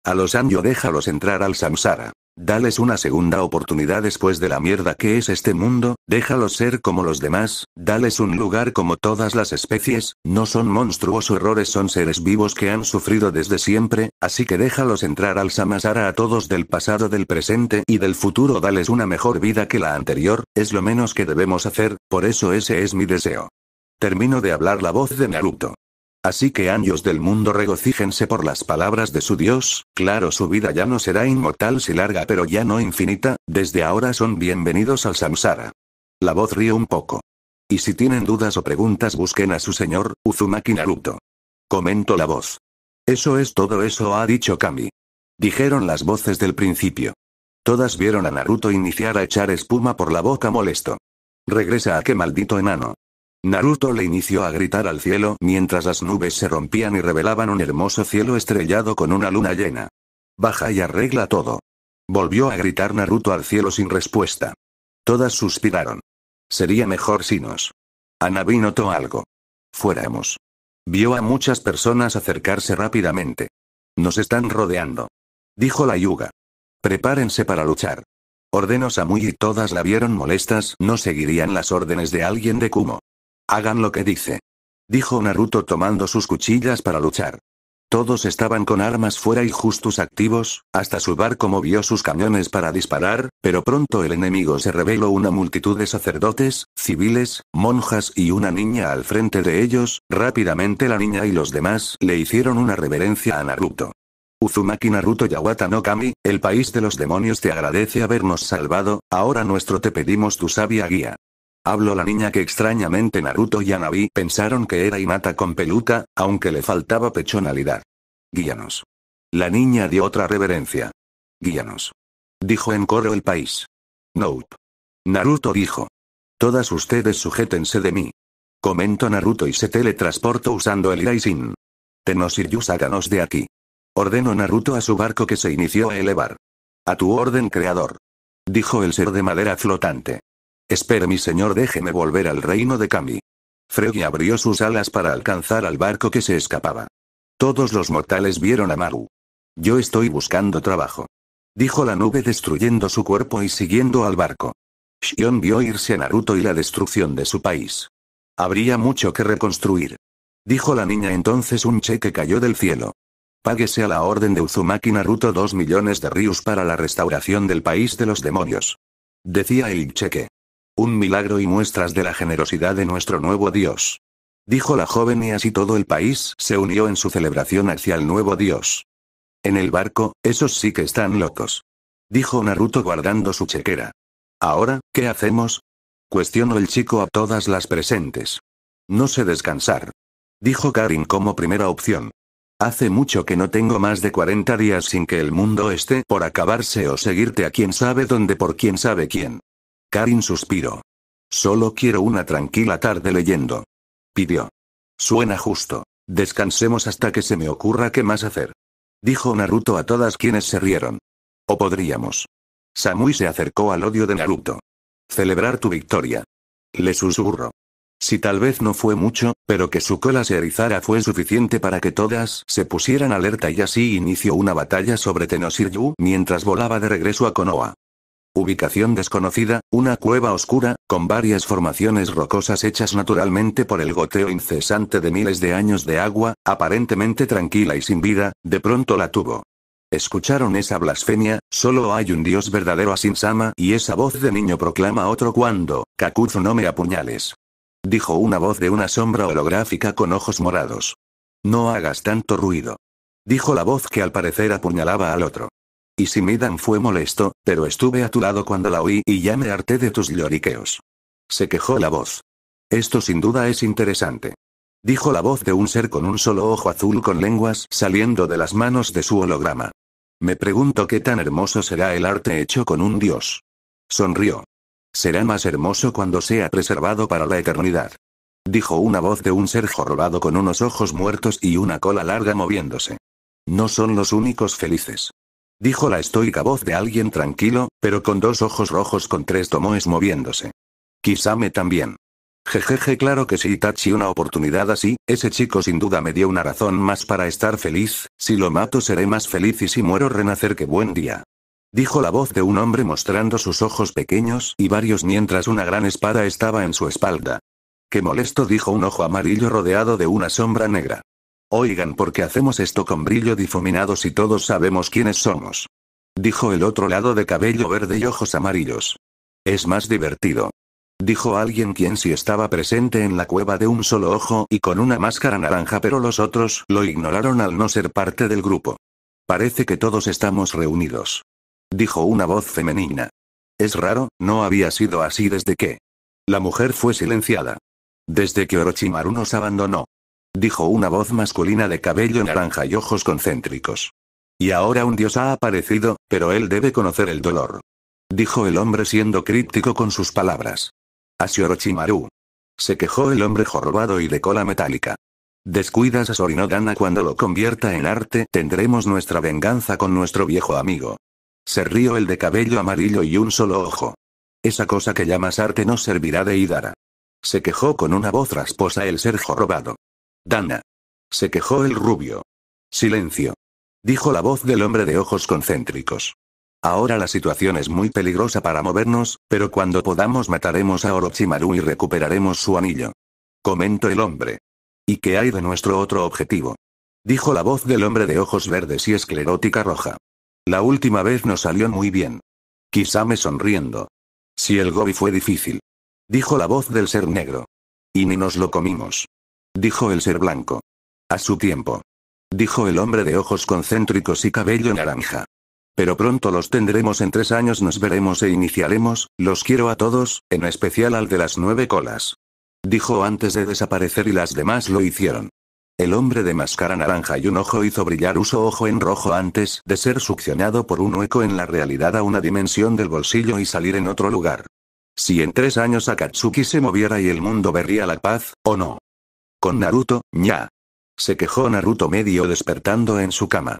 A los Anjo déjalos entrar al Samsara. Dales una segunda oportunidad después de la mierda que es este mundo, déjalos ser como los demás, dales un lugar como todas las especies, no son monstruos o errores, son seres vivos que han sufrido desde siempre, así que déjalos entrar al Samasara a todos del pasado, del presente y del futuro, dales una mejor vida que la anterior, es lo menos que debemos hacer, por eso ese es mi deseo. Termino de hablar la voz de Naruto. Así que años del mundo regocíjense por las palabras de su Dios, claro su vida ya no será inmortal si larga pero ya no infinita, desde ahora son bienvenidos al samsara. La voz ríe un poco. Y si tienen dudas o preguntas busquen a su señor, Uzumaki Naruto. Comento la voz. Eso es todo eso ha dicho Kami. Dijeron las voces del principio. Todas vieron a Naruto iniciar a echar espuma por la boca molesto. Regresa a que maldito enano. Naruto le inició a gritar al cielo mientras las nubes se rompían y revelaban un hermoso cielo estrellado con una luna llena. Baja y arregla todo. Volvió a gritar Naruto al cielo sin respuesta. Todas suspiraron. Sería mejor si nos. Anabi notó algo. Fuéramos. Vio a muchas personas acercarse rápidamente. Nos están rodeando. Dijo la Yuga. Prepárense para luchar. Ordenó Samui y todas la vieron molestas, no seguirían las órdenes de alguien de Kumo. Hagan lo que dice. Dijo Naruto tomando sus cuchillas para luchar. Todos estaban con armas fuera y justos activos, hasta su barco movió sus cañones para disparar, pero pronto el enemigo se reveló una multitud de sacerdotes, civiles, monjas y una niña al frente de ellos, rápidamente la niña y los demás le hicieron una reverencia a Naruto. Uzumaki Naruto Yawata no Kami, el país de los demonios te agradece habernos salvado, ahora nuestro te pedimos tu sabia guía. Habló la niña que extrañamente Naruto y Anabi pensaron que era inata con peluca, aunque le faltaba pechonalidad. Guíanos. La niña dio otra reverencia. Guíanos. Dijo en coro el país. Nope. Naruto dijo. Todas ustedes sujétense de mí. Comento Naruto y se teletransporto usando el Iraisin. Tenosirius ságanos de aquí. Ordenó Naruto a su barco que se inició a elevar. A tu orden creador. Dijo el ser de madera flotante. Espere mi señor, déjeme volver al reino de Kami. y abrió sus alas para alcanzar al barco que se escapaba. Todos los mortales vieron a Maru. Yo estoy buscando trabajo. Dijo la nube destruyendo su cuerpo y siguiendo al barco. Shion vio irse a Naruto y la destrucción de su país. Habría mucho que reconstruir. Dijo la niña entonces un cheque cayó del cielo. Páguese a la orden de Uzumaki Naruto dos millones de ríos para la restauración del país de los demonios. Decía el cheque. Un milagro y muestras de la generosidad de nuestro nuevo Dios. Dijo la joven y así todo el país se unió en su celebración hacia el nuevo Dios. En el barco, esos sí que están locos. Dijo Naruto guardando su chequera. Ahora, ¿qué hacemos? Cuestionó el chico a todas las presentes. No sé descansar. Dijo Karin como primera opción. Hace mucho que no tengo más de 40 días sin que el mundo esté por acabarse o seguirte a quien sabe dónde por quién sabe quién. Karin suspiró. Solo quiero una tranquila tarde leyendo. Pidió. Suena justo. Descansemos hasta que se me ocurra qué más hacer. Dijo Naruto a todas quienes se rieron. O podríamos. Samui se acercó al odio de Naruto. Celebrar tu victoria. Le susurro. Si tal vez no fue mucho, pero que su cola se erizara fue suficiente para que todas se pusieran alerta y así inició una batalla sobre Tenosiryu mientras volaba de regreso a Konoha. Ubicación desconocida, una cueva oscura, con varias formaciones rocosas hechas naturalmente por el goteo incesante de miles de años de agua, aparentemente tranquila y sin vida, de pronto la tuvo. Escucharon esa blasfemia, solo hay un dios verdadero Sinsama, y esa voz de niño proclama otro cuando, Kakuzu no me apuñales. Dijo una voz de una sombra holográfica con ojos morados. No hagas tanto ruido. Dijo la voz que al parecer apuñalaba al otro. Y si Midan fue molesto, pero estuve a tu lado cuando la oí y ya me harté de tus lloriqueos. Se quejó la voz. Esto sin duda es interesante. Dijo la voz de un ser con un solo ojo azul con lenguas saliendo de las manos de su holograma. Me pregunto qué tan hermoso será el arte hecho con un dios. Sonrió. Será más hermoso cuando sea preservado para la eternidad. Dijo una voz de un ser jorobado con unos ojos muertos y una cola larga moviéndose. No son los únicos felices dijo la estoica voz de alguien tranquilo, pero con dos ojos rojos con tres tomoes moviéndose. me también. Jejeje, claro que sí, tachi una oportunidad así, ese chico sin duda me dio una razón más para estar feliz, si lo mato seré más feliz y si muero renacer que buen día. Dijo la voz de un hombre mostrando sus ojos pequeños y varios mientras una gran espada estaba en su espalda. Qué molesto, dijo un ojo amarillo rodeado de una sombra negra. Oigan, ¿por qué hacemos esto con brillo difuminado si todos sabemos quiénes somos? Dijo el otro lado de cabello verde y ojos amarillos. Es más divertido. Dijo alguien quien sí estaba presente en la cueva de un solo ojo y con una máscara naranja, pero los otros lo ignoraron al no ser parte del grupo. Parece que todos estamos reunidos. Dijo una voz femenina. Es raro, no había sido así desde que. La mujer fue silenciada. Desde que Orochimaru nos abandonó dijo una voz masculina de cabello naranja y ojos concéntricos. Y ahora un dios ha aparecido, pero él debe conocer el dolor. Dijo el hombre siendo críptico con sus palabras. Asiorochimaru. Se quejó el hombre jorobado y de cola metálica. Descuidas a Sorinodana cuando lo convierta en arte, tendremos nuestra venganza con nuestro viejo amigo. Se rió el de cabello amarillo y un solo ojo. Esa cosa que llamas arte no servirá de Idara. Se quejó con una voz rasposa el ser jorobado. Dana. Se quejó el rubio. Silencio. Dijo la voz del hombre de ojos concéntricos. Ahora la situación es muy peligrosa para movernos, pero cuando podamos mataremos a Orochimaru y recuperaremos su anillo. Comentó el hombre. ¿Y qué hay de nuestro otro objetivo? Dijo la voz del hombre de ojos verdes y esclerótica roja. La última vez nos salió muy bien. Quizá me sonriendo. Si el Gobi fue difícil. Dijo la voz del ser negro. Y ni nos lo comimos dijo el ser blanco. A su tiempo. Dijo el hombre de ojos concéntricos y cabello naranja. Pero pronto los tendremos en tres años nos veremos e iniciaremos, los quiero a todos, en especial al de las nueve colas. Dijo antes de desaparecer y las demás lo hicieron. El hombre de máscara naranja y un ojo hizo brillar uso ojo en rojo antes de ser succionado por un hueco en la realidad a una dimensión del bolsillo y salir en otro lugar. Si en tres años Akatsuki se moviera y el mundo verría la paz, o no. Con Naruto, ya. Se quejó Naruto medio despertando en su cama.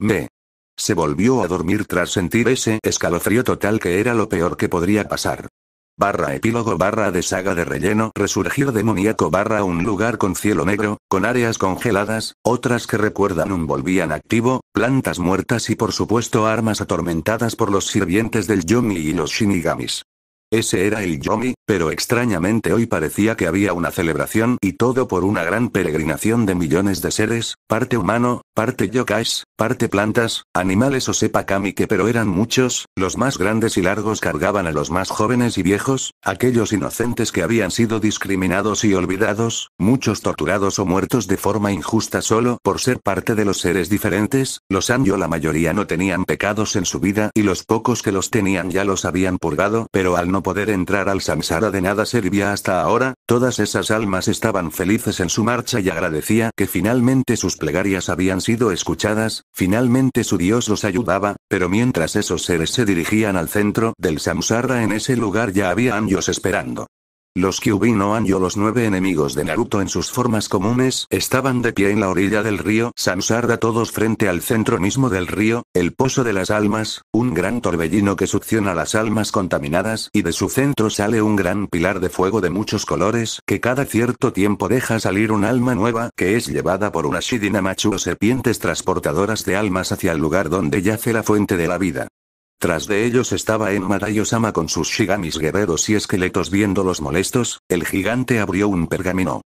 Me. Se volvió a dormir tras sentir ese escalofrío total que era lo peor que podría pasar. Barra epílogo barra de saga de relleno resurgir demoníaco barra un lugar con cielo negro, con áreas congeladas, otras que recuerdan un volvían activo, plantas muertas y por supuesto armas atormentadas por los sirvientes del Yomi y los Shinigamis. Ese era el Yomi, pero extrañamente hoy parecía que había una celebración y todo por una gran peregrinación de millones de seres, parte humano, parte yokais, parte plantas, animales o sepa que pero eran muchos, los más grandes y largos cargaban a los más jóvenes y viejos, aquellos inocentes que habían sido discriminados y olvidados, muchos torturados o muertos de forma injusta solo por ser parte de los seres diferentes, los anjo la mayoría no tenían pecados en su vida y los pocos que los tenían ya los habían purgado, pero al no poder entrar al samsara de nada servía hasta ahora, todas esas almas estaban felices en su marcha y agradecía que finalmente sus plegarias habían sido escuchadas, finalmente su Dios los ayudaba, pero mientras esos seres se dirigían al centro del samsara en ese lugar ya había años esperando. Los no Anjo los nueve enemigos de Naruto en sus formas comunes estaban de pie en la orilla del río Samsarda todos frente al centro mismo del río, el Pozo de las Almas, un gran torbellino que succiona las almas contaminadas y de su centro sale un gran pilar de fuego de muchos colores que cada cierto tiempo deja salir un alma nueva que es llevada por una Shidinamachu o serpientes transportadoras de almas hacia el lugar donde yace la fuente de la vida. Tras de ellos estaba Enma Dayosama con sus shigamis guerreros y esqueletos viéndolos molestos, el gigante abrió un pergamino.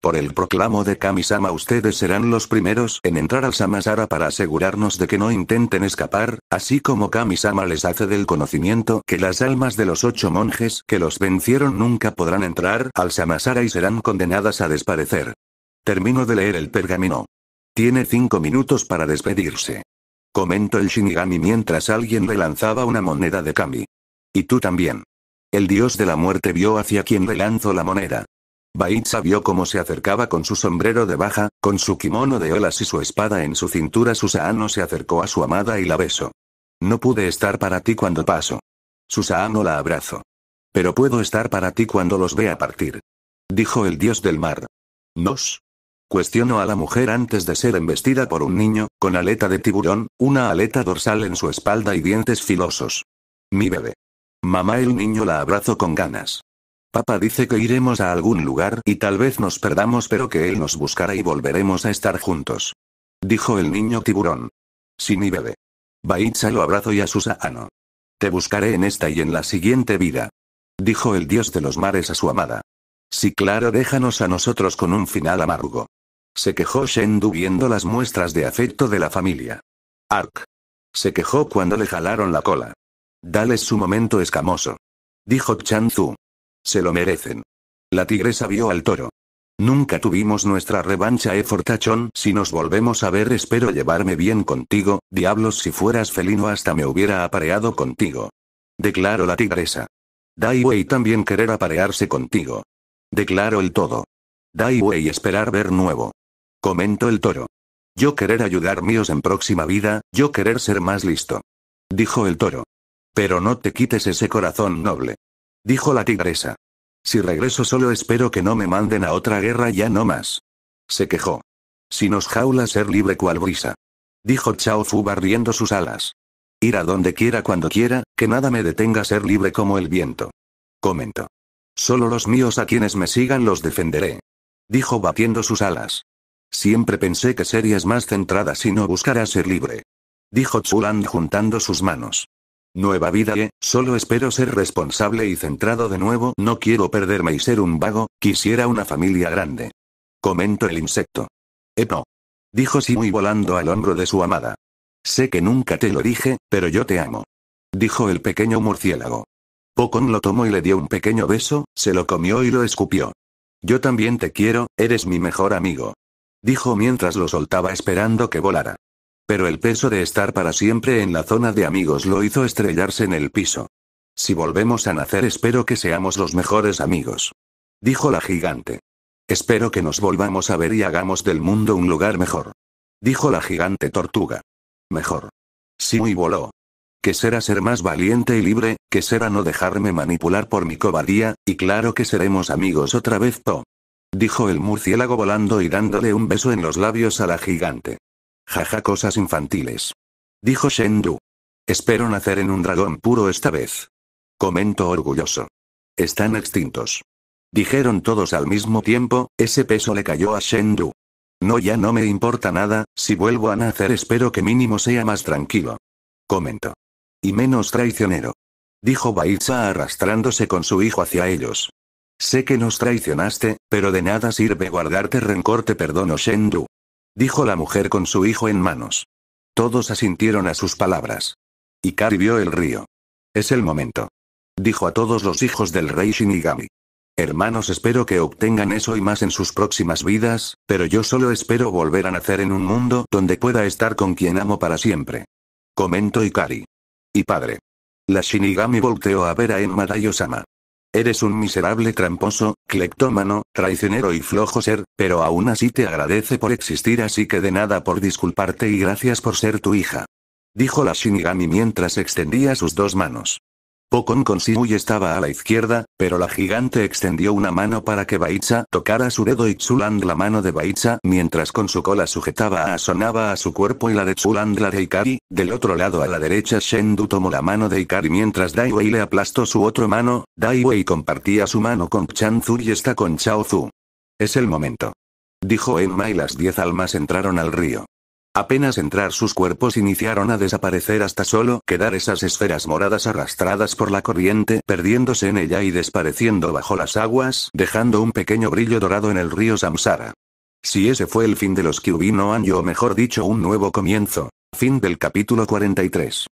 Por el proclamo de Kamisama ustedes serán los primeros en entrar al Samasara para asegurarnos de que no intenten escapar, así como Kamisama les hace del conocimiento que las almas de los ocho monjes que los vencieron nunca podrán entrar al Samasara y serán condenadas a desaparecer. Termino de leer el pergamino. Tiene cinco minutos para despedirse momento el Shinigami mientras alguien relanzaba una moneda de Kami. Y tú también. El dios de la muerte vio hacia quien relanzó la moneda. Baitza vio cómo se acercaba con su sombrero de baja, con su kimono de olas y su espada en su cintura. Susano se acercó a su amada y la besó. No pude estar para ti cuando paso. Susano la abrazó. Pero puedo estar para ti cuando los vea partir. Dijo el dios del mar. ¿Nos? Cuestionó a la mujer antes de ser embestida por un niño, con aleta de tiburón, una aleta dorsal en su espalda y dientes filosos. Mi bebé. Mamá el niño la abrazo con ganas. Papá dice que iremos a algún lugar y tal vez nos perdamos pero que él nos buscará y volveremos a estar juntos. Dijo el niño tiburón. Sí mi bebé. Baitza lo abrazó y a Susano. Ah, Te buscaré en esta y en la siguiente vida. Dijo el dios de los mares a su amada. Sí claro déjanos a nosotros con un final amargo. Se quejó Shendu viendo las muestras de afecto de la familia. Ark. Se quejó cuando le jalaron la cola. Dales su momento escamoso. Dijo Chanzu. Se lo merecen. La tigresa vio al toro. Nunca tuvimos nuestra revancha, e fortachón. Si nos volvemos a ver, espero llevarme bien contigo. Diablos, si fueras felino, hasta me hubiera apareado contigo. Declaró la tigresa. Dai Wei también querer aparearse contigo. Declaró el todo. Dai Wei esperar ver nuevo comentó el toro. Yo querer ayudar míos en próxima vida, yo querer ser más listo. Dijo el toro. Pero no te quites ese corazón noble. Dijo la tigresa. Si regreso solo espero que no me manden a otra guerra ya no más. Se quejó. Si nos jaula ser libre cual brisa. Dijo Chao Fu barriendo sus alas. Ir a donde quiera cuando quiera, que nada me detenga ser libre como el viento. Comentó. Solo los míos a quienes me sigan los defenderé. Dijo batiendo sus alas. Siempre pensé que serías más centrada si no buscaras ser libre. Dijo Chulan juntando sus manos. Nueva vida eh, solo espero ser responsable y centrado de nuevo, no quiero perderme y ser un vago, quisiera una familia grande. Comentó el insecto. Epo. Dijo Simi volando al hombro de su amada. Sé que nunca te lo dije, pero yo te amo. Dijo el pequeño murciélago. Pocón lo tomó y le dio un pequeño beso, se lo comió y lo escupió. Yo también te quiero, eres mi mejor amigo dijo mientras lo soltaba esperando que volara. Pero el peso de estar para siempre en la zona de amigos lo hizo estrellarse en el piso. Si volvemos a nacer espero que seamos los mejores amigos. Dijo la gigante. Espero que nos volvamos a ver y hagamos del mundo un lugar mejor. Dijo la gigante tortuga. Mejor. muy voló. Que será ser más valiente y libre, que será no dejarme manipular por mi cobardía, y claro que seremos amigos otra vez, Po dijo el murciélago volando y dándole un beso en los labios a la gigante. Jaja cosas infantiles. Dijo Shendu. Espero nacer en un dragón puro esta vez. Comento orgulloso. Están extintos. Dijeron todos al mismo tiempo, ese peso le cayó a Shendu. No ya no me importa nada, si vuelvo a nacer espero que mínimo sea más tranquilo. Comento. Y menos traicionero. Dijo Baiza arrastrándose con su hijo hacia ellos. Sé que nos traicionaste, pero de nada sirve guardarte rencor te perdono Shendu. Dijo la mujer con su hijo en manos. Todos asintieron a sus palabras. Ikari vio el río. Es el momento. Dijo a todos los hijos del rey Shinigami. Hermanos espero que obtengan eso y más en sus próximas vidas, pero yo solo espero volver a nacer en un mundo donde pueda estar con quien amo para siempre. Comentó Ikari. Y padre. La Shinigami volteó a ver a Enma Eres un miserable tramposo, cleptómano, traicionero y flojo ser, pero aún así te agradece por existir así que de nada por disculparte y gracias por ser tu hija. Dijo la Shinigami mientras extendía sus dos manos. Pocón y estaba a la izquierda, pero la gigante extendió una mano para que Baicha tocara su dedo y Chuland la mano de Baicha mientras con su cola sujetaba a Sonaba a su cuerpo y la de Chuland la de Ikari, del otro lado a la derecha Shendu tomó la mano de Ikari mientras Daiwei le aplastó su otra mano, Daiwei compartía su mano con Chanzu y está con Chaozu. Es el momento. Dijo Emma y las diez almas entraron al río. Apenas entrar sus cuerpos iniciaron a desaparecer hasta solo quedar esas esferas moradas arrastradas por la corriente, perdiéndose en ella y desapareciendo bajo las aguas, dejando un pequeño brillo dorado en el río Samsara. Si ese fue el fin de los Kyubinoan no o mejor dicho un nuevo comienzo. Fin del capítulo 43.